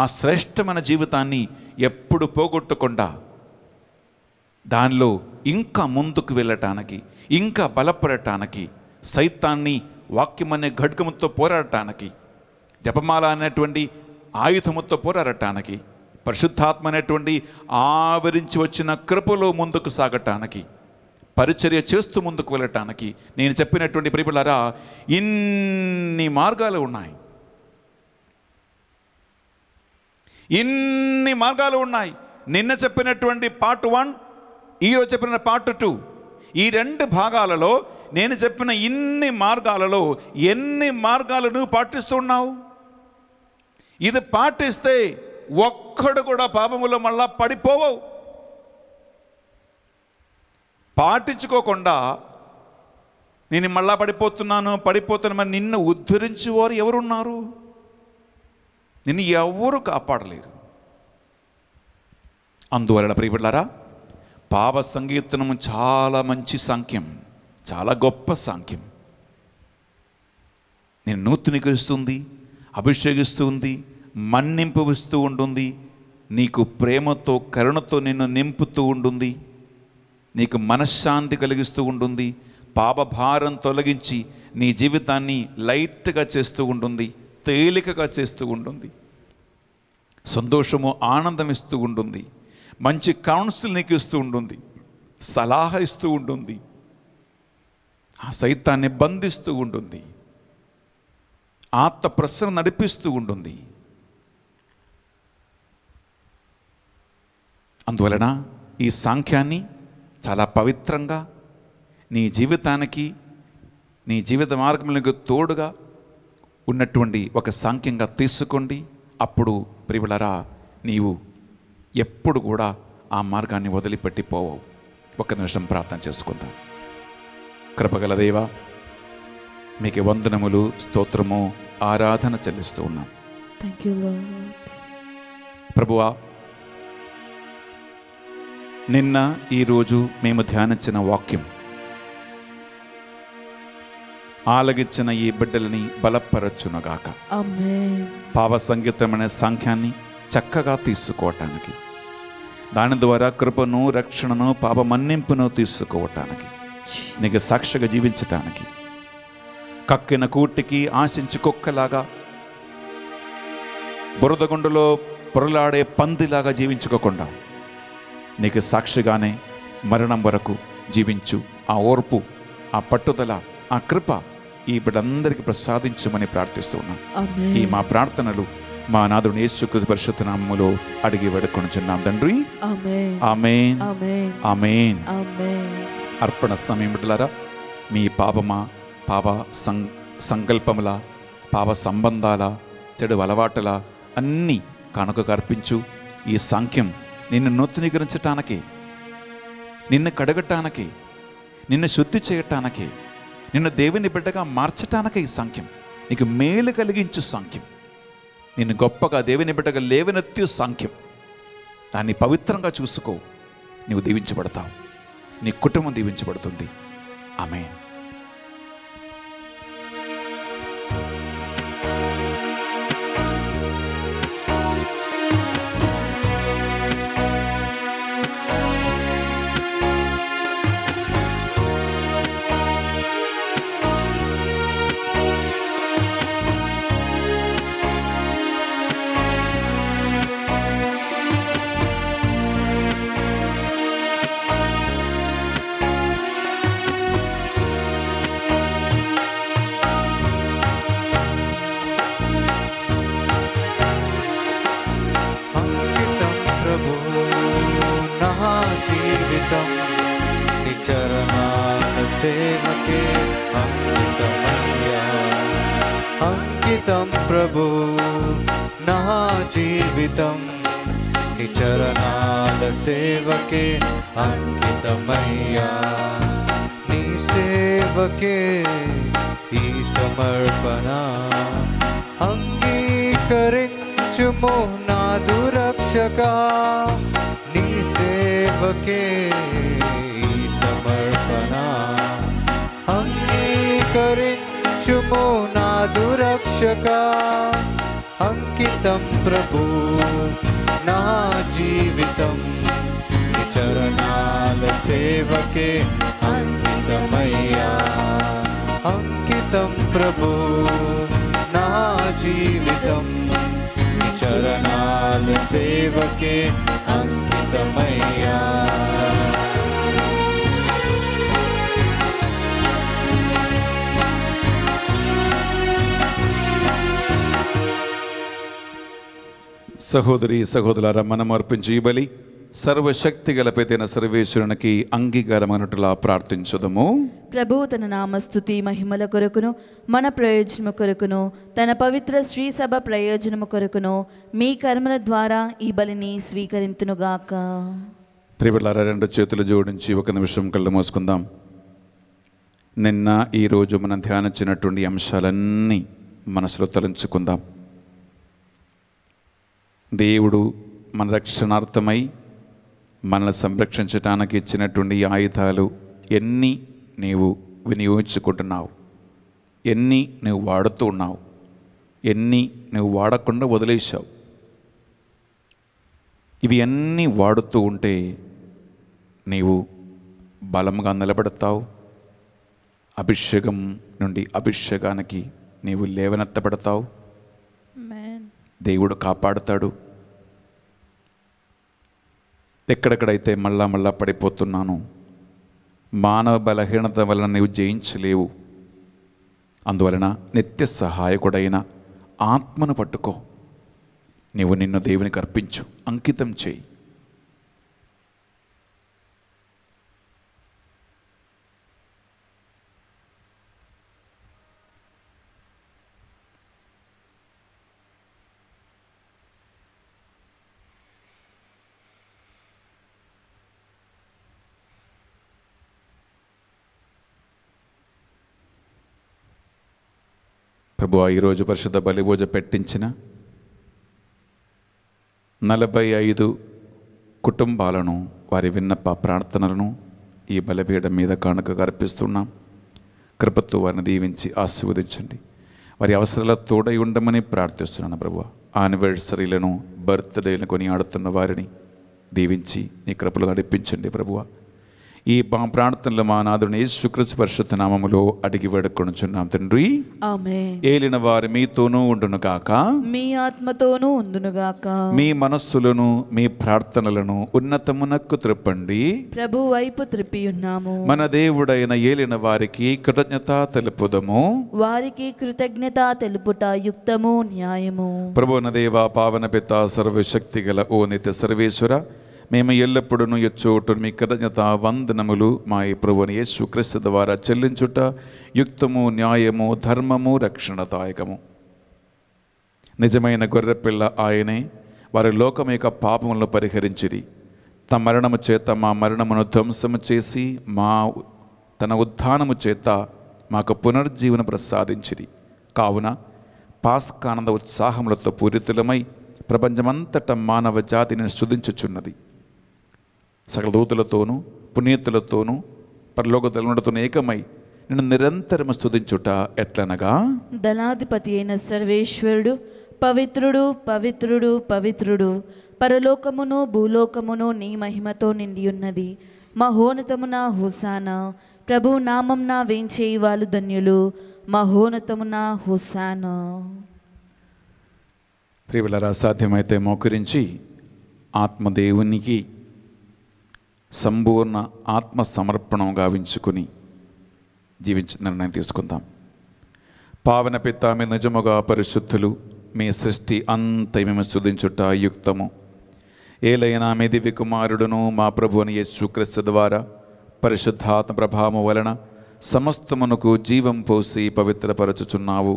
ఆ శ్రేష్టమైన జీవితాన్ని ఎప్పుడు పోగొట్టకుండా దానిలో ఇంకా ముందుకు వెళ్ళటానికి ఇంకా బలపడటానికి సైతాన్ని వాక్యమనే ఘడ్కముతో పోరాడటానికి జపమాల అనేటువంటి ఆయుధముతో పోరాడటానికి పరిశుద్ధాత్మ అనేటువంటి ఆవరించి వచ్చిన కృపలో ముందుకు సాగటానికి పరిచర్య చేస్తూ ముందుకు వెళ్ళటానికి నేను చెప్పినటువంటి ప్రిపులారా ఇన్ని మార్గాలు ఉన్నాయి ఇన్ని మార్గాలు ఉన్నాయి నిన్న చెప్పినటువంటి పార్ట్ వన్ ఈరోజు చెప్పిన పార్ట్ టూ ఈ రెండు భాగాలలో నేను చెప్పిన ఇన్ని మార్గాలలో ఎన్ని మార్గాలను పాటిస్తున్నావు ఇది పాటిస్తే ఒక్కడు కూడా పాపములో మళ్ళా పడిపోవవు పాటించుకోకుండా నేను మళ్ళా పడిపోతున్నాను పడిపోతున్నా మరి నిన్ను ఉద్ధరించేవారు ఎవరున్నారు నిన్ను ఎవరు కాపాడలేరు అందువలన ప్రియబిడ్డారా పాప సంగీర్తనం చాలా మంచి సాంఖ్యం చాలా గొప్ప సాంఖ్యం నేను నూతనీకరిస్తుంది అభిషేకిస్తుంది మన్నింపు ఇస్తూ ఉంటుంది నీకు ప్రేమతో కరుణతో నిన్ను నింపుతూ ఉంటుంది నీకు మనశ్శాంతి కలిగిస్తూ ఉంటుంది పాపభారం తొలగించి నీ జీవితాన్ని లైట్గా చేస్తూ ఉంటుంది తేలికగా చేస్తూ ఉంటుంది సంతోషము ఆనందం ఇస్తూ ఉంటుంది మంచి కౌన్సిల్ నీకు ఇస్తూ ఉంటుంది సలహా ఇస్తూ ఉంటుంది ఆ సైతాన్ని బంధిస్తూ ఉంటుంది ఆత్మ ప్రసరణ నడిపిస్తూ ఉంటుంది అందువలన ఈ సాంఖ్యాన్ని చాలా పవిత్రంగా నీ జీవితానికి నీ జీవిత మార్గములకు తోడుగా ఉన్నటువంటి ఒక సాంఖ్యంగా తీసుకోండి అప్పుడు ప్రియులరా నీవు ఎప్పుడు కూడా ఆ మార్గాన్ని వదిలిపెట్టి ఒక నిమిషం ప్రార్థన చేసుకుందాం కృపగల దేవా మీకు వందనములు స్తోత్రము ఆరాధన చెల్లిస్తూ ఉన్నాం ప్రభువా నిన్న ఈరోజు మేము ధ్యానించిన వాక్యం ఆలగించిన ఈ బిడ్డలని బలపరచునగాక పావ సంగీతమైన సాంఖ్యాన్ని చక్కగా తీసుకోవటానికి దాని ద్వారా కృపను రక్షణను పాప మన్నింపును తీసుకోవటానికి నీకు సాక్షిగా జీవించటానికి కక్కిన కూటికి ఆశించి కుక్కలాగా బురదగుండులో పొరలాడే పందిలాగా జీవించుకోకుండా నీకు సాక్షిగానే మరణం వరకు జీవించు ఆ ఓర్పు ఆ పట్టుదల ఆ కృప ఈ బిడ్డందరికీ ప్రసాదించమని ప్రార్థిస్తున్నాం ఈ మా ప్రార్థనలు మా నాదుడు యేసుకృతి పరిశుద్ధ నామములో అడిగి చిన్నాం తండ్రి ఆమెన్ అర్పణ సమయం మీ పాపమా పాప సం సంకల్పముల పాప సంబంధాల చెడు అలవాటుల అన్నీ కనుక కర్పించు ఈ సాంఖ్యం నిన్ను నూతనీకరించటానికి నిన్ను కడగటానికి నిన్ను శుద్ధి చేయటానికి నిన్ను దేవుని బిడ్డగా మార్చటానికి ఈ సంఖ్యం నీకు మేలు కలిగించు సంఖ్యం నిన్ను గొప్పగా దేవుని బిడ్డగా లేవనెత్తి సంఖ్యం దాన్ని పవిత్రంగా చూసుకో నీవు దీవించబడతావు నీ కుటుంబం దీవించబడుతుంది ఆమెన్ चरनालसेवके अङ्कितमय्या अङ्गितं प्रभो नः जीवितं निचरनादसेवके अङ्कितमय्यासेवके इति समर्पणा अङ्गीकरिञ्च मोहनादुरक्षका के समर्पणा अङ्गीकरिञ्चु मोना दुरक्षका अङ्कितं प्रभु न जीवितं चरणालसेवके अङ्कितमय्या अङ्कितं प्रभु न जीवितम् चरणाल सेवके अंकित मैया സഹോദരി സഹോദര മനം അർപ്പിച്ച് ഈ సర్వశక్తి గలపైతైన సర్వేశ్వరునికి అంగీకారమైనట్లా ప్రార్థించదము ప్రభు తన నామస్థుతి మహిమల కొరకును మన ప్రయోజనము కొరకును తన పవిత్ర శ్రీ సభ ప్రయోజనము కొరకును మీ కర్మల ద్వారా ఈ బలిని స్వీకరింతునుగాక ప్రివిలార రెండు చేతులు జోడించి ఒక నిమిషం కళ్ళు మోసుకుందాం నిన్న ఈరోజు మనం ధ్యానించినటువంటి అంశాలన్నీ మనసులో తలంచుకుందాం దేవుడు మన రక్షణార్థమై మనల్ని సంరక్షించడానికి ఇచ్చినటువంటి ఆయుధాలు ఎన్ని నీవు వినియోగించుకుంటున్నావు ఎన్ని నువ్వు వాడుతూ ఉన్నావు ఎన్ని నువ్వు వాడకుండా వదిలేసావు ఇవి అన్నీ వాడుతూ ఉంటే నీవు బలంగా నిలబడతావు అభిషేకం నుండి అభిషేకానికి నీవు లేవనెత్తబడతావు దేవుడు కాపాడుతాడు ఎక్కడెక్కడైతే మళ్ళా మళ్ళా పడిపోతున్నాను మానవ బలహీనత వలన నీవు జయించలేవు అందువలన నిత్య సహాయకుడైన ఆత్మను పట్టుకో నీవు నిన్ను దేవునికి అర్పించు అంకితం చేయి ప్రభు ఈరోజు పరిశుద్ధ బలిభోజ పెట్టించిన నలభై ఐదు కుటుంబాలను వారి విన్నప ప్రార్థనలను ఈ బలపీఠం మీద కానుకగా అర్పిస్తున్నాం కృపతో వారిని దీవించి ఆశీర్వదించండి వారి అవసరాల తోడై ఉండమని ప్రార్థిస్తున్నాను ప్రభు ఆనివర్సరీలను బర్త్డేలను కొని వారిని దీవించి నీ కృపలు నడిపించండి ప్రభువా ఈ ప్రార్థనలు మా నాదుని యేసుక్రీస్తు పరిషత్ నామములో అడిగి వేడుకొనుచున్నాం తండ్రి ఏలిన వారు మీతోనూ ఉండును గాక మీ ఆత్మతోనూ ఉండును గాక మీ మనస్సులను మీ ప్రార్థనలను ఉన్నతమునకు త్రిప్పండి ప్రభు వైపు త్రిప్పి ఉన్నాము మన దేవుడైన ఏలిన వారికి కృతజ్ఞత తెలుపుదము వారికి కృతజ్ఞత తెలుపుట యుక్తము న్యాయము ప్రభు దేవ పావన పిత సర్వశక్తి గల ఓ నిత్య సర్వేశ్వర మేము ఎల్లప్పుడూ ఎచ్చోట మీ కృతజ్ఞత వందనములు మా ప్రభుని యేసుక్రీస్తు ద్వారా చెల్లించుట యుక్తము న్యాయము ధర్మము రక్షణదాయకము నిజమైన గొర్రెపిల్ల ఆయనే వారి లోకం యొక్క పాపములను పరిహరించిరి తమ మరణము చేత మా మరణమును ధ్వంసము చేసి మా తన ఉత్థానము చేత మాకు పునర్జీవన ప్రసాదించిరి కావున పాస్కానంద ఉత్సాహములతో పూరితులమై ప్రపంచమంతట మానవ జాతిని శుధించుచున్నది సకల దూతులతోనూ పునీతులతోనూ పరలోక తలముడితోనూ ఏకమై నిన్ను నిరంతరం స్థుతించుట ఎట్లనగా ధనాధిపతి అయిన సర్వేశ్వరుడు పవిత్రుడు పవిత్రుడు పవిత్రుడు పరలోకమును భూలోకమును నీ మహిమతో నిండి ఉన్నది మహోన్నతమున హుసాన ప్రభు నామం నా వేంచేయి వాళ్ళు ధన్యులు మహోన్నతమున హుసాన ప్రియులరా సాధ్యమైతే మోకరించి ఆత్మదేవునికి సంపూర్ణ ఆత్మ సమర్పణం గావించుకుని జీవించిన నిర్ణయం తీసుకుందాం పావన పిత్త మీ నిజముగా పరిశుద్ధులు మీ సృష్టి అంత మేము శుద్ధించుట యుక్తము ఏలైనా మీ దివ్య కుమారుడును మా ప్రభు అని యేసుక్రీస్తు ద్వారా పరిశుద్ధాత్మ ప్రభావము వలన సమస్తమునకు జీవం పోసి పవిత్రపరచుచున్నావు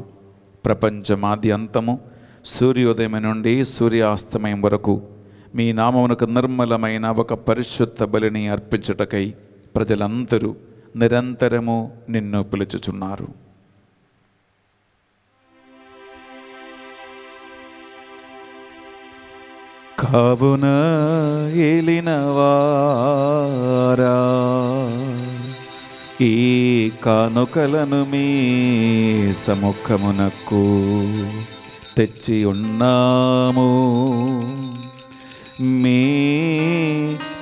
ప్రపంచమాది అంతము సూర్యోదయం నుండి సూర్యాస్తమయం వరకు మీ నామమునకు నిర్మలమైన ఒక పరిశుద్ధ బలిని అర్పించుటకై ప్రజలందరూ నిరంతరము నిన్ను పిలుచుచున్నారు కావున ఏలినవారా ఈ కానుకలను మీ సముఖమునకు తెచ్చి ఉన్నాము మీ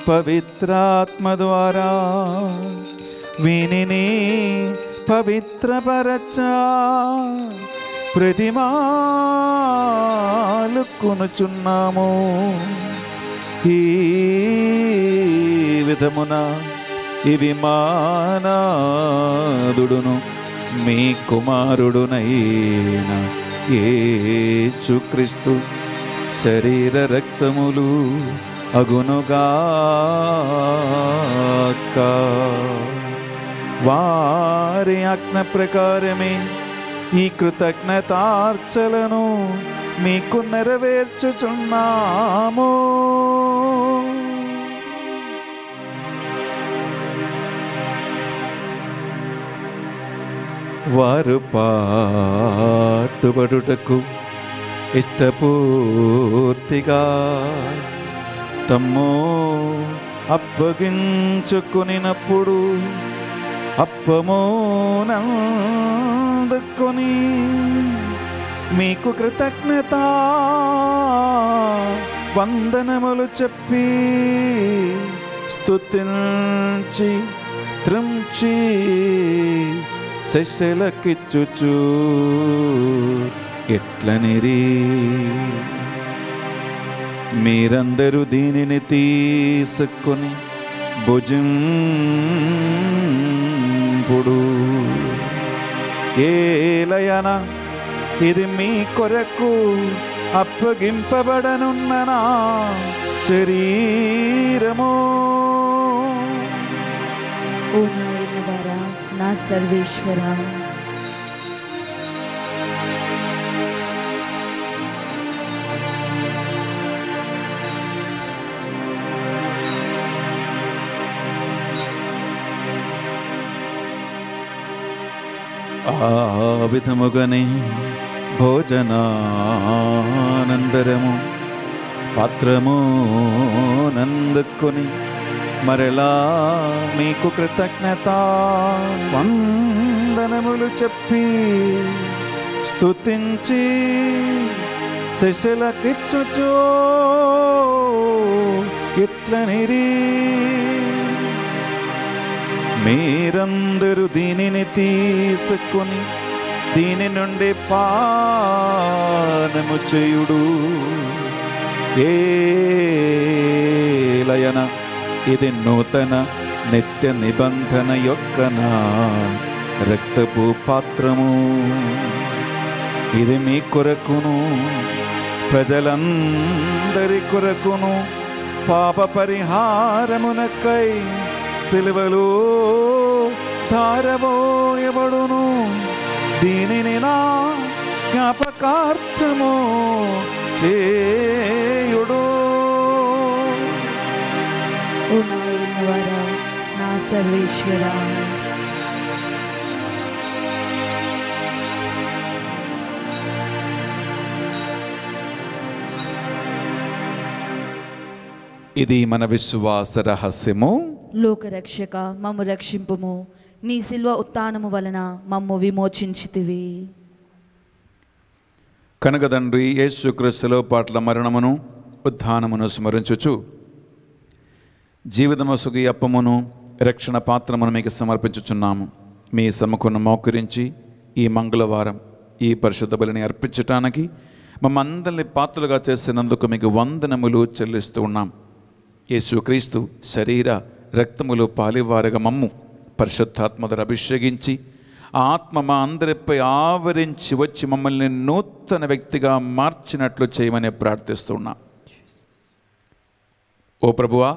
పవిత్రాత్మ ద్వారా విని పవిత్రపరచా ప్రతిమాలు కొనుచున్నాము ఈ విధమున ఇవి మానాదుడును మీ ఏ శుక్రీస్తు శరీర రక్తములు అగునుగాక వారి ఆజ్ఞ ప్రకారమే ఈ కృతజ్ఞతార్చలను మీకు నెరవేర్చుచున్నాము వారు పాటుబడుటకు ఇష్టపూర్తిగా తమ్ము అప్పగించుకొనినప్పుడు అప్పమోనందుకొని మీకు కృతజ్ఞత వందనములు చెప్పి స్తుతించి త్రంచి శశలకిచ్చుచూ ఎట్లనిరీ మీరందరూ దీనిని తీసుకొని భుజం పొడు ఏలయన ఇది మీ కొరకు అప్పగింపబడనున్న నా శరీరము ఓ నా సర్వేశ్వరా ఆ విధముగనే భోజనానందరము పాత్రము నందుకొని మరలా మీకు కృతజ్ఞత వందనములు చెప్పి స్తుతించి శిష్యులకిచ్చుచో నిరీ మీరందరూ దీనిని తీసుకొని దీని నుండి పానము చేయుడు ఏలయన ఇది నూతన నిత్య నిబంధన యొక్క నా రక్తపు పాత్రము ఇది మీ కొరకును ప్రజలందరి కొరకును పాప పరిహారమునకై సిలువలో తారబోయబడును దీనిని నా జ్ఞాపకార్థము చేయుడు నా సర్వేశ్వర ఇది మన విశ్వాస రహస్యము లోకరక్షక మమ్ము రక్షింపుము నీ శిల్వ ఉత్నము వలన మమ్ము విమోచించితివి కనకదండ్రి యేసుక్రీస్తులో పాటల మరణమును ఉద్ధానమును స్మరించుచు జీవితము అప్పమును రక్షణ పాత్రమును మీకు సమర్పించుచున్నాము మీ సమకును మోకరించి ఈ మంగళవారం ఈ పరిశుద్ధ బలిని అర్పించటానికి మమ్మందరిని పాత్రలుగా చేసినందుకు మీకు వందనములు చెల్లిస్తూ ఉన్నాం యేసుక్రీస్తు శరీర రక్తములు పాలివారగా మమ్ము పరిశుద్ధాత్మధర అభిషేకించి ఆత్మ మా అందరిపై ఆవరించి వచ్చి మమ్మల్ని నూతన వ్యక్తిగా మార్చినట్లు చేయమని ప్రార్థిస్తున్నా ఓ ప్రభువా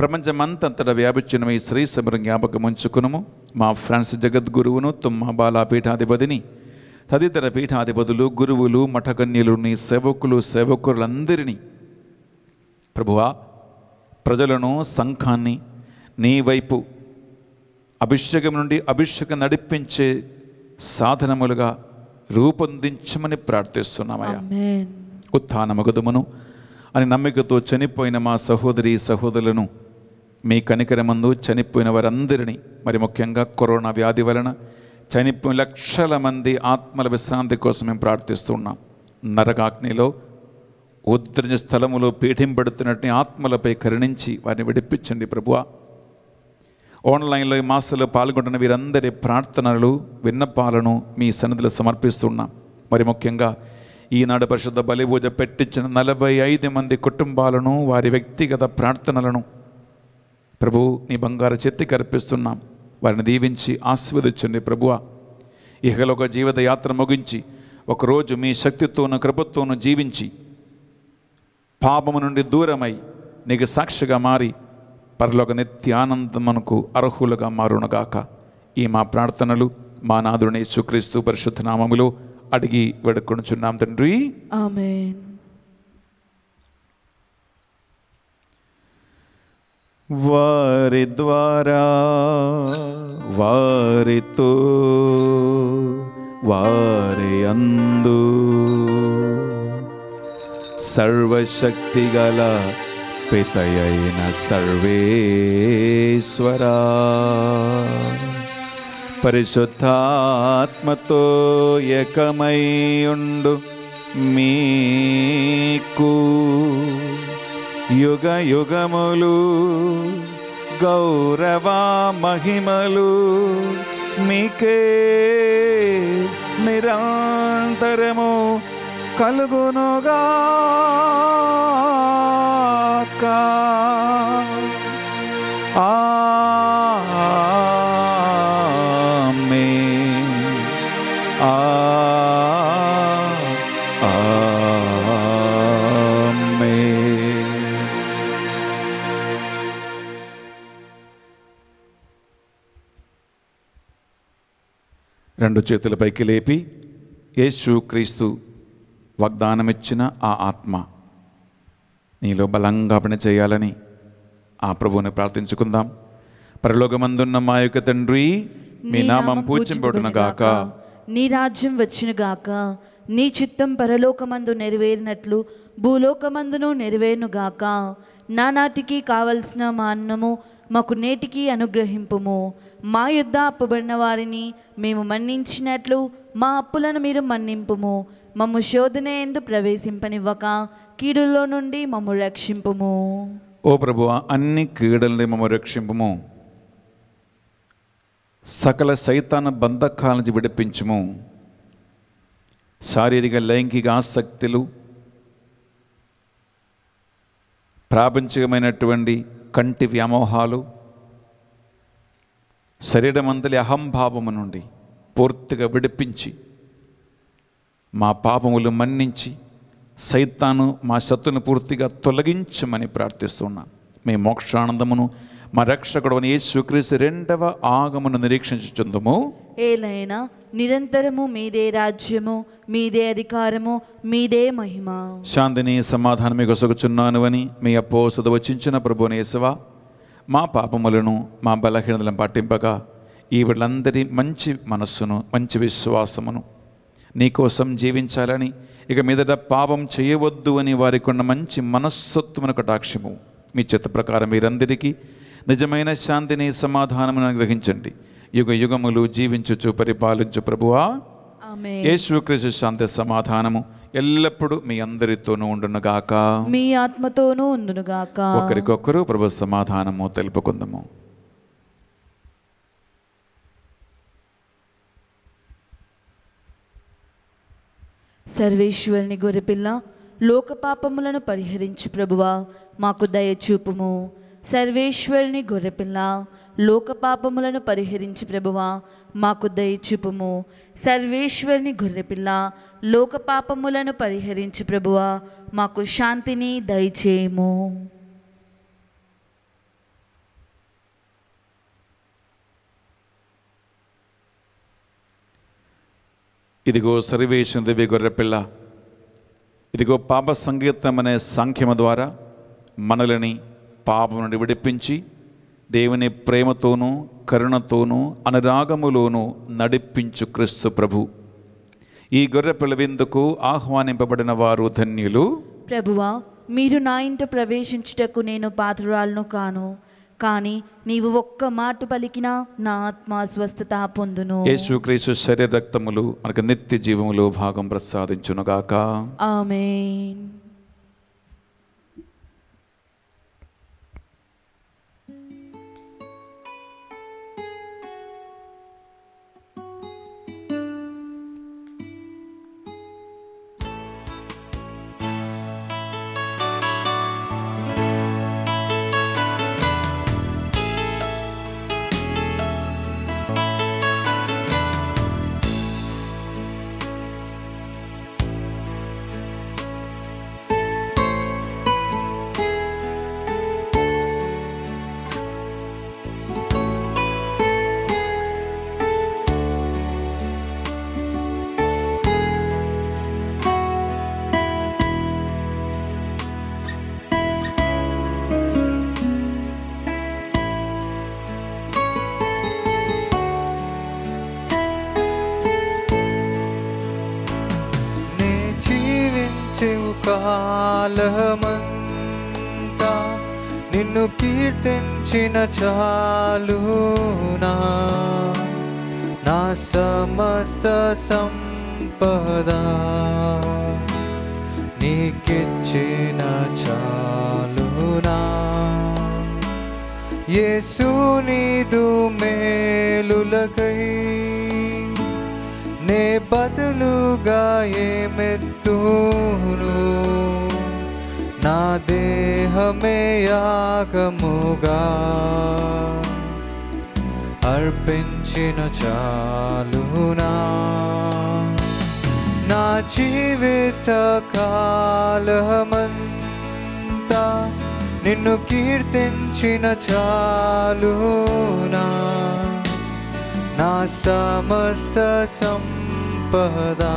ప్రపంచమంతంతటా వ్యాపించిన ఈ శ్రీ సమరం జ్ఞాపకం ఉంచుకునుము మా ఫ్రాన్స్ జగద్గురువును తుమ్మ బాలా పీఠాధిపతిని తదితర పీఠాధిపతులు గురువులు మఠకన్యులు నీ సేవకులు సేవకులందరినీ ప్రభువా ప్రజలను సంఘాన్ని నీ వైపు అభిషేకం నుండి అభిషేకం నడిపించే సాధనములుగా రూపొందించమని ప్రార్థిస్తున్నామయ్యా ఉత్థాన మగుదమును అని నమ్మికతో చనిపోయిన మా సహోదరి సహోదరులను మీ కనికరమందు చనిపోయిన వారందరినీ మరి ముఖ్యంగా కరోనా వ్యాధి వలన చనిపోయిన లక్షల మంది ఆత్మల విశ్రాంతి కోసం మేము ప్రార్థిస్తున్నాం నరకాగ్నిలో ఉద్ధరించ స్థలములో పీఠింపడుతున్నట్టు ఆత్మలపై కరుణించి వారిని విడిపించండి ప్రభువా ఆన్లైన్లో ఈ మాసంలో పాల్గొంటున్న వీరందరి ప్రార్థనలు విన్నపాలను మీ సన్నిధిలో సమర్పిస్తున్నాం మరి ముఖ్యంగా ఈనాడు పరిశుద్ధ బలిపూజ పెట్టించిన నలభై ఐదు మంది కుటుంబాలను వారి వ్యక్తిగత ప్రార్థనలను ప్రభు నీ బంగారు చెత్తి కర్పిస్తున్నాం వారిని దీవించి ఆశీర్వదించండి ప్రభువ ఒక జీవిత యాత్ర ముగించి ఒకరోజు మీ శక్తితోనూ కృపతోనూ జీవించి పాపము నుండి దూరమై నీకు సాక్షిగా మారి పరలోక నిత్యానందమునకు అర్హులుగా మారునుగాక ఈ మా ప్రార్థనలు మా నాదుని సుక్రీస్తు పరిశుద్ధ నామములు అడిగి వెడుకొనుచున్నాం తండ్రి వారి ద్వారా వారితో వారి అందు గల పితయైన సర్వేశ్వరా పరిశుద్ధాత్మతో ఏకమై ఉండు మీకు యుగ యుగములు గౌరవ మహిమలు మీకే నిరంతరము కలుగునుగా ఆ రెండు చేతుల పైకి లేపి యేసు క్రీస్తు వాగ్దానమిచ్చిన ఆ ఆత్మ నీలో బలంగా చేయాలని ఆ ప్రభువుని ప్రార్థించుకుందాం పరలోకమందున్న మా యొక్క తండ్రి మీ నామం గాక నీ రాజ్యం వచ్చిన గాక నీ చిత్తం పరలోకమందు నెరవేరినట్లు భూలోకమందును గాక నానాటికి కావలసిన మా అన్నము మాకు నేటికి అనుగ్రహింపుము మా యుద్ధ అప్పబడిన వారిని మేము మన్నించినట్లు మా అప్పులను మీరు మన్నింపుము మమ్ము శోధన ఎందు ప్రవేశింపనివ్వక కీడులో నుండి మమ్ము రక్షింపుము ఓ ప్రభు అన్ని కీడల్ని మమ్ము రక్షింపుము సకల సైతాన బంధకాల నుంచి విడిపించము శారీరక లైంగిక ఆసక్తులు ప్రాపంచికమైనటువంటి కంటి వ్యామోహాలు శరీరమంతలి అహంభావము నుండి పూర్తిగా విడిపించి మా పాపములు మన్నించి సైతాను మా శత్రుని పూర్తిగా తొలగించమని ప్రార్థిస్తున్నా మీ మోక్షానందమును మా రక్షకుడు యేసుక్రీస్తు రెండవ ఆగమును నిరీక్షించుచుందము ఏలైనా నిరంతరము మీదే రాజ్యము మీదే అధికారము మీదే మహిమ శాంతిని సమాధానమే సగుచున్నాను అని మీ అప్పో సదవచించిన ప్రభునేసవా మా పాపములను మా బలహీనతలను ఈ వీళ్ళందరి మంచి మనస్సును మంచి విశ్వాసమును నీకోసం జీవించాలని ఇక మీదట పాపం చేయవద్దు అని వారికి ఉన్న మంచి మనస్సత్వమున కటాక్షము మీ చెత్త ప్రకారం మీరందరికీ నిజమైన శాంతిని సమాధానమును అనుగ్రహించండి యుగ యుగములు జీవించుచు పరిపాలించు ప్రభువా యేసుక్రీస్తు శాంతి సమాధానము ఎల్లప్పుడూ మీ అందరితోనూ ఉండునుగాక మీ ఆత్మతోనూ ఉండునుగాక ఒకరికొకరు ప్రభు సమాధానము తెలుపుకుందాము సర్వేశ్వరుని గొర్రెపిల్ల లోక పాపములను పరిహరించు ప్రభువా మాకు దయచూపుము సర్వేశ్వరుని గొర్రెపిల్ల లోక పాపములను పరిహరించి ప్రభువా మాకు దయచూపుము సర్వేశ్వరుని గొర్రెపిల్ల లోక పాపములను పరిహరించి ప్రభువా మాకు శాంతిని దయచేయము ఇదిగో సర్వేశ్వర దేవి గొర్రెపిల్ల ఇదిగో పాప సంగీతం అనే సంఖ్యమ ద్వారా మనలని పాపం నుండి విడిపించి దేవుని ప్రేమతోనూ కరుణతోనూ అనురాగములోనూ నడిపించు క్రీస్తు ప్రభు ఈ పిల్ల విందుకు ఆహ్వానింపబడిన వారు ధన్యులు ప్రభువా మీరు నా ఇంట ప్రవేశించుటకు నేను పాత్రురాలను కాను కానీ నీవు ఒక్క మాట పలికినా నా ఆత్మ స్వస్థత పొందును యేసుక్రీస్తు శరీర రక్తములు మనకు నిత్య జీవములు భాగం ప్రసాదించునుగాక ఆమెన్ ఇచ్చిన చాలునా నా సమస్త సంపద నీకిచ్చిన చాలునా ఏసునీదు మేలులకై నే బదులుగా ఏమెత్తును నా దేహమే యాగముగా అర్పించిన చాలునా నా జీవిత కాలమంతా నిన్ను కీర్తించిన చాలునా నా సమస్త సంపదా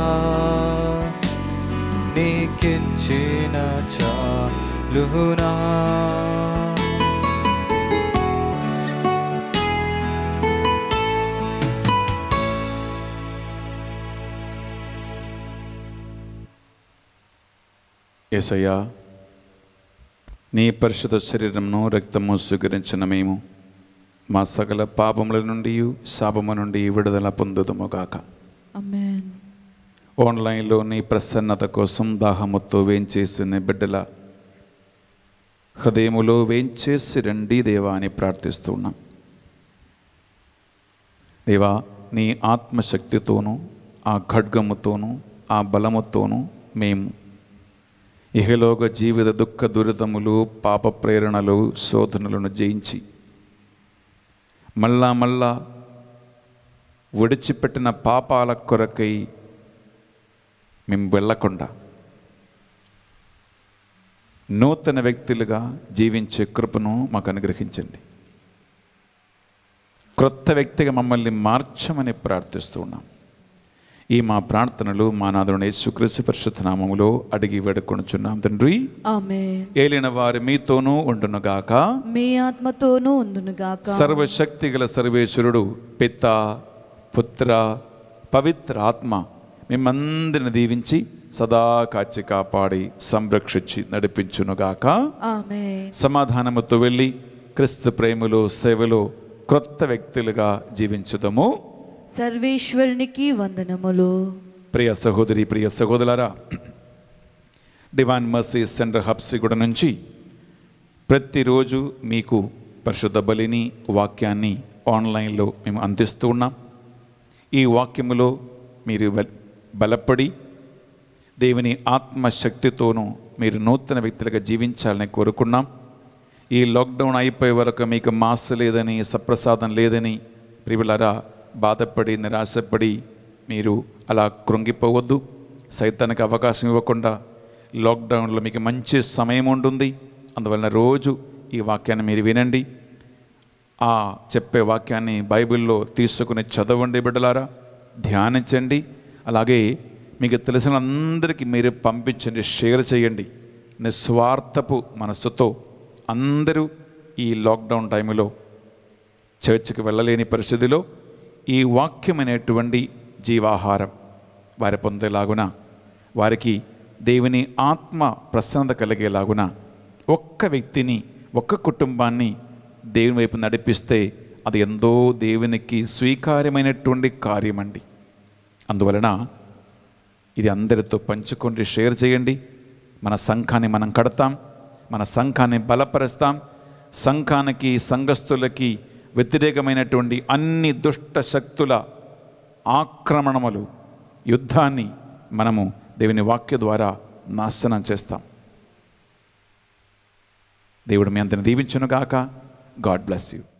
నీకిచ్చిన చాలునా ఏసయ్యా నీ పరిశుద్ధ శరీరమును రక్తము స్వీకరించిన మేము మా సకల పాపముల నుండి శాపము నుండి విడుదల పొందుదుముగాక అమెన్ ఆన్లైన్లో నీ ప్రసన్నత కోసం దాహముతో వేంచేసిన బిడ్డల హృదయములో వేంచేసి రండి దేవా అని ప్రార్థిస్తున్నాం దేవా నీ ఆత్మశక్తితోనూ ఆ ఖడ్గముతోనూ ఆ బలముతోనూ మేము ఇహలోక జీవిత దుఃఖ దురితములు పాప ప్రేరణలు శోధనలను జయించి మళ్ళా మళ్ళా విడిచిపెట్టిన పాపాల కొరకై మేము వెళ్ళకుండా నూతన వ్యక్తులుగా జీవించే కృపను మాకు అనుగ్రహించండి క్రొత్త వ్యక్తిగా మమ్మల్ని మార్చమని ప్రార్థిస్తూ ఉన్నాం ఈ మా ప్రార్థనలు మా నాదుని యేసుక్రీస్తు పరిశుద్ధ నామములో అడిగి వేడుకొనుచున్నాం తండ్రి ఏలిన వారి మీతోనూ ఉండునుగాక మీ ఆత్మతోనూ ఉండునుగాక సర్వశక్తి గల సర్వేశ్వరుడు పిత పుత్ర పవిత్ర ఆత్మ మేమందరిని దీవించి సదా కాచి కాపాడి సంరక్షించి నడిపించునుగాక సమాధానముతో వెళ్ళి క్రిస్తు ప్రేమలు సేవలో క్రొత్త వ్యక్తులుగా జీవించుదము సర్వేశ్వరునికి వందనములు ప్రియ సహోదరి ప్రియ సహోదరులారా డివాన్ మర్సీ సెంటర్ హబ్సి గుడ నుంచి ప్రతిరోజు మీకు పరిశుద్ధ బలిని వాక్యాన్ని ఆన్లైన్లో మేము అందిస్తూ ఉన్నాం ఈ వాక్యములో మీరు బలపడి దేవుని ఆత్మశక్తితోనూ మీరు నూతన వ్యక్తులుగా జీవించాలని కోరుకున్నాం ఈ లాక్డౌన్ అయిపోయే వరకు మీకు మాస్ లేదని సప్రసాదం లేదని ప్రియులరా బాధపడి నిరాశపడి మీరు అలా కృంగిపోవద్దు సైతానికి అవకాశం ఇవ్వకుండా లాక్డౌన్లో మీకు మంచి సమయం ఉంటుంది అందువలన రోజు ఈ వాక్యాన్ని మీరు వినండి ఆ చెప్పే వాక్యాన్ని బైబిల్లో తీసుకుని చదవండి బిడ్డలారా ధ్యానించండి అలాగే మీకు తెలిసిన అందరికీ మీరు పంపించండి షేర్ చేయండి నిస్వార్థపు మనస్సుతో అందరూ ఈ లాక్డౌన్ టైంలో చర్చికి వెళ్ళలేని పరిస్థితిలో ఈ వాక్యం అనేటువంటి జీవాహారం వారి పొందేలాగున వారికి దేవుని ఆత్మ ప్రశాంత కలిగేలాగున ఒక్క వ్యక్తిని ఒక్క కుటుంబాన్ని దేవుని వైపు నడిపిస్తే అది ఎంతో దేవునికి స్వీకార్యమైనటువంటి కార్యమండి అందువలన ఇది అందరితో పంచుకోండి షేర్ చేయండి మన సంఘాన్ని మనం కడతాం మన సంఘాన్ని బలపరుస్తాం సంఘానికి సంఘస్థులకి వ్యతిరేకమైనటువంటి అన్ని దుష్ట శక్తుల ఆక్రమణములు యుద్ధాన్ని మనము దేవుని వాక్య ద్వారా నాశనం చేస్తాం దేవుడు మీ అంతని దీవించునుగాక గాడ్ బ్లెస్ యూ